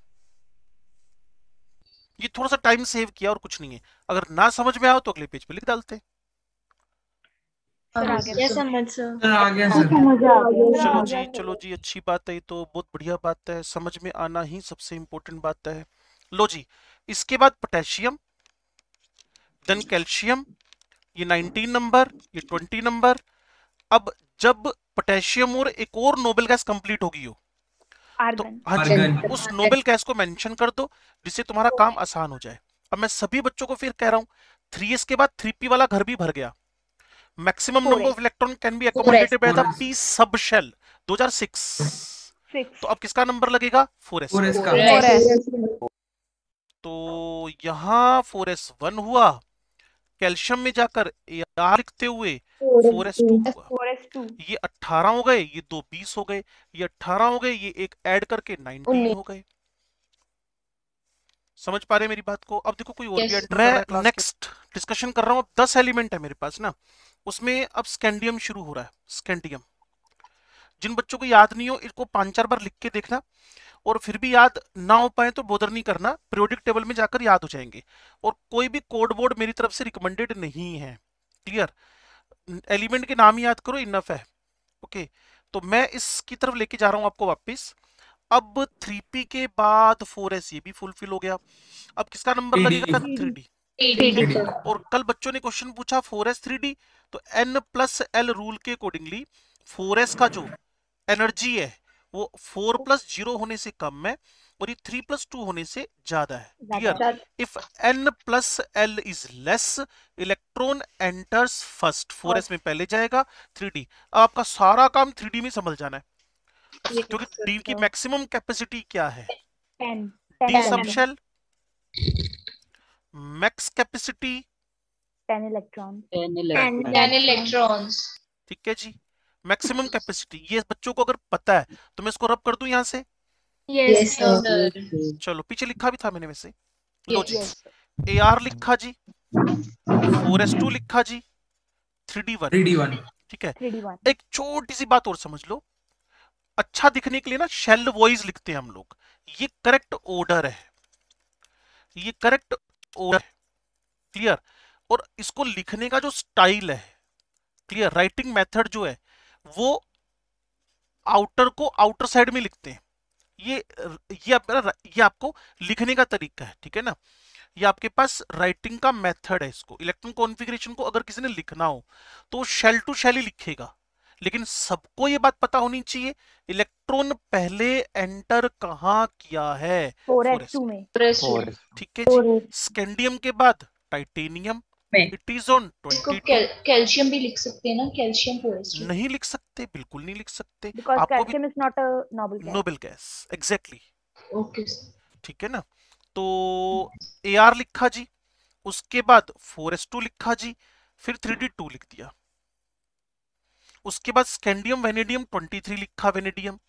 ये थोड़ा सा टाइम सेव किया और कुछ नहीं है अगर ना समझ में आओ तो अगले पेज पे लिख डालते चलो जी चलो जी अच्छी बात है तो बहुत बढ़िया बात है समझ में आना ही सबसे इम्पोर्टेंट बात है लो जी इसके बाद पोटेशियम देन कैल्शियम ये 19 नंबर ये 20 नंबर अब जब पोटेशियम और एक और नोबेल गैस कंप्लीट होगी हो आर्गन तो उस नोबेल गैस को मेंशन कर दो जिससे तुम्हारा तो काम आसान हो जाए अब मैं सभी बच्चों को फिर कह रहा हूँ थ्री के बाद थ्री पी वाला घर भी भर गया maximum number of electron can be accommodated by the p subshell 2006 तो अब किसका नंबर लगेगा 4s 4s का तो यहाँ 4s 1 हुआ कैल्शियम में जाकर आर लिखते हुए फोर एस टू ये अट्ठारह हो गए ये दो बीस हो गए ये अट्ठारह हो गए ये एक ऐड करके नाइनटीन हो गए समझ पा रहे मेरी बात को अब देखो कोई और भी भी नेक्स्ट डिस्कशन कर रहा हूँ दस एलिमेंट है मेरे पास ना उसमें अब स्कैंडियम शुरू हो रहा है स्कैंडियम जिन बच्चों को याद नहीं हो इसको पांच चार बार लिख के देखना और फिर भी याद ना हो पाए तो बोधर नहीं करना प्रियोडिक टेबल में जाकर याद हो जाएंगे और कोई भी कोड बोर्ड मेरी तरफ से रिकमेंडेड नहीं है क्लियर एलिमेंट के नाम याद करो इनफ है ओके तो मैं इसकी तरफ लेके जा रहा हूँ आपको वापिस अब थ्री पी के बाद फोर एस ये भी फुलफिल हो गया अब किसका नंबर लगेगा थ्री डी और कल बच्चों ने क्वेश्चन पूछा फोर एस थ्री डी तो एन प्लस एल रूल के अकॉर्डिंगली फोर एस का जो एनर्जी है वो फोर प्लस जीरो होने से कम है और ये थ्री प्लस टू होने से ज्यादा है clear if N plus L is less electron enters first four S में पहले जाएगा थ्री डी आपका सारा काम थ्री डी में समझ जाना है क्योंकि डी तो की मैक्सिमम कैपेसिटी क्या है d subshell max capacity ten electron ten electron ठीक है जी मैक्सिमम कैपेसिटी ये बच्चों को अगर पता है तो मैं इसको रब कर दू यहाँ से yes, yes, चलो पीछे लिखा भी था मैंने वैसे लो जी ए आर लिखा जी फोर एस टू लिखा जी three D one three D one ठीक है एक छोटी सी बात और समझ लो अच्छा दिखने के लिए ना शेल वॉइस लिखते हैं हम लोग ये करेक्ट ऑर्डर है ये करेक्ट ऑर्डर क्लियर और इसको लिखने का जो स्टाइल है क्लियर राइटिंग मेथड जो है वो आउटर को आउटर साइड में लिखते हैं ये ये आप, ये आपको लिखने का तरीका है ठीक है ना ये आपके पास राइटिंग का मेथड है इसको इलेक्ट्रॉन कॉन्फ़िगरेशन को अगर किसी ने लिखना हो तो शेल टू शेल ही लिखेगा लेकिन सबको ये बात पता होनी चाहिए इलेक्ट्रॉन पहले एंटर कहाँ किया है ठीक है स्कैंडियम के बाद titanium it is on calcium भी लिख सकते हैं ना कैल्शियम नहीं लिख सकते बिल्कुल नहीं लिख सकते calcium is not a noble gas exactly okay ठीक है ना तो आर लिखा जी उसके बाद टू लिखा जी फिर टू लिख दिया उसके बाद स्कैंडियम वेनेडियम थ्री लिखा वेनेडियम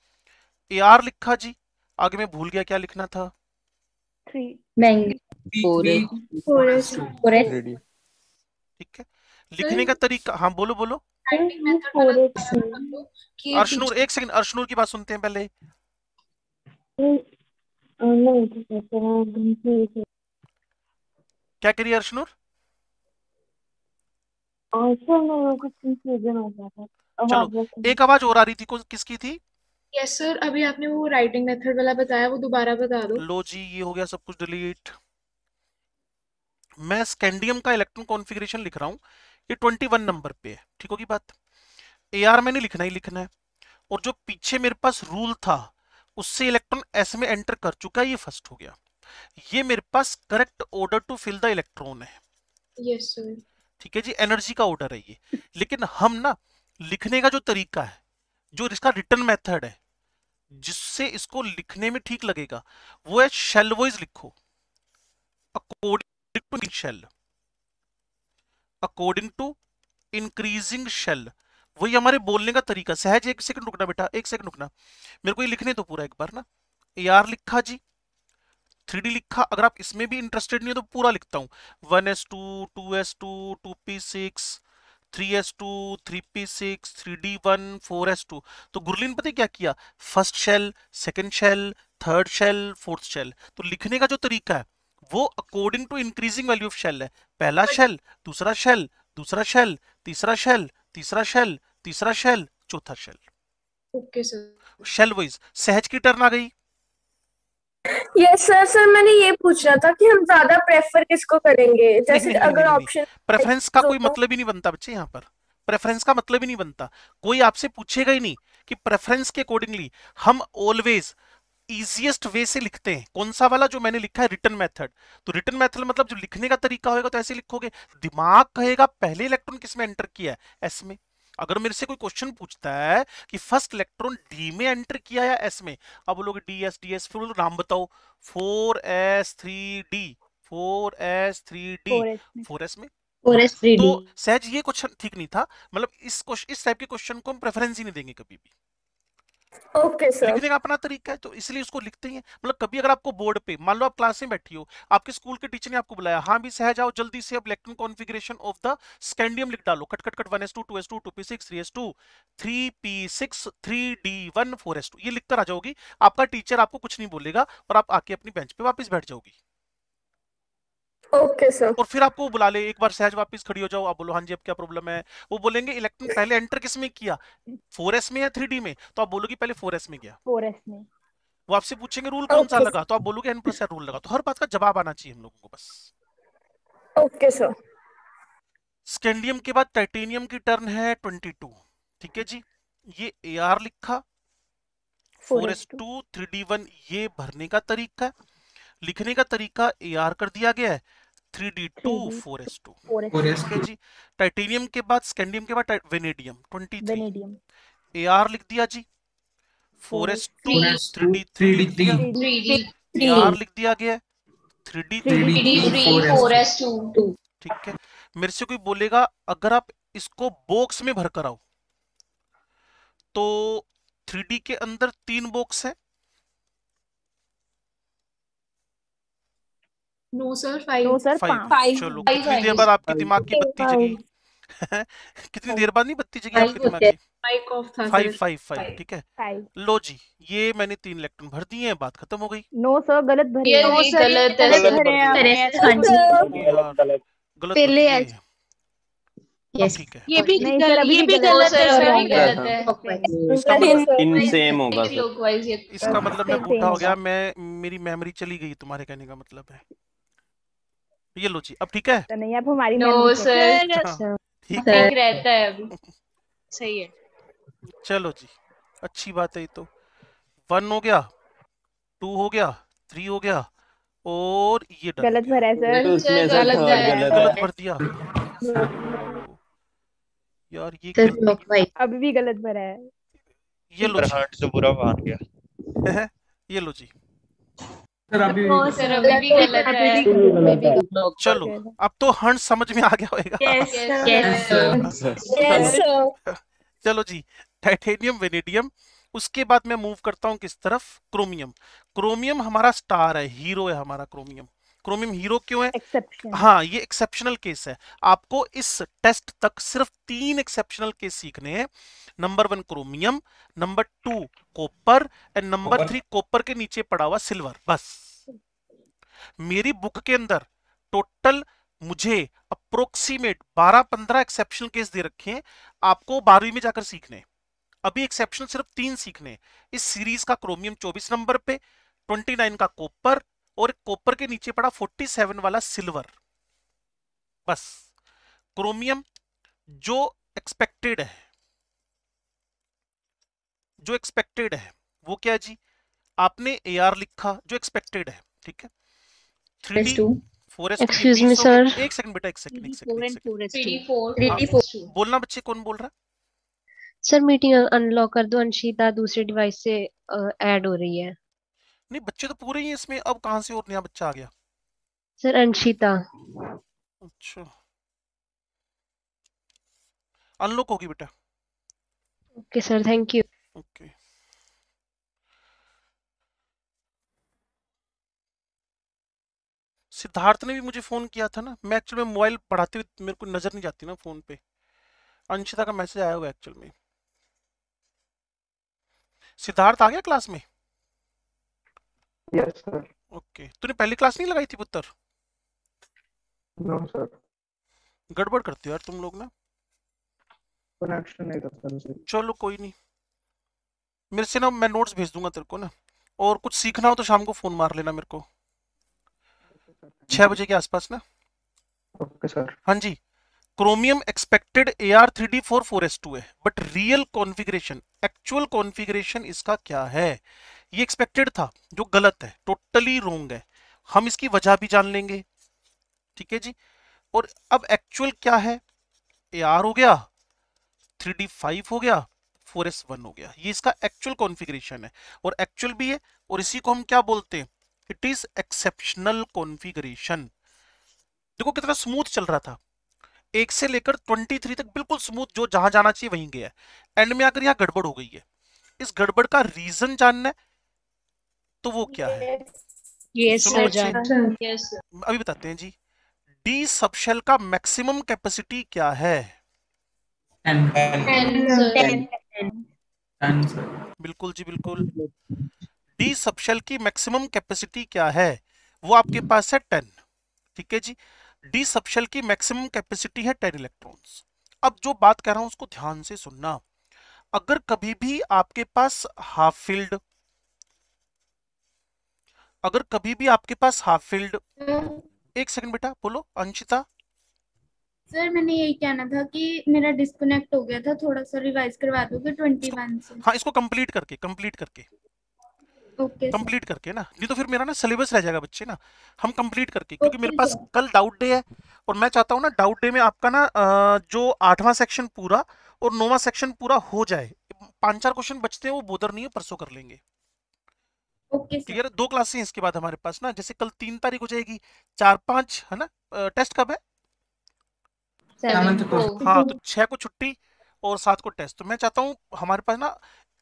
ए आर लिखा जी आगे मैं भूल गया क्या लिखना था थ्री मैंग फोर ठीक है लिखने का तरीका हाँ बोलो बोलो अर्शनूर एक सेकंड अर्शनूर की बात सुनते हैं पहले हम्म। तो हाँ, क्या करिए अर्शनूर चलो एक आवाज और आ रही थी किसकी थी यस yes, सर अभी आपने वो राइटिंग मेथड वाला बताया वो दोबारा बता दो लो जी ये हो गया सब कुछ डिलीट मैं स्कैंडियम का इलेक्ट्रॉन कॉन्फ़िगरेशन लिख रहा हूँ ये 21 नंबर पे है ठीक होगी बात ए आर मैंने लिखना ही लिखना है और जो पीछे मेरे पास रूल था उससे इलेक्ट्रॉन एस में एंटर कर चुका है ये फर्स्ट हो गया ये मेरे पास correct order to fill the electron है yes, ठीक है जी एनर्जी का ऑर्डर है ये लेकिन हम ना लिखने का जो तरीका है जो इसका रिटर्न मेथड है जिससे इसको लिखने में ठीक लगेगा वो है शेलवोइज लिखो according dipping shell according to increasing shell वही हमारे बोलने का तरीका सहज एक सेकंड रुकना बेटा एक सेकंड रुकना मेरे को ये लिखने तो पूरा एक बार ना ए आर लिखा जी थ्री लिखा अगर आप इसमें भी इंटरेस्टेड नहीं हो तो पूरा लिखता हूँ one S two two s two two p six three S two three P six three D one four S two तो गुरलीन पता क्या किया first shell second shell third shell fourth shell तो लिखने का जो तरीका है वो according to increasing value of shell है पहला शेल हाँ दूसरा शेल दूसरा शेल तीसरा शेल तीसरा शेल तीसरा शेल चौथा shell okay sir shell wise Sahaj की टर्न आ गई यस सर सर मैंने ये पूछना था कि हम ज्यादा प्रेफर किसको करेंगे जैसे नहीं, अगर ऑप्शन प्रेफरेंस का कोई तो- मतलब ही नहीं बनता बच्चे यहाँ पर प्रेफरेंस का मतलब ही नहीं बनता कोई आपसे पूछेगा ही नहीं कि प्रेफरेंस के अकॉर्डिंगली हम ऑलवेज इजिएस्ट वे से लिखते हैं कौन सा वाला जो मैंने लिखा है रिटर्न मेथड तो रिटर्न मेथड मतलब जो लिखने का तरीका होगा तो ऐसे लिखोगे दिमाग कहेगा पहले इलेक्ट्रॉन किसमें एंटर किया है एस में अगर मेरे से कोई क्वेश्चन पूछता है कि फर्स्ट इलेक्ट्रॉन डी में एंटर किया या एस में अब बोलोगे डी एस डी एस फिर नाम बताओ four s three D four s three D four S में तो सहज ये क्वेश्चन ठीक नहीं था मतलब इस क्वेश्चन इस टाइप के क्वेश्चन को हम प्रेफरेंस ही नहीं देंगे कभी भी ओके सर लिखने का अपना तरीका है तो इसलिए उसको लिखते ही मतलब कभी अगर आपको बोर्ड पे मान लो आप क्लास में बैठी हो आपके स्कूल के टीचर ने आपको बुलाया हाँ भी सह जाओ जल्दी से अब electron configuration of the scandium लिख डालो cut cut cut one S two two s two two p six three S two three P six three D one four S two ये लिखकर आ जाओगी आपका टीचर आपको कुछ नहीं बोलेगा और आप आके अपनी बेंच पे वापिस बैठ जाओगी ओके सर और फिर आपको बुला ले एक बार सहज वापस खड़ी हो जाओ आप बोलो हाँ जी अब क्या प्रॉब्लम है वो बोलेंगे इलेक्ट्रॉन पहले एंटर किस में किया 4s में या 3d में तो आप बोलोगे पहले 4s में गया 4s में वो आपसे पूछेंगे रूल कौन सा लगा तो आप बोलोगे एन प्लस रूल लगा तो हर बात का जवाब आना चाहिए हम लोगों को बस ओके सर स्कैंडियम के बाद टाइटेनियम की टर्न है 22 ठीक है जी ये AR लिखा 4s2 3d1 ये भरने का तरीका लिखने का तरीका AR कर दिया गया है three d two four S two four s है जी टाइटेनियम के बाद स्कैंडियम के बाद vanadium twenty three A R लिख दिया जी four S two three D three D three A R लिख दिया गया three D three D four S two ठीक है मेरे से कोई बोलेगा अगर आप इसको बॉक्स में भर कर आओ तो थ्री के अंदर तीन बॉक्स है no sir five no sir five चलो कितनी देर बाद आपके दिमाग की बत्ती जगी *laughs* कितनी देर बाद नहीं बत्ती जगी आपके दिमाग की फाइव फाइव फाइव ठीक है लो जी ये मैंने तीन इलेक्ट्रॉन भर दिए हैं बात खत्म हो गई नो सर गलत भर दिए नो सर गलत है गलत पहले हाँ हाँ, ठीक है ये भी गलत ये भी गलत है इसका इन सेम मतलब होगा इसका मतलब मैं बूढ़ा हो गया मैं मेरी मेमोरी चली गई तुम्हारे कहने का मतलब है ये लो जी अब ठीक है तो नहीं अब हमारी नो सर हाँ, ठीक रहता है सही है चलो जी अच्छी बात है ये तो वन हो गया टू हो गया थ्री हो गया और ये गलत गलत गलत भर भर दिया यार ये अभी भी गलत भरा है ये लो से बुरा गया *laughs* ये लो जी सर अभी सर अभी भी गलत है चलो अब तो हंड समझ में आ गया होगा चलो जी टाइटेनियम वेनेडियम उसके बाद मैं मूव करता हूँ किस तरफ क्रोमियम क्रोमियम हमारा स्टार है हीरो है हमारा क्रोमियम क्रोमियम हीरो क्यों है exception. हाँ ये एक्सेप्शनल केस है आपको इस टेस्ट तक सिर्फ तीन एक्सेप्शनल केस सीखने हैं number one chromium number two copper and number three copper के नीचे पड़ा हुआ सिल्वर बस मेरी बुक के अंदर टोटल मुझे अप्रोक्सीमेट 12-15 एक्सेप्शन केस दे रखे हैं आपको बारहवीं में जाकर सीखने अभी एक्सेप्शन सिर्फ तीन सीखने इस सीरीज का क्रोमियम 24 नंबर पे 29 का कोपर और कोपर के नीचे पड़ा 47 वाला सिल्वर बस क्रोमियम जो एक्सपेक्टेड है जो एक्सपेक्टेड है वो क्या जी आपने एआर लिखा जो एक्सपेक्टेड है ठीक है 3d 4s excuse me sir एक सेकंड बेटा एक सेकंड एक सेकंड हाँ। हाँ। बोलना बच्चे कौन बोल रहा सर मीटिंग अनलॉक कर दो अंशिता दूसरे डिवाइस से ऐड हो रही है नहीं बच्चे तो पूरे ही इसमें अब कहां से और नया बच्चा आ गया सर अंशिता अच्छा अनलॉक होगी बेटा okay sir thank you okay Siddharth ने भी मुझे फ़ोन किया था ना मैं एक्चुअल में मोबाइल पढ़ाते हुए मेरे को नज़र नहीं जाती ना फ़ोन पे अंशिता का मैसेज आया हुआ एक्चुअल में सिद्धार्थ आ गया क्लास में यस सर ओके तूने पहली क्लास नहीं लगाई थी पुत्र नो सर गड़बड़ करते हो यार तुम लोग ना कनेक्शन नहीं करता चलो कोई नहीं मेरे से ना मैं नोट्स भेज दूंगा तेरे को ना और कुछ सीखना हो तो शाम को फोन मार लेना मेरे को छह बजे के आसपास ना ओके सर हाँ जी chromium expected A R three D four four S two है but real configuration actual configuration इसका क्या है ये एक्सपेक्टेड था जो गलत है टोटली रोंग है हम इसकी वजह भी जान लेंगे ठीक है जी और अब एक्चुअल क्या है ए आर हो गया थ्री डी फाइव हो गया फोर एस वन हो गया ये इसका एक्चुअल कॉन्फिग्रेशन है और एक्चुअल भी है और इसी को हम क्या बोलते हैं इट इज एक्सेप्शनल कॉन्फिगरेशन देखो कितना स्मूथ चल रहा था एक से लेकर ट्वेंटी थ्री तक बिल्कुल स्मूथ जो जहां जाना चाहिए वहीं गया एंड में आकर यहाँ गड़बड़ हो गई है इस गड़बड़ का रीजन जानना है तो वो क्या है yes, sir, yes, अभी बताते हैं जी डी सबशेल का मैक्सिमम कैपेसिटी क्या है बिल्कुल जी बिल्कुल डी सबशेल की मैक्सिमम कैपेसिटी क्या है वो आपके पास है टेन ठीक है जी डी सबशेल की मैक्सिमम कैपेसिटी है टेन इलेक्ट्रॉन्स अब जो बात कर रहा हूं उसको ध्यान से सुनना अगर कभी भी आपके पास हाफ फील्ड अगर कभी भी आपके पास हाफ फील्ड एक सेकंड बेटा बोलो अंशिता सर मैंने यही कहना था कि मेरा डिस्कनेक्ट हो गया था थोड़ा सा रिवाइज करवा दोगे 21 से हाँ इसको कंप्लीट करके कंप्लीट करके कंप्लीट करके ना नहीं तो फिर मेरा ना सिलेबस रह जाएगा बच्चे ना हम कंप्लीट करके क्योंकि मेरे पास कल डाउट डे है और मैं चाहता हूँ ना डाउट डे में आपका ना जो आठवां सेक्शन पूरा और नौवां सेक्शन पूरा हो जाए पांच चार क्वेश्चन बचते हैं वो बोधर नहीं है परसों कर लेंगे ठीक okay, है दो क्लासें इसके बाद हमारे पास ना जैसे कल तीन तारीख हो जाएगी चार पांच है ना टेस्ट कब है हाँ तो छह को छुट्टी और सात को टेस्ट तो मैं चाहता हूँ हमारे पास ना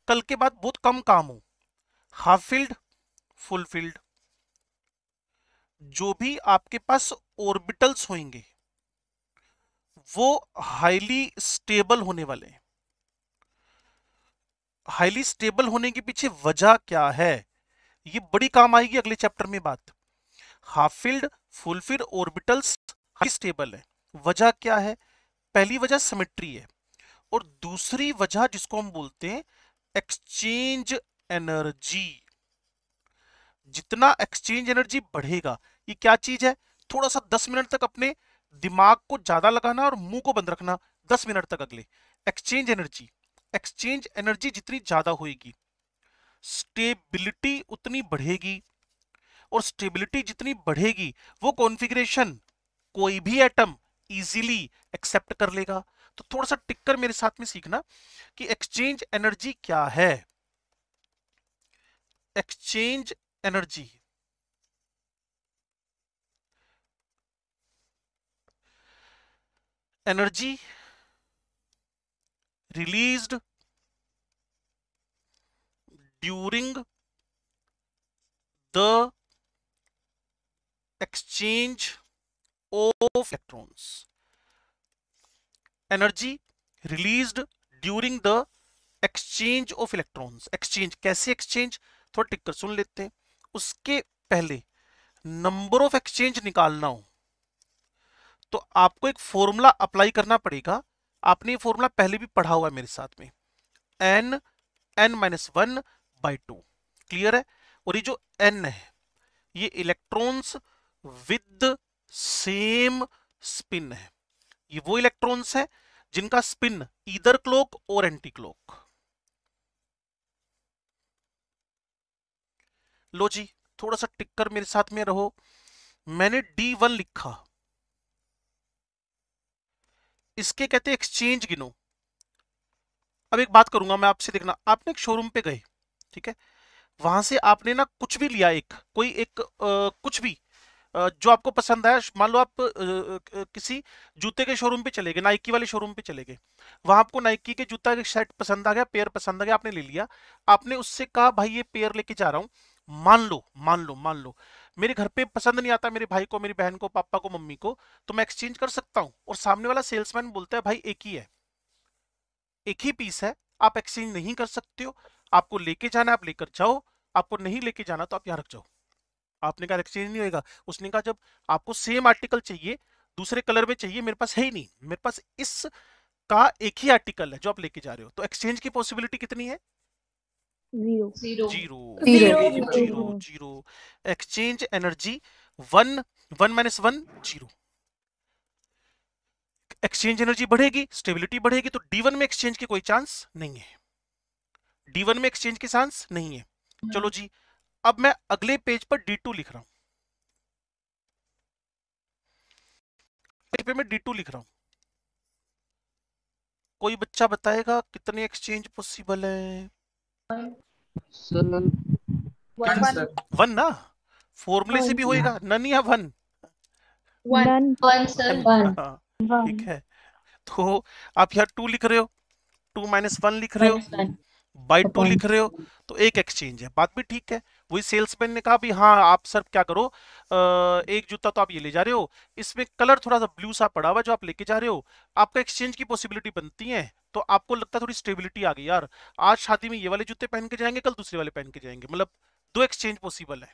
कल के बाद बहुत कम काम हो हाफ फील्ड फुल फील्ड जो भी आपके पास ऑर्बिटल्स होंगे वो हाईली स्टेबल होने वाले हैं हाईली स्टेबल होने के पीछे वजह क्या है ये बड़ी काम आएगी अगले चैप्टर में बात half field full field orbitals stable है वजह क्या है पहली वजह सिमेट्री है और दूसरी वजह जिसको हम बोलते हैं एक्सचेंज एनर्जी जितना एक्सचेंज एनर्जी बढ़ेगा ये क्या चीज है थोड़ा सा दस मिनट तक अपने दिमाग को ज्यादा लगाना और मुंह को बंद रखना दस मिनट तक अगले एक्सचेंज एनर्जी एक्सचेंज एनर्जी जितनी ज्यादा होगी स्टेबिलिटी उतनी बढ़ेगी और स्टेबिलिटी जितनी बढ़ेगी वो कॉन्फ़िगरेशन कोई भी एटम इजीली एक्सेप्ट कर लेगा तो थोड़ा सा टिक्कर मेरे साथ में सीखना कि एक्सचेंज एनर्जी क्या है exchange energy energy released during the exchange of electrons energy released during the exchange of electrons exchange कैसे exchange थोड़ा टिक कर सुन लेते हैं उसके पहले नंबर ऑफ एक्सचेंज निकालना हो तो आपको एक फॉर्मूला अप्लाई करना पड़ेगा आपने ये फॉर्मूला पहले भी पढ़ा हुआ है मेरे साथ में N N minus one by two clear है और ये जो एन है ये इलेक्ट्रॉन्स विद सेम स्पिन है ये वो इलेक्ट्रॉन्स है जिनका स्पिन इधर क्लोक और एंटी क्लोक लो जी थोड़ा सा टिककर मेरे साथ में रहो मैंने D1 लिखा इसके कहते एक्सचेंज गिनो अब एक बात करूंगा मैं आपसे देखना आपने एक शोरूम पे गए ठीक है वहां से आपने ना कुछ भी लिया एक कोई एक आ, कुछ भी आ, जो आपको पसंद आया मान लो आप आ, किसी जूते के शोरूम पे चले गए नाइकी वाले शोरूम पे चले गए वहां आपको नाइकी के जूता के शर्ट पसंद आ गया पेयर पसंद आ गया आपने ले लिया आपने उससे कहा भाई ये पेयर लेके जा रहा हूं मान लो मान लो मान लो मेरे घर पे पसंद नहीं आता मेरे भाई को मेरी बहन को पापा को मम्मी को तो मैं एक्सचेंज कर सकता हूँ और सामने वाला सेल्समैन बोलता है भाई एक ही है एक ही पीस है आप एक्सचेंज नहीं कर सकते हो आपको लेके जाना आप लेकर जाओ आपको नहीं लेके जाना तो आप यहाँ रख जाओ आपने कहा एक्सचेंज नहीं होगा उसने कहा जब आपको सेम आर्टिकल चाहिए दूसरे कलर में चाहिए मेरे पास है ही नहीं मेरे पास इस का एक ही आर्टिकल है जो आप लेके जा रहे हो तो एक्सचेंज की पॉसिबिलिटी कितनी है zero Zero. Zero. Zero. One minus one zero exchange energy बढ़ेगी स्टेबिलिटी बढ़ेगी तो डी वन में एक्सचेंज के कोई चांस नहीं है डी वन में एक्सचेंज के चांस नहीं है चलो जी अब मैं अगले पेज पर डी टू लिख रहा हूं पेज पे मैं डी टू लिख रहा हूं कोई बच्चा बताएगा कितने एक्सचेंज पॉसिबल है वन ना फॉर्मूले से भी होएगा नन या वन वन ठीक है तो आप यहाँ टू लिख रहे हो टू माइनस वन लिख रहे हो बाई टू लिख रहे हो तो एक एक्सचेंज है बात भी ठीक है वही सेल्समैन ने कहा भी हाँ आप सर क्या करो एक जूता तो आप ये ले जा रहे हो इसमें कलर थोड़ा सा ब्लू सा पड़ा हुआ जो आप लेके जा रहे हो आपका एक्सचेंज की पॉसिबिलिटी बनती है तो आपको लगता है थोड़ी स्टेबिलिटी आ गई यार आज शादी में ये वाले जूते पहन के जाएंगे कल दूसरे वाले पहन के जाएंगे मतलब दो एक्सचेंज पॉसिबल है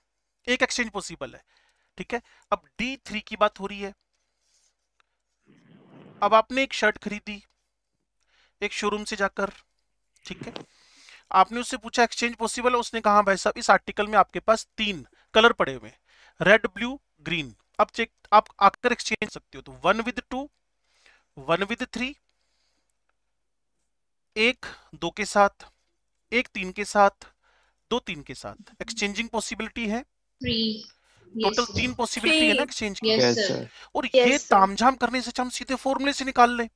एक एक्सचेंज पॉसिबल है ठीक है अब डी थ्री की बात हो रही है अब आपने एक शर्ट खरीदी एक शोरूम से जाकर ठीक है आपने उससे पूछा एक्सचेंज पॉसिबल है उसने कहा भाई साहब इस आर्टिकल में आपके पास तीन कलर पड़े हुए रेड ब्लू ग्रीन अब चेक आप आकर एक्सचेंज सकते हो तो one with two one with three एक दो के साथ एक तीन के साथ दो तीन के साथ एक्सचेंजिंग पॉसिबिलिटी है टोटल तीन पॉसिबिलिटी है ना एक्सचेंज की और ये तामझाम करने से हम सीधे फॉर्मूले से निकाल लें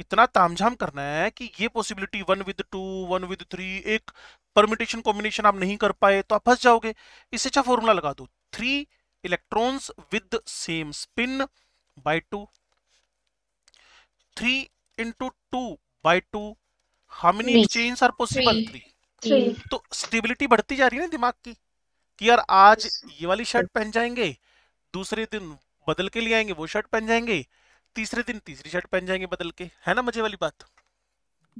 इतना तामझाम करना है कि ये possibility one with two one with three एक परमिटेशन कॉम्बिनेशन आप नहीं कर पाए तो आप फंस जाओगे इससे अच्छा फॉर्मूला लगा दो three electrons with same spin by two three into two by two how many exchange are possible three तो स्टेबिलिटी बढ़ती जा रही है ना दिमाग की कि यार आज ये वाली शर्ट पहन जाएंगे दूसरे दिन बदल के लिए आएंगे वो शर्ट पहन जाएंगे तीसरे दिन तीसरी शर्ट पहन जाएंगे बदल के है ना मजे वाली बात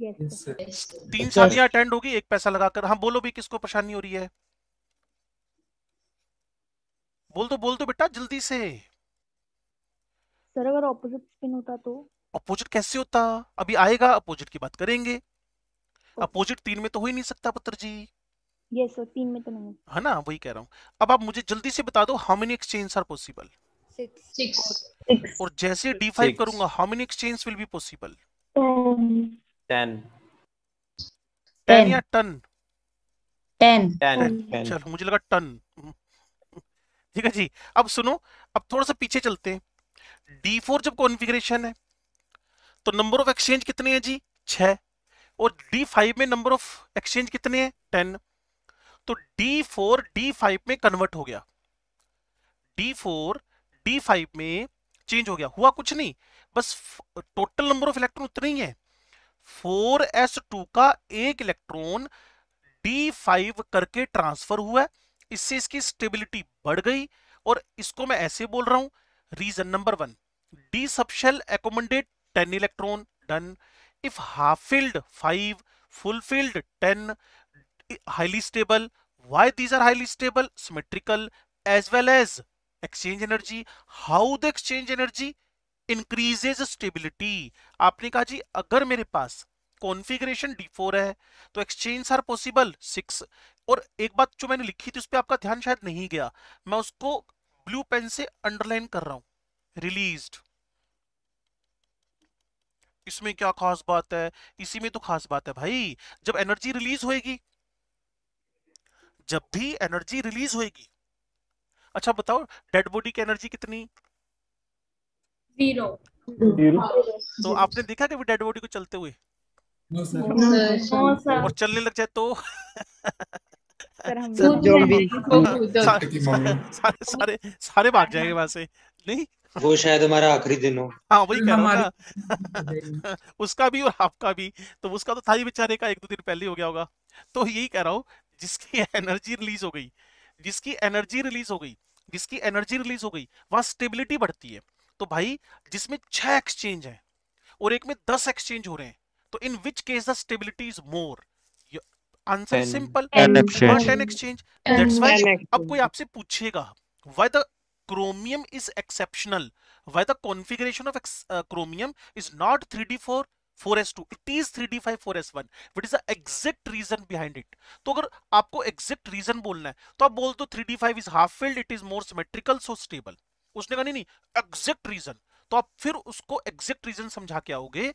yes, तीन शादियां अच्छा। अटेंड होगी एक पैसा लगाकर हाँ बोलो भी किसको परेशानी हो रही है बोल तो बोल तो बेटा जल्दी से सर अगर ऑपोजिट स्पिन होता तो अपोजिट कैसे होता अभी आएगा अपोजिट की बात करेंगे अपोजिट तीन में तो हो ही नहीं सकता पुत्र जी यस सर तीन में तो नहीं है ना वही कह रहा हूँ अब आप मुझे जल्दी से बता दो how many exchange are possible और जैसे डी फाइव करूंगा how many exchange will be possible ten ten या टन टेन टेन चलो मुझे लगा टन ठीक है जी अब सुनो अब थोड़ा सा पीछे चलते हैं डी फोर जब कॉन्फ़िगरेशन है तो नंबर ऑफ एक्सचेंज कितने हैं जी छ और डी फाइव में नंबर ऑफ एक्सचेंज कितने हैं टेन तो डी फोर डी फाइव में कन्वर्ट हो गया डी फोर डी फाइव में चेंज हो गया हुआ कुछ नहीं बस टोटल नंबर ऑफ इलेक्ट्रॉन उतना ही है फोर एस टू का एक इलेक्ट्रॉन डी फाइव करके ट्रांसफर हुआ इससे इसकी स्टेबिलिटी बढ़ गई और इसको मैं ऐसे बोल रहा हूं reason number one D subshell accommodate ten electron done if half field five full filled 10 highly stable why these are highly stable symmetrical as well exchange energy how the exchange energy increases stability आपने कहा जी अगर मेरे पास कॉन्फ़िगरेशन D4 है तो एक्सचेंज आर पॉसिबल सिक्स और एक बात जो मैंने लिखी थी उस पर आपका ध्यान शायद नहीं गया मैं उसको ब्लू पेन से अंडरलाइन कर रहा हूं रिलीज इसमें क्या खास बात है इसी में तो खास बात है भाई जब एनर्जी रिलीज होएगी जब भी एनर्जी रिलीज होएगी अच्छा बताओ डेड बॉडी की एनर्जी कितनी जीरो तो आपने देखा कभी डेड बॉडी को चलते हुए और चलने लग जाए तो *laughs* सारे सारे सारे भाग जाएंगे वहां से नहीं वो शायद हमारा आखिरी दिन हो हाँ वही कह रहा *laughs* उसका भी और आपका भी तो उसका तो था ही बेचारे का एक दो दिन पहले हो गया होगा तो यही कह रहा हूँ जिसकी एनर्जी *laughs* रिलीज हो गई जिसकी एनर्जी रिलीज हो गई जिसकी एनर्जी रिलीज हो गई वहां स्टेबिलिटी बढ़ती है तो भाई जिसमें छह एक्सचेंज है और एक में दस एक्सचेंज हो रहे हैं तो in which case the stability is more answer simple exchange that's अब कोई आपसे पूछेगा why the chromium is exceptional why the configuration of chromium is not three D four 4s2 it is 3d5 4s1 what is the exact reason behind it तो अगर आपको एग्जैक्ट रीजन बोलना है तो आप बोल दो 3d5 is half field it is more symmetrical so stable उसने कहा नहीं नहीं एग्जैक्ट रीजन तो आप फिर उसको एग्जैक्ट रीजन समझा के आओगे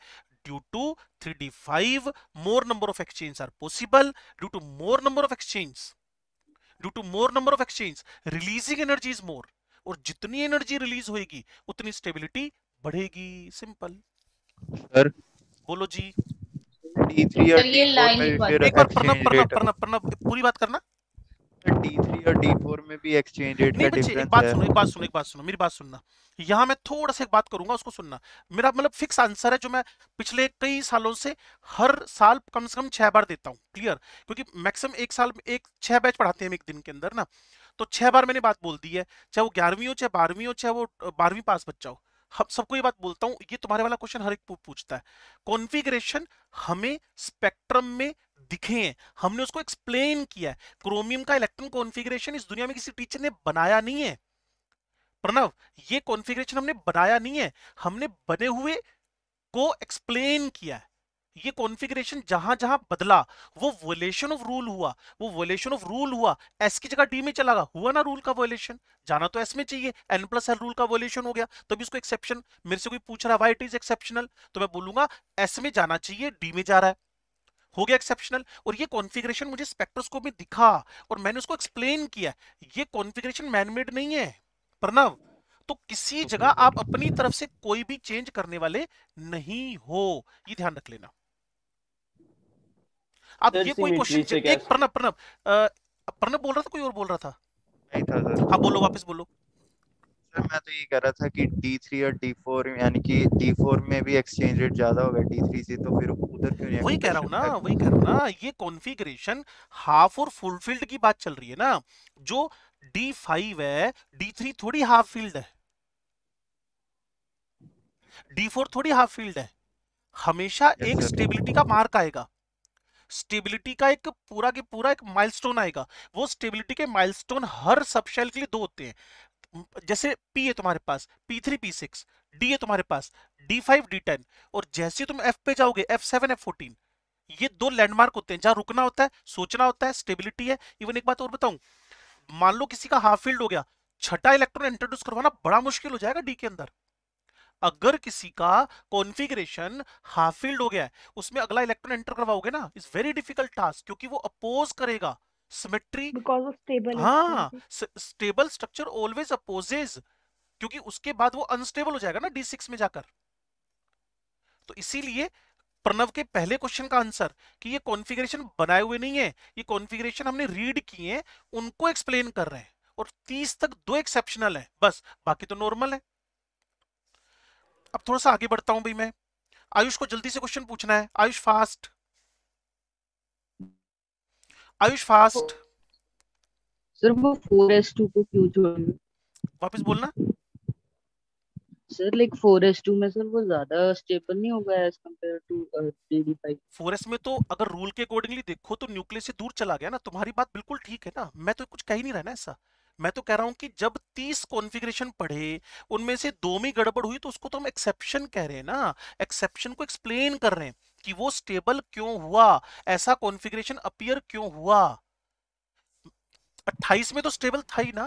due to 3d5 more number of exchanges are possible due to more number of exchanges due to more number of exchanges releasing energy is more और जितनी एनर्जी रिलीज होएगी उतनी स्टेबिलिटी बढ़ेगी सिंपल सर बोलो जी पूरी बात करना D3 और D4 में भी एक्सचेंज रेट का डिफरेंस है एक बात सुनो एक बात सुनो एक बात सुनो मेरी बात सुनना मैं थोड़ा सा एक बात करूंगा उसको सुनना मेरा मतलब फिक्स आंसर है जो मैं पिछले कई सालों से हर साल कम से कम छह बार देता हूँ क्लियर क्योंकि मैक्सिमम एक साल में एक छह बैच पढ़ाते हैं हम एक दिन के अंदर ना तो छह बार मैंने बात बोल दी है चाहे वो ग्यारहवीं हो चाहे बारहवीं हो चाहे वो बारहवीं पास बच्चा हो हम सबको ये बात बोलता हूँ ये तुम्हारे वाला क्वेश्चन हर एक पूछता है कॉन्फ़िगरेशन हमें स्पेक्ट्रम में दिखे हैं हमने उसको एक्सप्लेन किया है क्रोमियम का इलेक्ट्रॉन कॉन्फ़िगरेशन इस दुनिया में किसी टीचर ने बनाया नहीं है प्रणव ये कॉन्फ़िगरेशन हमने बनाया नहीं है हमने बने हुए को एक्सप्लेन किया है ये कॉन्फ़िगरेशन जहां जहां बदला वो वोलेशन ऑफ रूल हुआ वो वोलेशन ऑफ रूल हुआ एस की जगह डी में चला गया हुआ ना रूल का वोलेशन जाना तो एस में चाहिए एन प्लस एल रूल का वोलेशन हो गया तो भी इसको एक्सेप्शन मेरे से कोई पूछ रहा है वाई इट इज एक्सेप्शनल तो मैं बोलूंगा एस में जाना चाहिए डी में जा रहा है हो गया एक्सेप्शनल और ये कॉन्फ़िगरेशन मुझे स्पेक्ट्रोस्कोप में दिखा और मैंने उसको एक्सप्लेन किया ये कॉन्फ़िगरेशन मैनमेड नहीं है प्रणव तो किसी जगह आप अपनी तरफ से कोई भी चेंज करने वाले नहीं हो ये ध्यान रख लेना आप ये कोई क्वेश्चन एक प्रणब प्रणब प्रणब बोल रहा था कोई और बोल रहा था नहीं था सर हाँ बोलो वापस बोलो सर मैं तो ये कह रहा था कि D3 और D4 यानी कि D4 में भी एक्सचेंज रेट ज्यादा होगा D3 से तो फिर उधर क्यों नहीं वही कह रहा हूँ ना वही कह रहा हूँ ना ये कॉन्फ़िगरेशन हाफ और फुल फील्ड की बात चल रही है ना जो D5 है D3 थोड़ी हाफ फील्ड है D4 थोड़ी हाफ फील्ड है हमेशा एक स्टेबिलिटी का मार्क आएगा स्टेबिलिटी का एक पूरा के पूरा एक माइलस्टोन आएगा वो स्टेबिलिटी के माइलस्टोन हर सबशेल के लिए दो होते हैं जैसे पी है तुम्हारे पास P three P six D है तुम्हारे पास डी फाइव डी टेन और जैसे तुम एफ पे जाओगे एफ सेवन एफ फोर्टीन ये दो लैंडमार्क होते हैं जहां रुकना होता है सोचना होता है स्टेबिलिटी है इवन एक बात और बताऊं मान लो किसी का हाफ फील्ड हो गया छठा इलेक्ट्रॉन इंट्रोड्यूस करवाना बड़ा मुश्किल हो जाएगा डी के अंदर अगर किसी का कॉन्फिगरेशन हाफ फील्ड हो गया है उसमें अगला इलेक्ट्रॉन एंटर करवाओगे ना इज वेरी डिफिकल्ट टास्क क्योंकि वो अपोज करेगा सिमेट्री स्टेबल हाँ स्टेबल स्ट्रक्चर ऑलवेज अपोजेज क्योंकि उसके बाद वो अनस्टेबल हो जाएगा ना डी सिक्स में जाकर तो इसीलिए प्रणव के पहले क्वेश्चन का आंसर कि ये कॉन्फ़िगरेशन बनाए हुए नहीं है ये कॉन्फ़िगरेशन हमने रीड किए उनको एक्सप्लेन कर रहे हैं और 30 तक दो एक्सेप्शनल है बस बाकी तो नॉर्मल है अब थोड़ा सा आगे बढ़ता हूं भाई मैं आयुष को जल्दी से क्वेश्चन पूछना है Ayush fast Ayush fast sir वो फोर एस टू को क्यों छोड़ना वापस बोलना sir like four S two में सर वो ज्यादा स्टेबल नहीं होगा as compare to D five four S में तो अगर रूल के अकॉर्डिंगली देखो तो न्यूक्लियस से दूर चला गया ना तुम्हारी बात बिल्कुल ठीक है ना मैं तो कुछ कह ही नहीं रहा ना ऐसा मैं तो कह रहा हूं कि जब तीस कॉन्फ़िगरेशन पढ़े उनमें से दो में गड़बड़ हुई तो उसको तो हम एक्सेप्शन कह रहे हैं ना एक्सेप्शन को एक्सप्लेन कर रहे हैं कि वो स्टेबल क्यों हुआ ऐसा कॉन्फ़िगरेशन अपियर क्यों हुआ 28 में तो स्टेबल था ही ना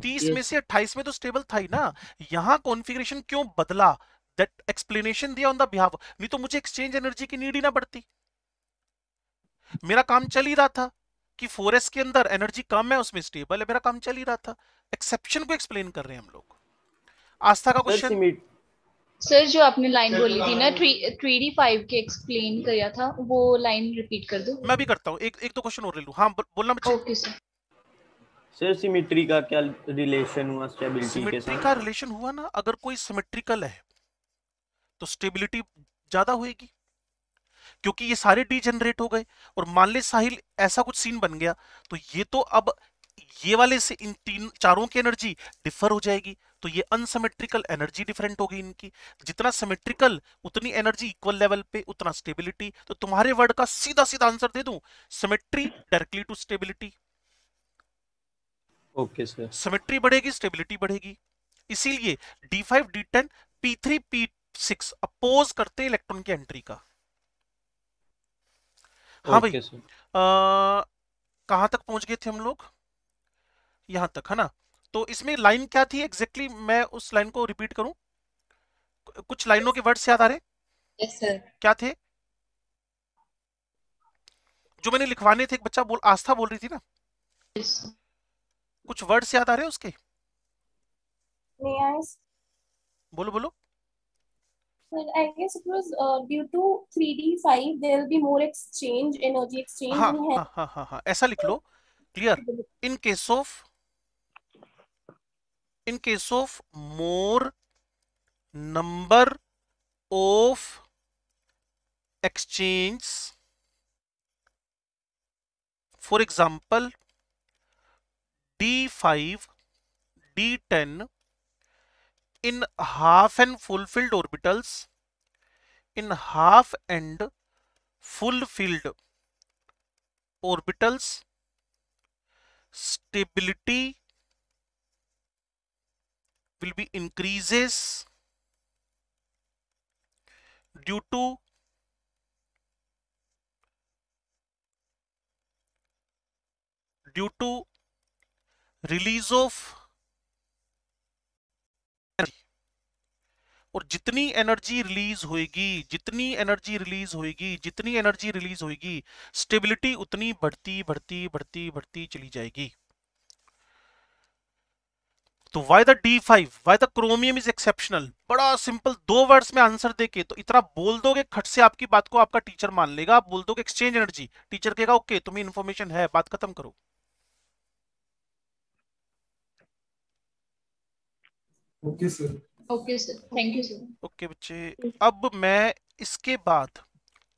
30 yes. में से 28 में तो स्टेबल था ही ना यहाँ कॉन्फ़िगरेशन क्यों बदला दैट एक्सप्लेनेशन दिया ऑन द बिहाव नहीं तो मुझे एक्सचेंज एनर्जी की नीड ही ना पड़ती मेरा काम चल ही रहा था कि फोरेस्ट के अंदर एनर्जी कम है उसमें स्टेबल है मेरा काम चल ही रहा था एक्सेप्शन को एक्सप्लेन कर रहे हैं हम लोग आस्था का क्वेश्चन सर जो आपने लाइन बोली थी ना थ्री डी फाइव के एक्सप्लेन किया था वो लाइन रिपीट कर दो मैं भी करता हूँ एक एक तो क्वेश्चन और ले लूँ हाँ बोलना बच्चे ओके सर सर सिमेट्री का क्या रिलेशन हुआ स्टेबिलिटी के साथ सिमेट्री का रिलेशन हुआ ना अगर कोई सिमेट्रिकल है तो स्टेबिलिटी ज्यादा होगी क्योंकि ये सारे डीजनरेट हो गए और मान ले साहिल ऐसा कुछ सीन बन गया तो ये तो अब ये वाले से इन तीन चारों की एनर्जी डिफर हो जाएगी तो ये अनसमेट्रिकल एनर्जी डिफरेंट होगी इनकी जितना सिमेट्रिकल उतनी एनर्जी इक्वल लेवल पे उतना स्टेबिलिटी तो तुम्हारे वर्ड का सीधा सीधा आंसर दे दू symmetry directly to stability okay sir symmetry बढ़ेगी स्टेबिलिटी बढ़ेगी इसीलिए D D five ten P three P six oppose करते इलेक्ट्रॉन की एंट्री का हाँ भाई कहाँ तक पहुंच गए थे हम लोग यहाँ तक है ना तो इसमें लाइन क्या थी एग्जैक्टली exactly मैं उस लाइन को रिपीट करूँ कुछ लाइनों के वर्ड्स याद आ रहे yes, क्या थे जो मैंने लिखवाने थे एक बच्चा बोल आस्था बोल रही थी ना yes. कुछ वर्ड्स याद आ रहे हैं उसके yes. बोलो बोलो Well, I guess it was uh, due to 3D5, there will be more exchange, energy exchange. हाँ, हाँ, हाँ, हाँ, हाँ, ऐसा लिख लो clear in case of in case of more number of exchange for example d5 d10 in half and full filled orbitals in half and full filled orbitals stability will be increases due to due to release of और जितनी एनर्जी रिलीज होएगी जितनी एनर्जी रिलीज होएगी जितनी एनर्जी रिलीज होएगी स्टेबिलिटी उतनी बढ़ती बढ़ती बढ़ती बढ़ती चली जाएगी तो why the D five why the chromium is exceptional बड़ा सिंपल दो वर्ड्स में आंसर देके तो इतना बोल दोगे खट से आपकी बात को आपका टीचर मान लेगा बोल दोगे एक्सचेंज एनर्जी टीचर कहेगा ओके तुम्हें इन्फॉर्मेशन है बात खत्म करो okay okay, sir okay sir thank you sir okay बच्चे अब मैं इसके बाद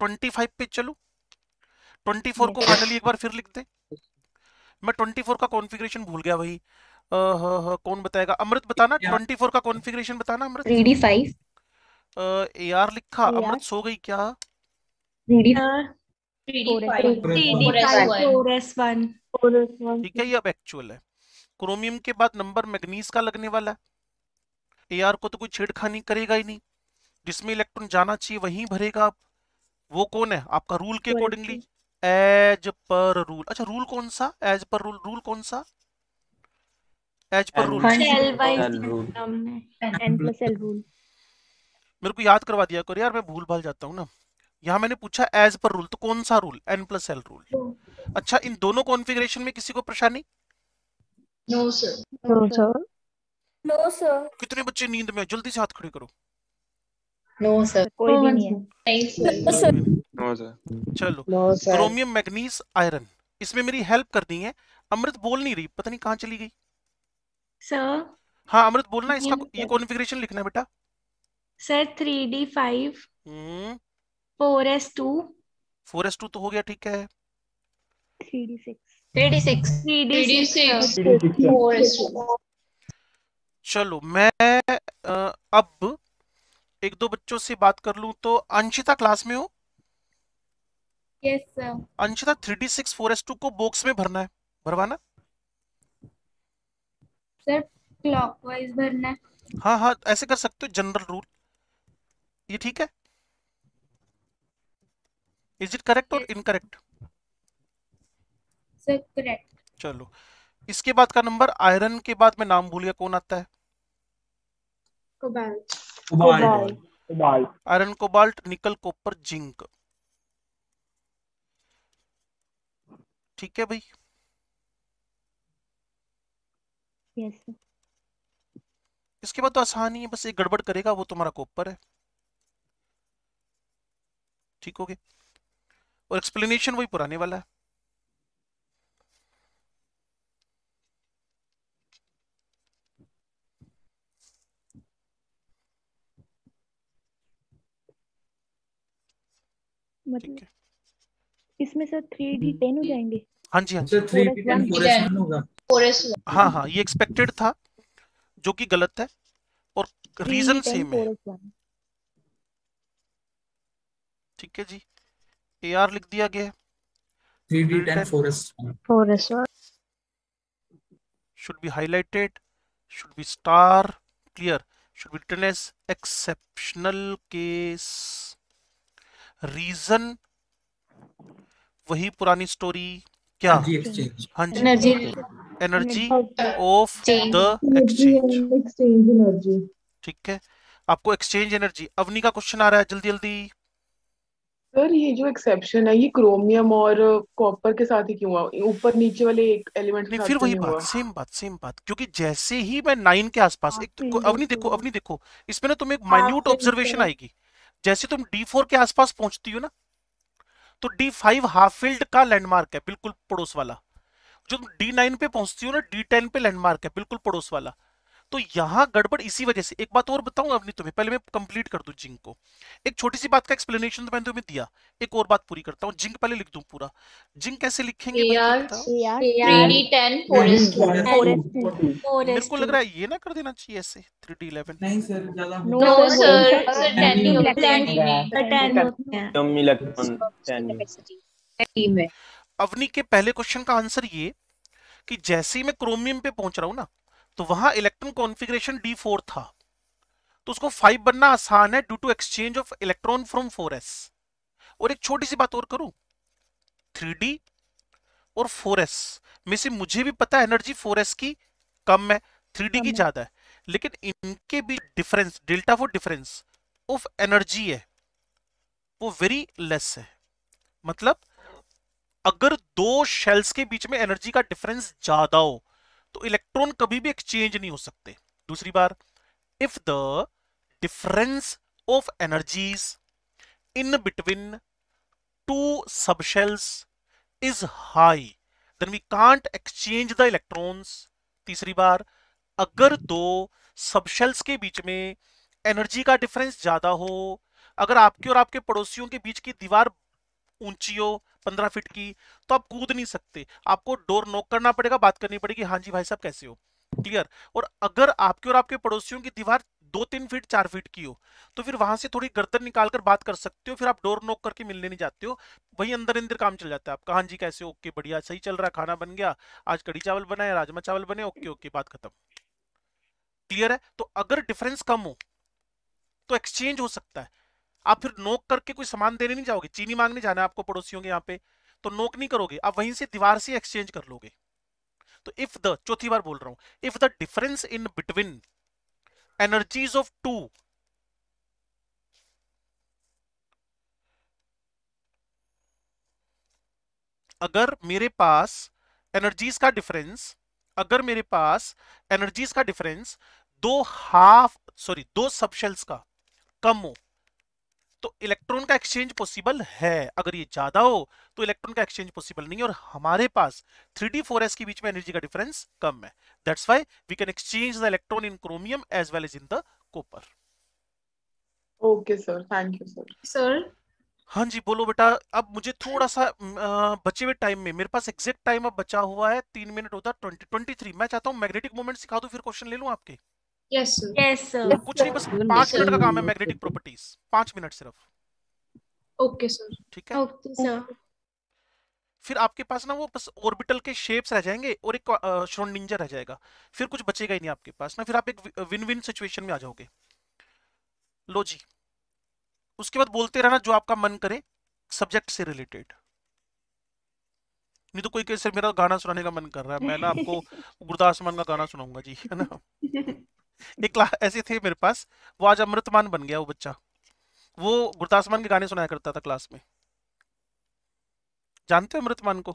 25 पे चलूं 24 को फाइनली एक बार फिर लिखते दे मैं 24 का कॉन्फ़िगरेशन भूल गया भाई आ, हा, हा, कौन बताएगा अमृत बताना 24 का कॉन्फ़िगरेशन बताना अमृत 3d5 यार लिखा अमृत सो गई क्या 3d4 3d5 हाँ। ठीक है ये अब एक्चुअल है क्रोमियम के बाद नंबर मैग्नीज का लगने वाला है ए को तो कोई छेड़खानी करेगा ही नहीं जिसमें इलेक्ट्रॉन जाना चाहिए वहीं भरेगा आप वो कौन है आपका रूल के अकॉर्डिंगली एज पर रूल अच्छा रूल कौन सा एज पर रूल रूल कौन सा एज पर रूल मेरे को याद करवा दिया करो यार मैं भूल भाल जाता हूँ ना यहाँ मैंने पूछा एज पर रूल तो कौन सा rule N plus L rule अच्छा इन दोनों कॉन्फ़िगरेशन में किसी को परेशानी no sir no sir no sir कितने बच्चे नींद में जल्दी से हाथ खड़े करो नो तो सर कोई भी नहीं है थैंक यू नो सर चलो क्रोमियम मैग्नीज आयरन इसमें मेरी हेल्प करनी है अमृत बोल नहीं रही पता नहीं कहाँ चली गई सर हाँ अमृत बोलना इसका ये कॉन्फ़िगरेशन लिखना है बेटा sir three D five four S two four S two तो हो गया ठीक है three D six three D six three D six four S two चलो मैं अब एक दो बच्चों से बात कर लूं तो अंशिता क्लास में हो yes sir Anshita three D six four S two को बॉक्स में भरना है भरवाना क्लॉकवाइज भरना हाँ हाँ ऐसे कर सकते हो जनरल रूल ये ठीक है इज इट करेक्ट और इनकरेक्ट सर करेक्ट चलो इसके बाद का नंबर आयरन के बाद में नाम भूल गया कौन आता है आयरन कोबाल्ट निकल कोपर जिंक ठीक है भाई yes, इसके बाद तो आसान ही है बस एक गड़बड़ करेगा वो तुम्हारा कोपर है ठीक हो गया और एक्सप्लेनेशन वही पुराने वाला है मतलब इसमें सर थ्री डी टेन हो जाएंगे हाँ जी हाँ जी अच्छा, हाँ हाँ ये एक्सपेक्टेड था जो कि गलत है और रीजन सेम है ठीक है जी ए आर लिख दिया गया three D ten four S should be highlighted should be star clear should reason वही पुरानी स्टोरी क्या हाँ जी एनर्जी ऑफ द एक्सचेंज ठीक है आपको एक्सचेंज एनर्जी अवनी का क्वेश्चन आ रहा है जल्दी जल्दी सर ये जो एक्सेप्शन है ये क्रोमियम और कॉपर के साथ ही क्यों हुआ ऊपर नीचे वाले एक एलिमेंट नहीं फिर वही बात सेम बात सेम बात क्योंकि जैसे ही मैं नाइन के आसपास एक तो अवनी देखो अवनी देखो इसमें ना तुम्हें एक माइन्यूट हाँ, ऑब्जर्वेशन आएगी जैसे तुम D4 के आसपास पहुंचती हो ना तो D5 हाफ फील्ड का लैंडमार्क है बिल्कुल पड़ोस वाला जो तुम D9 पे पहुंचती हो ना D10 पे लैंडमार्क है बिल्कुल पड़ोस वाला तो यहां गड़बड़ इसी वजह से एक बात और बताऊं अपनी तुम्हें पहले मैं कंप्लीट कर दू जिंक को एक छोटी सी बात का एक्सप्लेनेशन तो मैंने तुम्हें दिया एक और बात पूरी करता हूँ जिंक पहले लिख दू पूरा जिंक कैसे लिखेंगे मेरे को लग रहा है ये ना कर देना चाहिए ऐसे थ्री डी इलेवन अवनी के पहले क्वेश्चन का आंसर ये कि जैसे ही मैं क्रोमियम पे पहुंच रहा हूँ ना तो वहां इलेक्ट्रॉन कॉन्फिग्रेशन डी फोर था तो उसको फाइव बनना आसान है due to exchange of electron from four S और एक छोटी सी बात और करूं थ्री डी और फोर एस में से मुझे भी पता है एनर्जी फोर एस की कम है थ्री डी की ज्यादा है लेकिन इनके भी difference delta for difference of energy है वो वेरी लेस है मतलब अगर दो शेल्स के बीच में एनर्जी का डिफरेंस ज्यादा हो तो इलेक्ट्रॉन कभी भी एक्सचेंज नहीं हो सकते दूसरी बार if the difference of energies in between two subshells is high then we can't exchange the electrons तीसरी बार अगर दो सबशेल्स के बीच में एनर्जी का डिफरेंस ज्यादा हो अगर आपके और आपके पड़ोसियों के बीच की दीवार ऊंची हो पंद्रह फीट की तो आप कूद नहीं सकते आपको डोर नोक करना पड़ेगा बात करनी पड़ेगी हाँ जी भाई साहब कैसे हो क्लियर और अगर आपके और आपके पड़ोसियों की दीवार दो तीन फीट चार फीट की हो तो फिर वहां से थोड़ी गर्दन निकालकर बात कर सकते हो फिर आप डोर नोक करके मिलने नहीं जाते हो वही अंदर अंदर काम चल जाता है आपका हाँ जी कैसे ओके बढ़िया सही चल रहा है खाना बन गया आज कड़ी चावल बनाए राजमा चावल बने ओके ओके बात खत्म क्लियर है तो अगर डिफरेंस कम हो तो एक्सचेंज हो सकता है आप फिर नोक करके कोई सामान देने नहीं जाओगे चीनी मांगने जाना आपको पड़ोसियों के यहाँ पे तो नोक नहीं करोगे आप वहीं से दीवार से एक्सचेंज कर लोगे तो इफ द चौथी बार बोल रहा हूं if the difference in between energies of two अगर मेरे पास एनर्जीज का डिफरेंस अगर मेरे पास एनर्जीज का डिफरेंस दो हाफ सॉरी दो सबशेल्स का कम हो तो इलेक्ट्रॉन का एक्सचेंज पॉसिबल है अगर ये ज्यादा हो तो इलेक्ट्रॉन का एक्सचेंज पॉसिबल नहीं और हमारे पास थ्री डी फोर एस के बीच में एनर्जी का डिफरेंस कम है that's why we can exchange the electron in chromium as well as in the copper okay sir thank you sir sir हाँ जी बोलो बेटा अब मुझे थोड़ा सा बचे हुए टाइम में मेरे पास एग्जैक्ट टाइम अब बचा हुआ है तीन मिनट होता है ट्वेंटी ट्वेंटी थ्री मैं चाहता हूँ मैग्नेटिक मोमेंट सिखा दो फिर क्वेश्चन ले लूँ आपके सर कुछ नहीं बस पांच मिनट का काम है मैग्नेटिक प्रॉपर्टीज पांच मिनट सिर्फ ओके सर ठीक है फिर आपके पास ना वो बस ऑर्बिटल के शेप्स रह जाएंगे और एक श्रोनिंजर रह जाएगा फिर कुछ बचेगा ही नहीं आपके पास ना फिर आप एक विन विन सिचुएशन में आ जाओगे लो जी उसके बाद बोलते रहना जो आपका मन करे सब्जेक्ट से रिलेटेड नहीं तो कोई कैसे मेरा गाना सुनाने का मन कर रहा है मैं ना आपको *laughs* गुरदास मान का गाना सुनाऊंगा जी है ना *laughs* निकला ऐसे थे मेरे पास वो आज अमृतमान बन गया वो बच्चा वो गुरदास मान के गाने सुनाया करता था क्लास में जानते हो अमृतमान को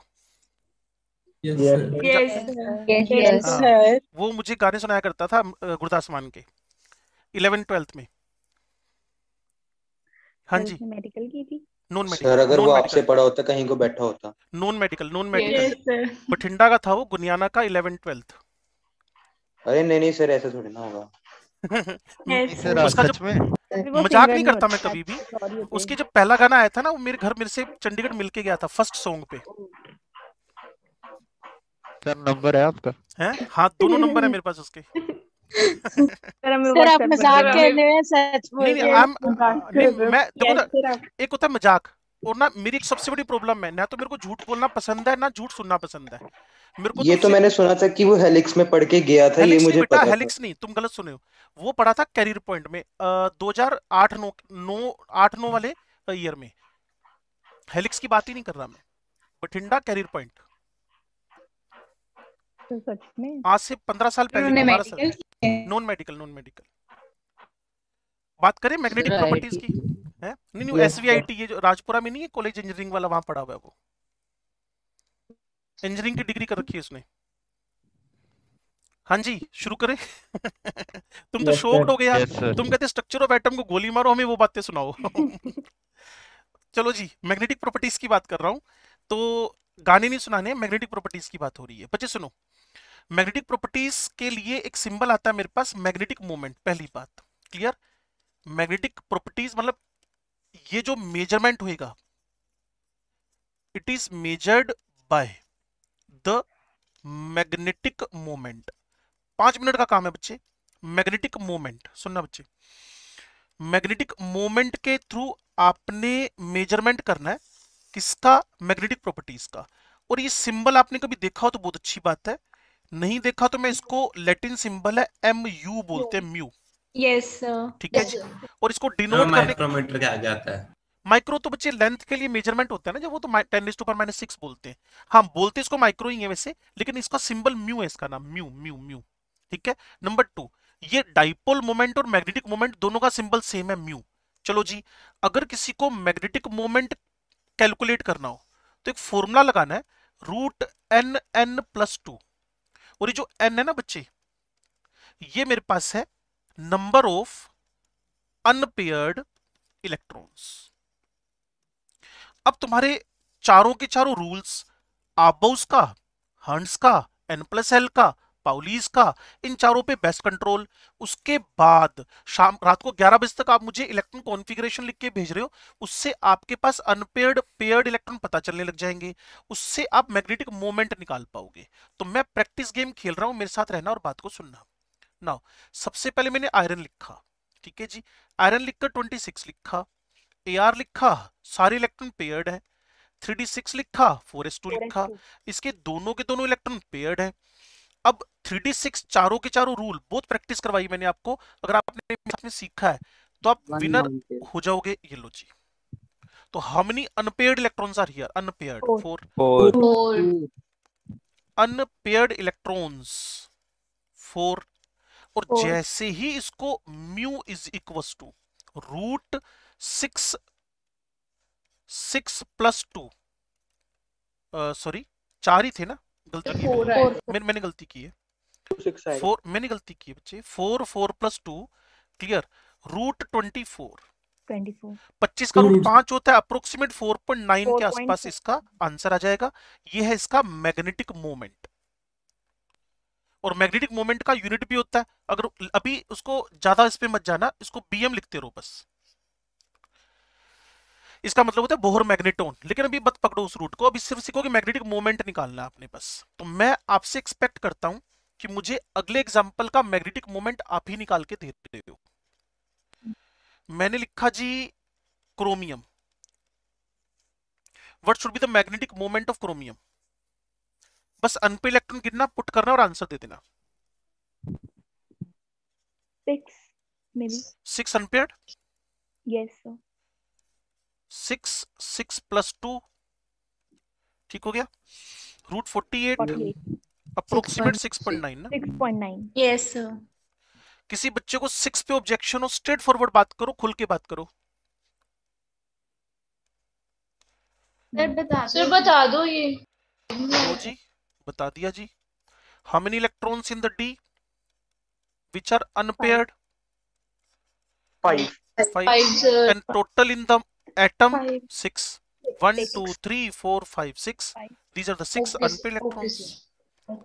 yes, yes, yes, हाँ, वो मुझे गाने सुनाया करता था गुरदास मान के इलेवन ट्वेल्थ में हाँ जी मेडिकल की थी नॉन मेडिकल सर अगर वो आपसे पढ़ा होता कहीं को बैठा होता non medical non medical Bathinda का था वो गुनियाना का इलेवन ट्वेल्थ अरे नहीं नहीं सर ऐसा थोड़ी ना होगा *laughs* उसका जब मजाक नहीं करता मैं अच्छा कभी भी उसके जब पहला गाना आया था ना वो मेरे घर मेरे से चंडीगढ़ मिलके गया था फर्स्ट सॉन्ग पे सर नंबर है आपका है हाँ दोनों नंबर है मेरे पास उसके सर *laughs* आप मजाक कर रहे हैं सच बोल मैं देखो तो मतलब एक होता है मजाक और ना मेरी एक सबसे बड़ी प्रॉब्लम है ना तो मेरे को झूठ बोलना पसंद है ना झूठ सुनना पसंद है मेरे को ये तो मैंने सुना था कि वो हेलिक्स में पढ़ के गया था ये मुझे पता हेलिक्स नहीं तुम गलत सुने हो वो पढ़ा था करियर पॉइंट में दो हजार आठ नौ नौ आठ नौ वाले ईयर में हेलिक्स की बात ही नहीं कर रहा मैं बठिंडा करियर पॉइंट तो आज से पंद्रह साल पहले नॉन मेडिकल नॉन मेडिकल बात करें मैग्नेटिक प्रॉपर्टीज की है नहीं नहीं एसवीआईटी ये जो राजपुरा में नहीं है कॉलेज इंजीनियरिंग वाला वहां पढ़ा हुआ है वो इंजीनियरिंग की डिग्री कर रखी है उसने हाँ जी शुरू करें *laughs* तुम तो yes, तो शोक्ड हो गए यार yes, तुम कहते स्ट्रक्चर ऑफ एटम को गोली मारो हमें वो बातें सुनाओ *laughs* चलो जी मैग्नेटिक प्रॉपर्टीज की बात कर रहा हूँ तो गाने नहीं सुनाने मैग्नेटिक प्रॉपर्टीज की बात हो रही है बच्चे सुनो मैग्नेटिक प्रॉपर्टीज के लिए एक सिंबल आता है मेरे पास मैग्नेटिक मोमेंट पहली बात क्लियर मैग्नेटिक प्रॉपर्टीज मतलब ये जो मेजरमेंट होएगा it is measured by the magnetic moment पांच मिनट का काम है बच्चे मैग्नेटिक मोमेंट सुनना बच्चे मैग्नेटिक मोमेंट के थ्रू आपने मेजरमेंट करना है किसका मैग्नेटिक प्रॉपर्टीज का और ये सिंबल आपने कभी देखा हो तो बहुत अच्छी बात है नहीं देखा तो मैं इसको लेटिन सिंबल है एम यू बोलते हैं म्यू यस ठीक है और इसको डिनोट तो करने के आ जाता है माइक्रो तो बच्चे लेंथ के लिए मेजरमेंट होता है ना जब वो तो टेन टू पर माइनस सिक्स बोलते हैं हाँ बोलते इसको माइक्रो ही है वैसे लेकिन इसका सिंबल म्यू है इसका नाम म्यू म्यू म्यू ठीक है नंबर टू ये डाइपोल मोमेंट और मैग्नेटिक मोमेंट दोनों का सिंबल सेम है म्यू चलो जी अगर किसी को मैग्नेटिक मोमेंट कैलकुलेट करना हो तो एक फॉर्मूला लगाना है root N N plus two और ये जो एन है ना बच्चे ये मेरे पास है नंबर ऑफ अनपेयर्ड इलेक्ट्रॉन्स अब तुम्हारे चारों के चारों रूल्स आबोस का हंड्स का एन प्लस एल का पाउलीज का इन चारों पे बेस्ट कंट्रोल उसके बाद शाम रात को 11 बजे तक आप मुझे इलेक्ट्रॉन कॉन्फ़िगरेशन लिख के भेज रहे हो उससे आपके पास अनपेयर्ड पेयर्ड इलेक्ट्रॉन पता चलने लग जाएंगे उससे आप मैग्नेटिक मोमेंट निकाल पाओगे तो मैं प्रैक्टिस गेम खेल रहा हूँ मेरे साथ रहना और बात को सुनना ना सबसे पहले मैंने आयरन लिखा ठीक है जी आयरन लिखकर ट्वेंटी सिक्स लिखा ए आर लिखा सारे इलेक्ट्रॉन पेयर्ड है थ्री डी सिक्स लिखा फोर एस टू लिखा इसके दोनों के दोनों इलेक्ट्रॉन पेयर्ड है अब थ्री डी सिक्स चारों के चारों रूल बहुत प्रैक्टिस करवाई मैंने आपको अगर आपने में सीखा है तो आप विनर हो जाओगे ये लो जी तो how many unpaired electrons are here unpaired four four unpaired electrons four और जैसे ही इसको mu is equal to root six six plus two sorry चार ही थे ना गलती तो मैंने मैंने गलती की है फोर तो मैंने गलती की है बच्चे four four plus two clear root twenty four पच्चीस का रूट पांच होता है अप्रोक्सीमेट फोर पॉइंट नाइन के आसपास इसका आंसर आ जाएगा ये है इसका मैग्नेटिक मोमेंट और मैग्नेटिक मोमेंट का यूनिट भी होता है अगर अभी उसको ज्यादा इस पे मत जाना इसको बीएम लिखते रहो बस इसका मतलब होता है बोहर मैग्नेटोन लेकिन अभी मत पकड़ो उस रूट को अभी सिर्फ सीखो कि मैग्नेटिक मोमेंट निकालना है आपने बस तो मैं आपसे एक्सपेक्ट करता हूं कि मुझे अगले एग्जांपल का मैग्नेटिक मोमेंट आप ही निकाल के दे दे दो मैंने लिखा जी chromium what should be the magnetic moment of chromium बस अनपे इलेक्ट्रॉन गिनना पुट करना और आंसर दे देना six maybe six unpaired yes sir six six plus two ठीक हो गया root forty eight approximate six point nine ना सिक्स पॉइंट नाइन यस किसी बच्चे को सिक्स पे ऑब्जेक्शन हो स्ट्रेट फॉरवर्ड बात करो खुल के बात करो बता सर बता दो ये तो जी बता दिया जी how many electrons in the D which are unpaired five five and total in the atom six one two three four five six these are six unpaired electron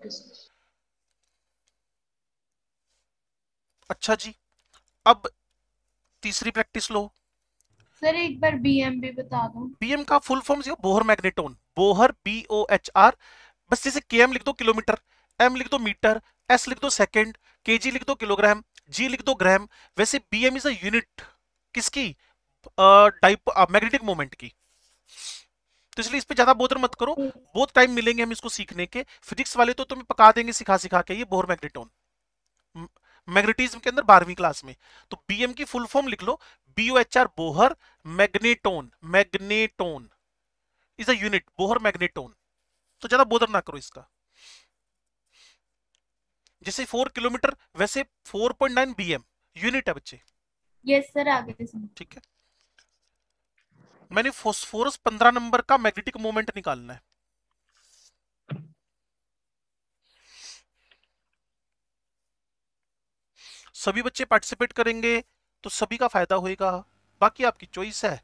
अच्छा जी अब तीसरी प्रैक्टिस लो सर एक बार बीएम भी बता दो बीएम का फुल फॉर्म जो Bohr magneton Bohr B O H R बस जैसे के एम लिख दो किलोमीटर एम लिख दो मीटर एस लिख दो सेकंड केजी लिख दो किलोग्राम जी लिख दो ग्राम वैसे बीएम इज अ यूनिट किसकी टाइप मैग्नेटिक मोमेंट की तो इसलिए इस पे ज्यादा बोधर मत करो बहुत टाइम हम्म। मिलेंगे हम इसको सीखने के फिजिक्स वाले तो तुम्हें पका देंगे सिखा सिखा के ये बोर मैग्नेटोन मैग्नेटिज्म के अंदर बारहवीं क्लास में तो बीएम की फुल फॉर्म लिख लो B O H R Bohr magneton magneton is at Bohr magneton तो ज्यादा बोधर ना करो इसका जैसे फोर किलोमीटर वैसे four point nine B M unit है बच्चे यस सर आगे ठीक है मैंने फोस्फोरस पंद्रह नंबर का मैग्नेटिक मोमेंट निकालना है सभी बच्चे पार्टिसिपेट करेंगे तो सभी का फायदा होगा बाकी आपकी चॉइस है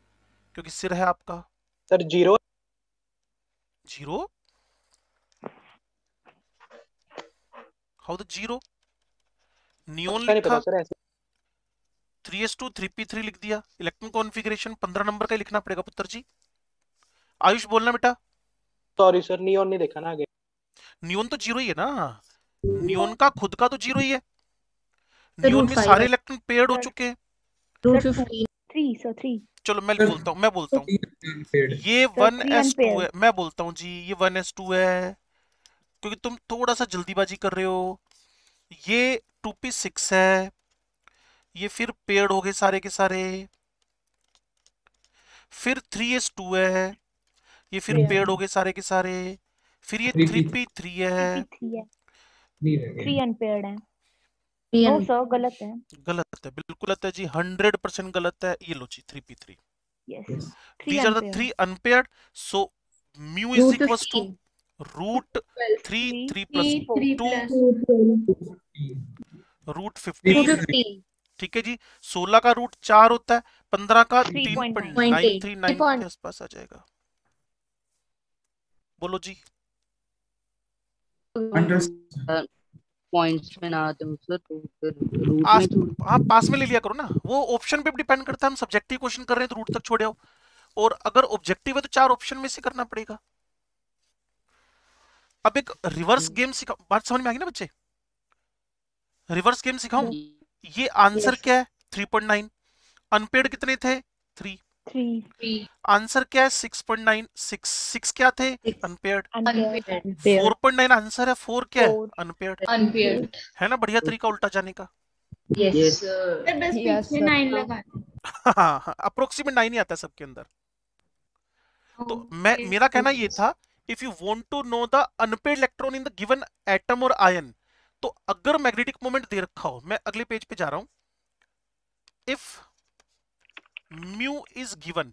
क्योंकि सिर है आपका sir zero zero how the zero neon लिखा अच्छा three S two three P three लिख दिया इलेक्ट्रॉन कॉन्फ़िगरेशन पंद्रह नंबर का लिखना पड़ेगा पुत्र जी आयुष बोलना बेटा सॉरी सर नियोन नहीं देखा ना आगे नियोन तो जीरो ही है ना नियोन का खुद का तो जीरो ही है नियोन में सारे इलेक्ट्रॉन पेयर्ड हो चुके हैं चलो मैं बोलता हूँ मैं बोलता हूँ ये वन एस टू है मैं बोलता हूँ जी ये वन एस टू है क्योंकि तुम थोड़ा सा जल्दीबाजी कर रहे हो ये टू पी सिक्स है ये फिर पेड़ हो गए सारे के सारे फिर थ्री एस टू है ये फिर पेड़ हो गए सारे के सारे फिर ये थ्री पी थ्री है थ्री अनपेड है सर oh, गलत है गलत है बिल्कुल गलत है जी हंड्रेड परसेंट गलत है ये लो जी three P three these three unpaired so mu is two root three three plus two root fifty ठीक है जी सोलह का रूट चार होता है पंद्रह का तीन पॉइंट नाइन थ्री नाइन के आसपास आ जाएगा बोलो जी पॉइंट्स में ना आते हाँ पास में ले लिया करो ना वो ऑप्शन पे डिपेंड करता है हम सब्जेक्टिव क्वेश्चन कर रहे हैं तो रूट तक छोड़े हो और अगर ऑब्जेक्टिव है तो चार ऑप्शन में से करना पड़ेगा अब एक रिवर्स गेम सिखा बात समझ में आ गई ना बच्चे रिवर्स गेम सिखाऊं ये आंसर क्या है 3.9 अनपेड कितने थे थ्री आंसर क्या है 6.9 सिक्स सिक्स क्या थे unpaired four point nine answer है फोर क्या है अनपेड अनपेड है ना बढ़िया तरीका उल्टा जाने का यस अप्रोक्सीमेट नाइन ही आता है सबके अंदर तो मैं मेरा कहना ये था if you want to know the unpaired electron in the given atom और आयन तो अगर मैग्नेटिक मोमेंट दे रखा हो मैं अगले पेज पे जा रहा हूं if mu is given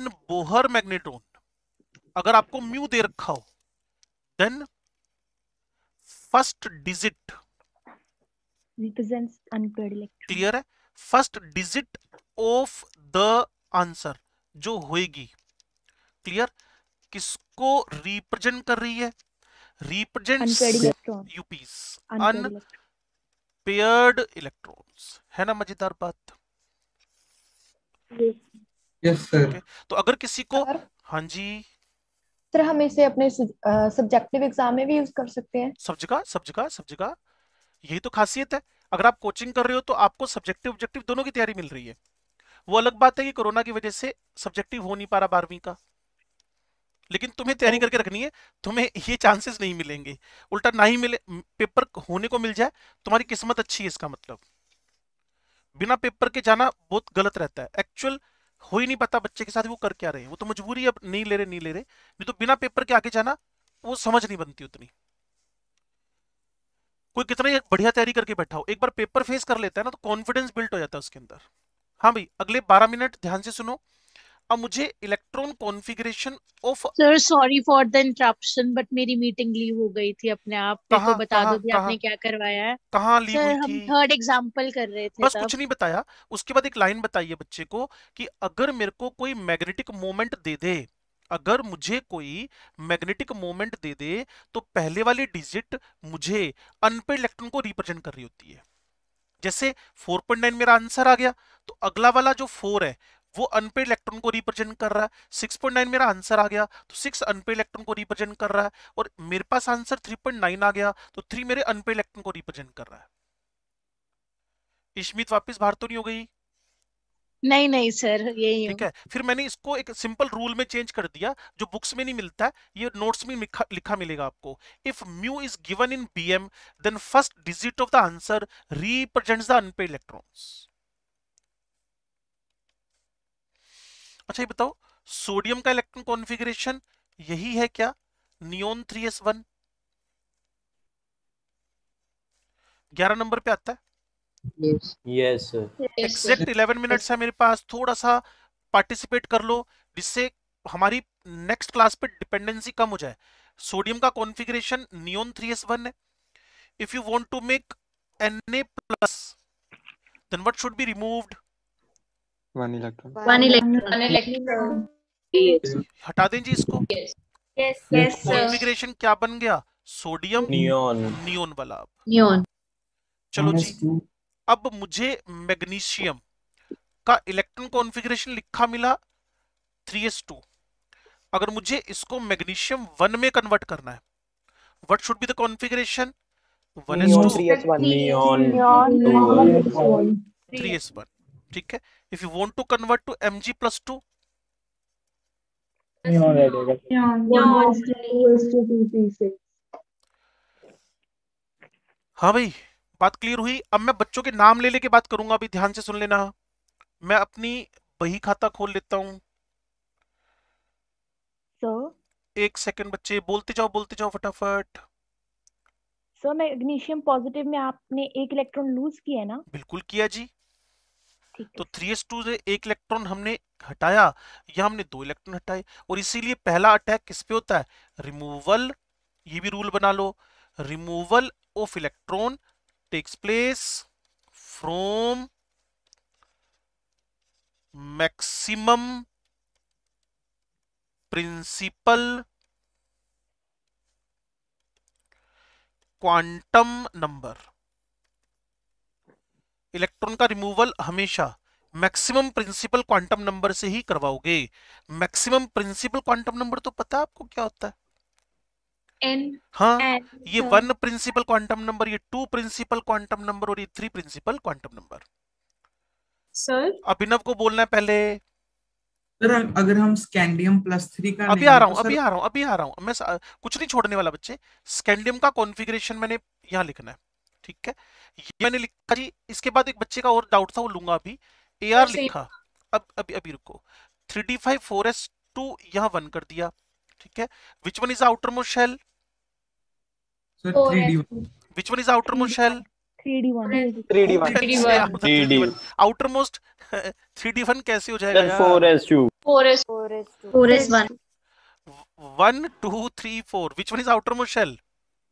in Bohr magneton अगर आपको म्यू दे रखा हो then first digit represents unpaired clear है first digit of the answer जो होएगी क्लियर किसको रिप्रेजेंट कर रही है represents UPs unpaired इलेक्ट्रॉन्स है ना मजेदार बात यस सर तो अगर किसी को हां जी सर हम इसे अपने सब्जेक्टिव एग्जाम में भी यूज कर सकते हैं सब जगह सब जगह सब जगह यही तो खासियत है अगर आप कोचिंग कर रहे हो तो आपको सब्जेक्टिव ऑब्जेक्टिव दोनों की तैयारी मिल रही है वो अलग बात है कि कोरोना की वजह से सब्जेक्टिव हो नहीं पा रहा बारहवीं का लेकिन तुम्हें तैयारी करके रखनी है तुम्हें ये चांसेस नहीं मिलेंगे उल्टा ना ही मिले पेपर होने को मिल जाए तुम्हारी किस्मत अच्छी है इसका मतलब बिना पेपर के जाना बहुत गलत रहता है एक्चुअल हो ही नहीं पता बच्चे के साथ वो कर क्या रहे हैं वो तो मजबूरी अब नहीं ले रहे नहीं ले रहे नहीं तो बिना पेपर के आगे जाना वो समझ नहीं बनती उतनी कोई कितना ही बढ़िया तैयारी करके बैठा हो एक बार पेपर फेस कर लेता है ना तो कॉन्फिडेंस बिल्ट हो जाता है उसके अंदर हाँ भाई अगले बारह मिनट ध्यान से सुनो अब मुझे electron configuration of sir sorry for the interruption but मेरी मीटिंग लीव हो गई थी अपने आप कहा, तो बता कहा, दो कहा, आपने क्या करवाया है कहां लीव सर, हम थर्ड एग्जांपल कर रहे थे बस तब. कुछ नहीं बताया उसके बाद एक लाइन बताइए बच्चे को कि अगर मेरे को कोई मैग्नेटिक मोमेंट दे दे अगर मुझे कोई मैग्नेटिक मोमेंट दे दे तो पहले वाली डिजिट मुझे अनपेड इलेक्ट्रॉन को रिप्रेजेंट कर रही होती है जैसे 4.9 मेरा आंसर आ गया तो अगला वाला जो 4 है वो अनपेड इलेक्ट्रॉन को रिप्रेजेंट कर रहा है 6.9 मेरा आंसर आ गया तो 6 अनपेड इलेक्ट्रॉन को रिप्रेजेंट कर रहा है और मेरे पास आंसर 3.9 आ गया तो 3 मेरे अनपेड इलेक्ट्रॉन को रिप्रेजेंट कर रहा है इश्मित वापस बाहर तो नहीं हो गई नहीं नहीं सर यही ठीक है फिर मैंने इसको एक सिंपल रूल में चेंज कर दिया जो बुक्स में नहीं मिलता ये नोट्स में लिखा, लिखा मिलेगा आपको if mu is given in BM then first digit of the answer represents the unpaired electrons अच्छा ये बताओ सोडियम का इलेक्ट्रॉन कॉन्फ़िगरेशन यही है क्या नियोन 3s1 11 नंबर पे आता है यस एग्जैक्ट 11 मिनट्स है मेरे पास थोड़ा सा पार्टिसिपेट कर लो जिससे हमारी नेक्स्ट क्लास पे डिपेंडेंसी कम हो जाए सोडियम का कॉन्फ़िगरेशन नियोन 3s1 है if you want to make Na plus then what should be removed one electron one electron electron हटा दें जी इसको यस यस क्या बन गया सोडियम नियोन नियोन वाला नियोन चलो जी अब मुझे मैग्नीशियम का इलेक्ट्रॉन कॉन्फ़िगरेशन लिखा मिला 3s2 अगर मुझे इसको मैग्नीशियम 1 में कन्वर्ट करना है what should be the configuration 1s2 3s1 neon 3s1 ठीक है if you want to convert to M G plus two हाँ भाई बात क्लियर हुई अब मैं बच्चों के नाम ले लेके बात करूंगा अभी ध्यान से सुन लेना मैं अपनी बही खाता खोल लेता हूँ so? एक सेकंड बच्चे बोलते जाओ बोलते जाओ फटाफट सर मैं मैग्नीशियम पॉजिटिव में आपने एक इलेक्ट्रॉन लूज किया है ना बिल्कुल किया जी तो थ्री एस टू से एक इलेक्ट्रॉन हमने हटाया या हमने दो इलेक्ट्रॉन हटाए और इसीलिए पहला अटैक किस पे होता है रिमूवल ये भी रूल बना लो removal of electron takes place from maximum principal quantum number electron का रिमूवल हमेशा मैक्सिमम प्रिंसिपल क्वांटम नंबर से ही करवाओगे मैक्सिमम प्रिंसिपल क्वांटम नंबर तो पता है आपको क्या होता है N, हाँ N, ये हाँ। वन प्रिंसिपल क्वांटम नंबर ये टू प्रिंसिपल क्वांटम नंबर और ये three principal quantum number sir Abhinav को बोलना है पहले सर अगर हम स्कैंडियम प्लस थ्री का अभी आ रहा हूँ तो अभी आ रहा हूँ अभी आ रहा हूँ मैं कुछ नहीं छोड़ने वाला बच्चे स्कैंडियम का कॉन्फिग्रेशन मैंने यहाँ लिखना है ठीक है ये मैंने लिखा जी इसके बाद एक बच्चे का और डाउट था वो लूंगा अभी ए आर लिखा अब अभी अभी रुको three D five four S two यहाँ वन कर दिया ठीक है which one is outer most shell which one is outer most shell outer most three D one कैसे हो जाएगा one one two three four which one is outer most shell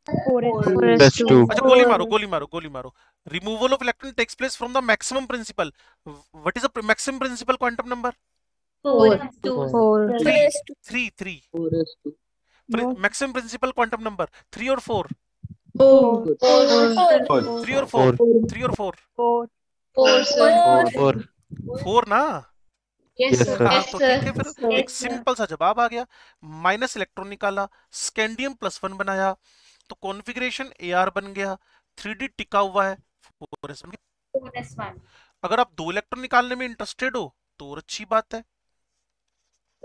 अच्छा गोली मारो गोली मारो गोली मारो removal of electron takes place from the maximum principal what is the maximum principal quantum number maximum principal quantum number और फोर फोर थ्री और फोर फोर फोर ना तो ठीक है फिर एक सिंपल सा जवाब आ गया माइनस इलेक्ट्रॉन निकाला स्कैंडियम प्लस वन बनाया तो कॉन्फ़िगरेशन एआर बन गया 3D टिका हुआ है 4s बन गया अगर आप दो इलेक्ट्रॉन निकालने में इंटरेस्टेड हो तो और अच्छी बात है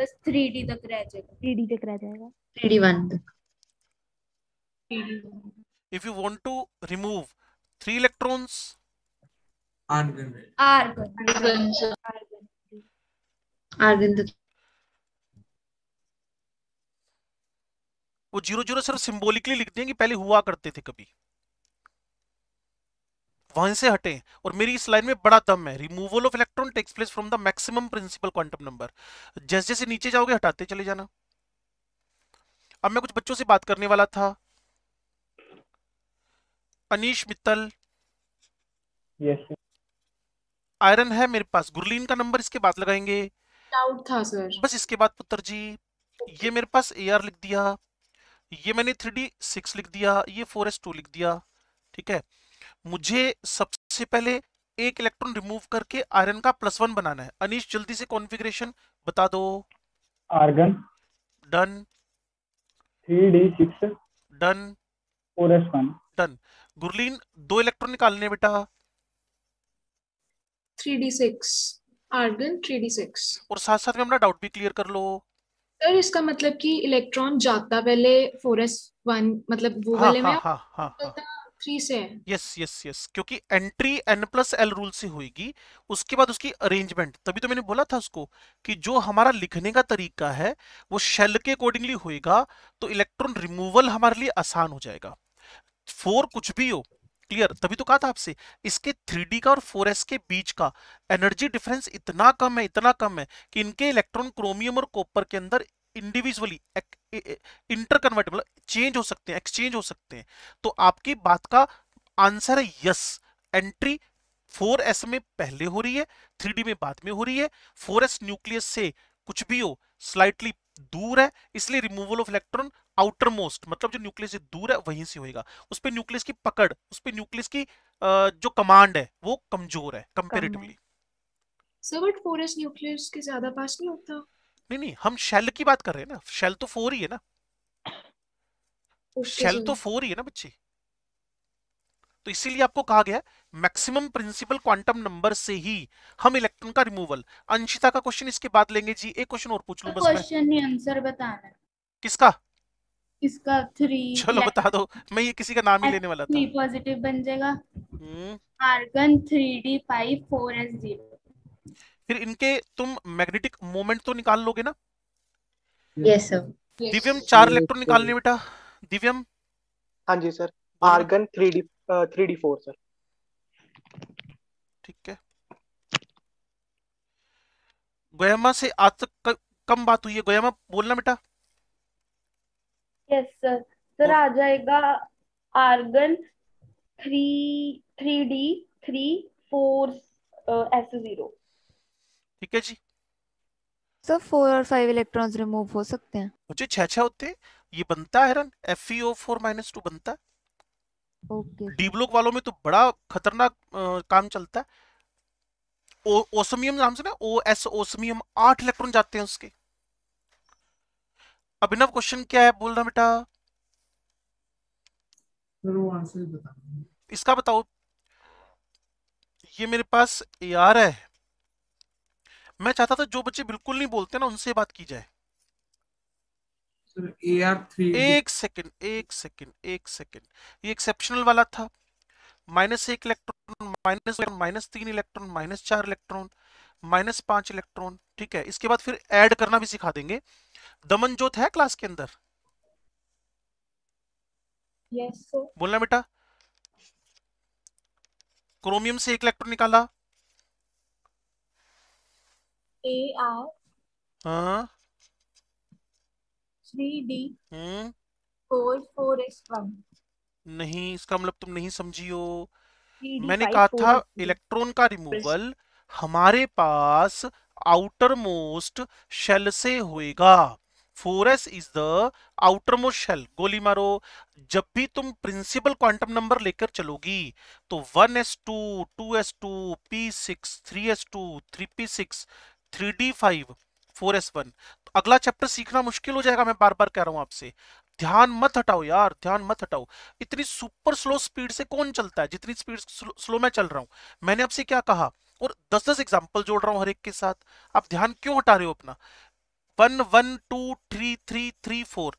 बस 3D तक रह जाएगा 3D तक रह जाएगा 3D1 तक 3D1 if you want to remove three electrons argon argon argon argon तो वो जीरो जीरो सिर्फ सिंबोलिकली लिखते हैं कि पहले हुआ करते थे कभी वहां से हटे और मेरी इस लाइन में बड़ा दम है removal of electron takes place from the maximum principal quantum number जैसे जैसे नीचे जाओगे हटाते चले जाना अब मैं कुछ बच्चों से बात करने वाला था अनिश मित्तल yes. आयरन है मेरे पास गुरलीन का नंबर इसके बाद लगाएंगे था सर बस इसके बाद पुत्र जी ये मेरे पास ए आर लिख दिया ये मैंने थ्री डी सिक्स लिख दिया ये फोर एस टू लिख दिया ठीक है मुझे सबसे पहले एक इलेक्ट्रॉन रिमूव करके आयरन का प्लस वन बनाना है अनिश जल्दी से कॉन्फ़िगरेशन बता दो argon done three D six done four S one done Gurleen दो इलेक्ट्रॉन निकालने बेटा three D six argon three D six और साथ साथ में अपना डाउट भी क्लियर कर लो सर इसका मतलब कि इलेक्ट्रॉन जाता पहले वन मतलब वो हाँ, वाले में हा, हा, हा. थ्री से यस यस यस क्योंकि entry N plus L rule से होगी उसके बाद उसकी अरेंजमेंट तभी तो मैंने बोला था उसको कि जो हमारा लिखने का तरीका है वो शेल के अकॉर्डिंगली होएगा तो इलेक्ट्रॉन रिमूवल हमारे लिए आसान हो जाएगा फोर कुछ भी हो क्लियर तभी तो कहा था आपसे इसके 3D का और फोर के बीच का एनर्जी डिफरेंस इतना कम है इतना कम है कि इनके इलेक्ट्रॉन क्रोमियम और कॉपर के अंदर इंडिविजुअली इंटरकन्वर्ट मतलब चेंज हो सकते हैं एक्सचेंज हो सकते हैं तो आपकी बात का आंसर है यस एंट्री 4s में पहले हो रही है 3d में बाद में हो रही है 4s न्यूक्लियस से कुछ भी हो स्लाइटली दूर है इसलिए removal of electron outer most मतलब जो न्यूक्लियस से दूर है वहीं से होगा उस पर न्यूक्लियस की पकड़ उस पर न्यूक्लियस की जो कमांड है वो कमजोर है comparatively sir but 4s nucleus के ज्यादा पास नहीं होता नहीं नहीं हम शेल की बात कर रहे हैं ना शेल तो फोर ही है ना शेल *coughs* तो फोर ही है ना बच्चे तो इसीलिए आपको कहा गया मैक्सिमम प्रिंसिपल क्वांटम नंबर से ही हम इलेक्ट्रॉन का रिमूवल अंशिता का क्वेश्चन इसके बाद लेंगे जी एक क्वेश्चन और पूछ लूं बस क्वेश्चन आंसर बताना किसका इसका थ्री चलो बता दो मैं ये किसी का नाम ही लेने वाला था पॉजिटिव बन जाएगा argon three D five four S zero फिर इनके तुम मैग्नेटिक मोमेंट तो निकाल लोगे ना यस सर दिव्यम चार इलेक्ट्रॉन निकालने बेटा दिव्यम हाँ जी sir argon three D three D four sir ठीक है गोयामा से आज तक कम बात हुई है गोयामा बोलना बेटा यस सर सर आ जाएगा argon three three D three four S zero ठीक है जी सर फोर और फाइव इलेक्ट्रॉन्स रिमूव हो सकते हैं मुझे छह छह होते हैं ये बनता है रन F E O four minus two बनता है okay. डी ब्लॉक वालों में तो बड़ा खतरनाक काम चलता है ओसमियम नाम से ना ओ एस ओसमियम आठ इलेक्ट्रॉन जाते हैं उसके अभिनव क्वेश्चन क्या है बोल रहा बेटा इसका बताओ ये मेरे पास ए आर है मैं चाहता था जो बच्चे बिल्कुल नहीं बोलते ना उनसे बात की जाए एक एक एक ये एक्सेप्शनल वाला था माइनस एक इलेक्ट्रॉन माइनस माइनस तीन इलेक्ट्रॉन माइनस चार इलेक्ट्रॉन माइनस पांच इलेक्ट्रॉन ठीक है इसके बाद फिर ऐड करना भी सिखा देंगे दमन जोत है क्लास के अंदर yes, बोलना बेटा क्रोमियम से एक इलेक्ट्रॉन निकाला ए आर हाँ three D four four S one नहीं इसका मतलब तुम नहीं समझी हो मैंने कहा था इलेक्ट्रॉन का रिमूवल हमारे पास आउटर मोस्ट शेल से होएगा 4s is the outer most shell गोली मारो जब भी तुम प्रिंसिपल क्वांटम नंबर लेकर चलोगी तो 1s2 2s2 p6 3s2 3p6 3d5 4s1 अगला चैप्टर सीखना मुश्किल हो जाएगा मैं बार बार कह रहा हूं आपसे ध्यान मत हटाओ यार ध्यान मत हटाओ इतनी सुपर स्लो स्पीड से कौन चलता है जितनी स्पीड स्लो मैं चल रहा हूं मैंने आपसे क्या कहा और दस दस एग्जाम्पल जोड़ रहा हूँ हर एक के साथ आप ध्यान क्यों हटा रहे हो अपना one one two three three three four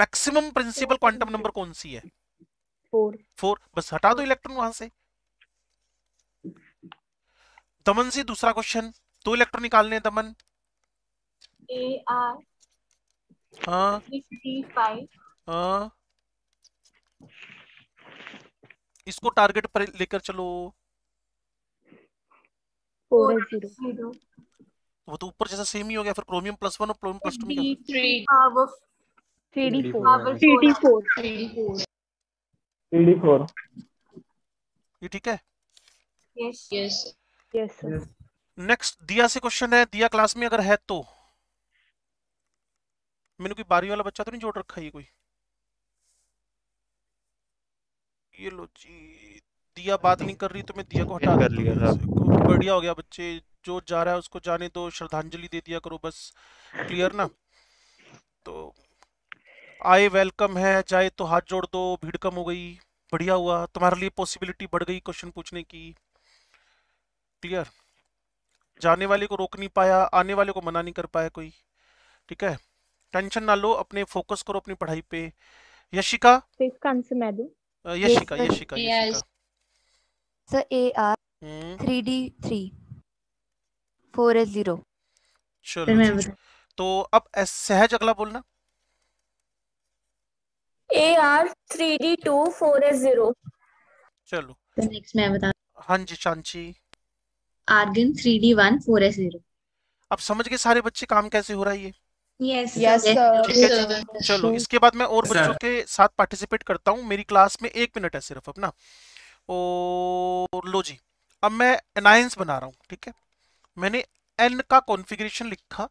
maximum principal quantum number कौन सी है फोर फोर बस हटा दो इलेक्ट्रॉन वहां से दमन से दूसरा क्वेश्चन दो इलेक्ट्रॉन निकालने दमन A R हाँ फिफ्टी फाइव हाँ इसको टारगेट पर लेकर चलो फोर जीरो वो तो ऊपर जैसा सेम ही हो गया फिर क्रोमियम प्लस वन और क्रोमियम प्लस टू में थ्री ये ठीक है यस यस यस नेक्स्ट दिया से क्वेश्चन है दिया क्लास में अगर है तो मैंने कोई बारहवीं वाला बच्चा तो नहीं जोड़ रखा ये कोई ये लो जी दिया बात नहीं कर रही तो मैं दिया को हटा कर लिया हाँ। बढ़िया हो गया बच्चे जो जा रहा है उसको जाने दो श्रद्धांजलि दे दिया करो बस क्लियर ना तो आए वेलकम है जाए तो हाथ जोड़ दो भीड़ कम हो गई बढ़िया हुआ तुम्हारे लिए पॉसिबिलिटी बढ़ गई क्वेश्चन पूछने की क्लियर जाने वाले को रोक नहीं पाया आने वाले को मना नहीं कर पाया कोई ठीक है टेंशन ना लो अपने फोकस करो अपनी पढ़ाई पे यशिका तो इसका आंसर मैं दूं Yashika Yashika sir A R चलो तो अब सहज अगला बोलना ए आर चलो नेक्स्ट मैं बता हां जी शांची आर्गन 3d1 अब समझ गए सारे बच्चे काम कैसे हो रहा है ये यस यस चलो इसके बाद मैं और बच्चों के साथ पार्टिसिपेट करता हूँ मेरी क्लास में एक मिनट है सिर्फ अपना और लो जी अब मैं एनायंस बना रहा हूँ ठीक है मैंने एन का कॉन्फ़िगरेशन लिखा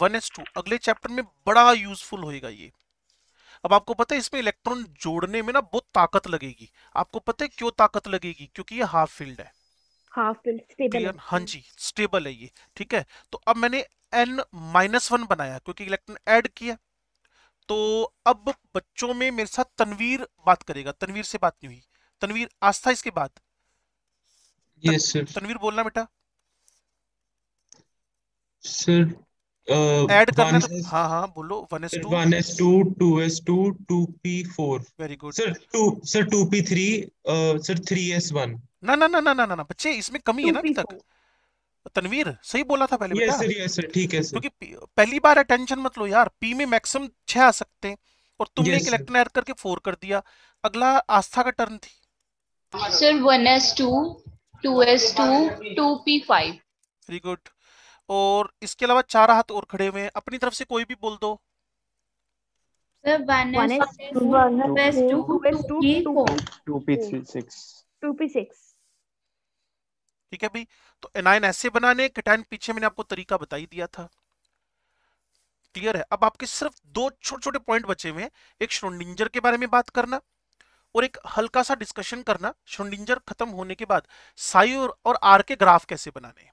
वन एस टू अगले चैप्टर में बड़ा यूजफुल होएगा ये अब आपको पता है इसमें इलेक्ट्रॉन जोड़ने में ना बहुत ताकत लगेगी आपको पता है क्यों ताकत लगेगी क्योंकि ये हाफ फील्ड है हाँ जी स्टेबल है ये ठीक है तो अब मैंने एन माइनस वन बनाया क्योंकि इलेक्ट्रॉन ऐड किया तो अब बच्चों में मेरे साथ तनवीर बात करेगा तनवीर से बात नहीं हुई तनवीर आस्था इसके बाद yes, तनवीर बोलना बेटा सर ऐड uh, करना तो हाँ हाँ बोलो one S two two two P four very good sir two sir P three sir one ना ना ना ना ना ना बच्चे इसमें कमी है ना अभी तक तनवीर सही बोला था पहले yes, बेटा सर ठीक है क्योंकि पहली बार अटेंशन मत लो यार पी में मैक्सिमम छह आ सकते हैं और तुमने yes, एक इलेक्ट्रॉन ऐड करके फोर कर दिया अगला आस्था का टर्न थी sir one S S two two two two P five very good और इसके अलावा चार हाथ और खड़े हुए हैं अपनी तरफ से कोई भी बोल दो ठीक है भाई तो एनाइन ऐसे बनाने कटायन पीछे मैंने आपको तरीका बताई दिया था क्लियर है अब आपके सिर्फ दो छोटे छोटे पॉइंट बचे हुए हैं एक श्रोडिंजर के बारे में बात करना और एक हल्का सा डिस्कशन करना श्रोडिंजर खत्म होने के बाद साई और, और आर के ग्राफ कैसे बनाने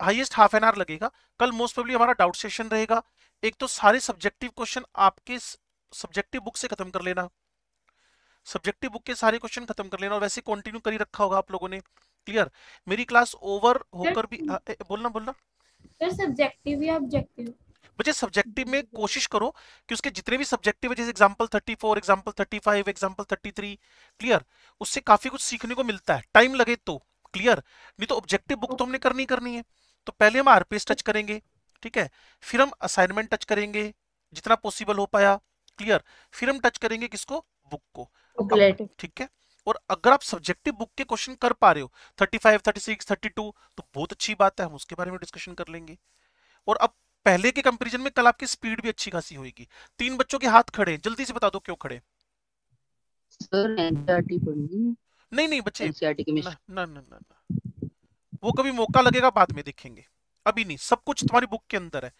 हाईएस्ट हाफ एन आवर लगेगा कल मोस्ट प्रॉब्ली हमारा डाउट सेशन रहेगा एक तो सारे सब्जेक्टिव क्वेश्चन आपके सब्जेक्टिव बुक से खत्म कर लेना सब्जेक्टिव बुक के सारे क्वेश्चन खत्म कर लेना और वैसे कंटिन्यू कर ही रखा होगा आप लोगों ने क्लियर मेरी क्लास ओवर होकर भी आ, ए, बोलना बोलना सर सब्जेक्टिव या ऑब्जेक्टिव बच्चे सब्जेक्टिव में कोशिश करो कि उसके जितने भी सब्जेक्टिव है जैसे एग्जांपल 34 एग्जांपल 35 एग्जांपल 33 क्लियर उससे काफी कुछ सीखने को मिलता है टाइम लगे तो क्लियर नहीं तो ऑब्जेक्टिव बुक तो हमने करनी करनी है तो पहले हम आरपीएस टच करेंगे ठीक है फिर हम असाइनमेंट टच करेंगे जितना पॉसिबल हो पाया क्लियर फिर हम टच करेंगे किसको बुक को ठीक है और अगर आप सब्जेक्टिव बुक के क्वेश्चन कर पा रहे हो 35, 36, 32 तो बहुत अच्छी बात है हम उसके बारे में डिस्कशन कर लेंगे और अब पहले के कंपैरिजन में कल आपकी स्पीड भी अच्छी खासी होगी तीन बच्चों के हाथ खड़े जल्दी से बता दो क्यों खड़े सर एनसीईआरटी पढ़ी नहीं नहीं बच्चे ना, ना ना ना वो कभी मौका लगेगा बाद में देखेंगे अभी नहीं सब कुछ तुम्हारी बुक के अंदर है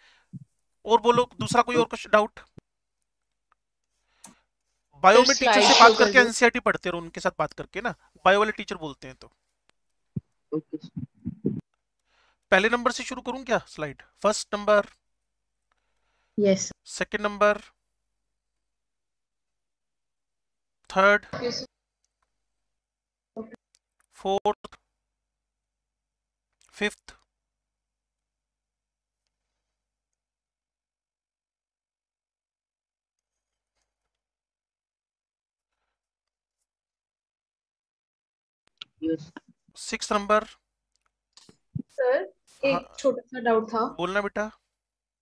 और बोलो दूसरा कोई और कुछ डाउट बायो में टीचर से बात करके एनसीईआरटी पढ़ते रहो उनके साथ बात करके ना बायो वाले टीचर बोलते हैं तो पहले नंबर से शुरू करूं क्या slide first number yes second number third fourth fifth six number sir एक हाँ। छोटा सा डाउट था बोलना बेटा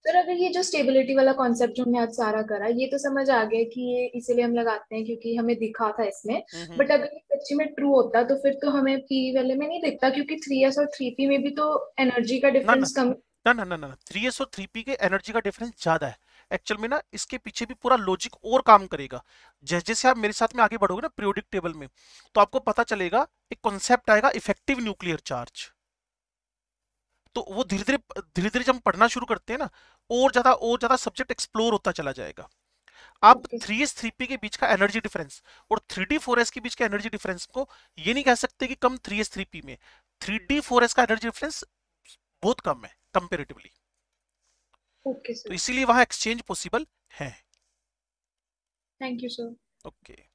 सर अगर ये जो स्टेबिलिटी वाला कॉन्सेप्ट जो हमने आज सारा करा ये तो समझ आ गया कि ये इसीलिए हम लगाते हैं क्योंकि हमें दिखा था इसमें बट अगर ये सच्ची में ट्रू होता तो फिर तो हमें पी वाले में नहीं दिखता क्योंकि थ्री एस और थ्री पी में भी तो एनर्जी का डिफरेंस कम ना ना ना ना थ्री एस और थ्री पी के एनर्जी का डिफरेंस ज्यादा है एक्चुअल में ना इसके पीछे भी पूरा लॉजिक और काम करेगा जैसे जैसे आप मेरे साथ में आगे बढ़ोगे ना पीरियोडिक टेबल में तो आपको पता चलेगा एक कॉन्सेप्ट आएगा इफेक्टिव न्यूक्लियर चार्ज तो वो धीरे धीरे धीरे धीरे जब हम पढ़ना शुरू करते हैं ना और ज्यादा और ज्यादा सब्जेक्ट एक्सप्लोर होता चला जाएगा आप थ्री एस थ्री पी के बीच का एनर्जी डिफरेंस और थ्री डी फोर एस के बीच का एनर्जी डिफरेंस को ये नहीं कह सकते कि कम थ्री एस थ्री पी में थ्री डी फोर एस का एनर्जी डिफरेंस बहुत कम है कंपेरेटिवली okay, तो इसीलिए वहां एक्सचेंज पॉसिबल है थैंक यू सर ओके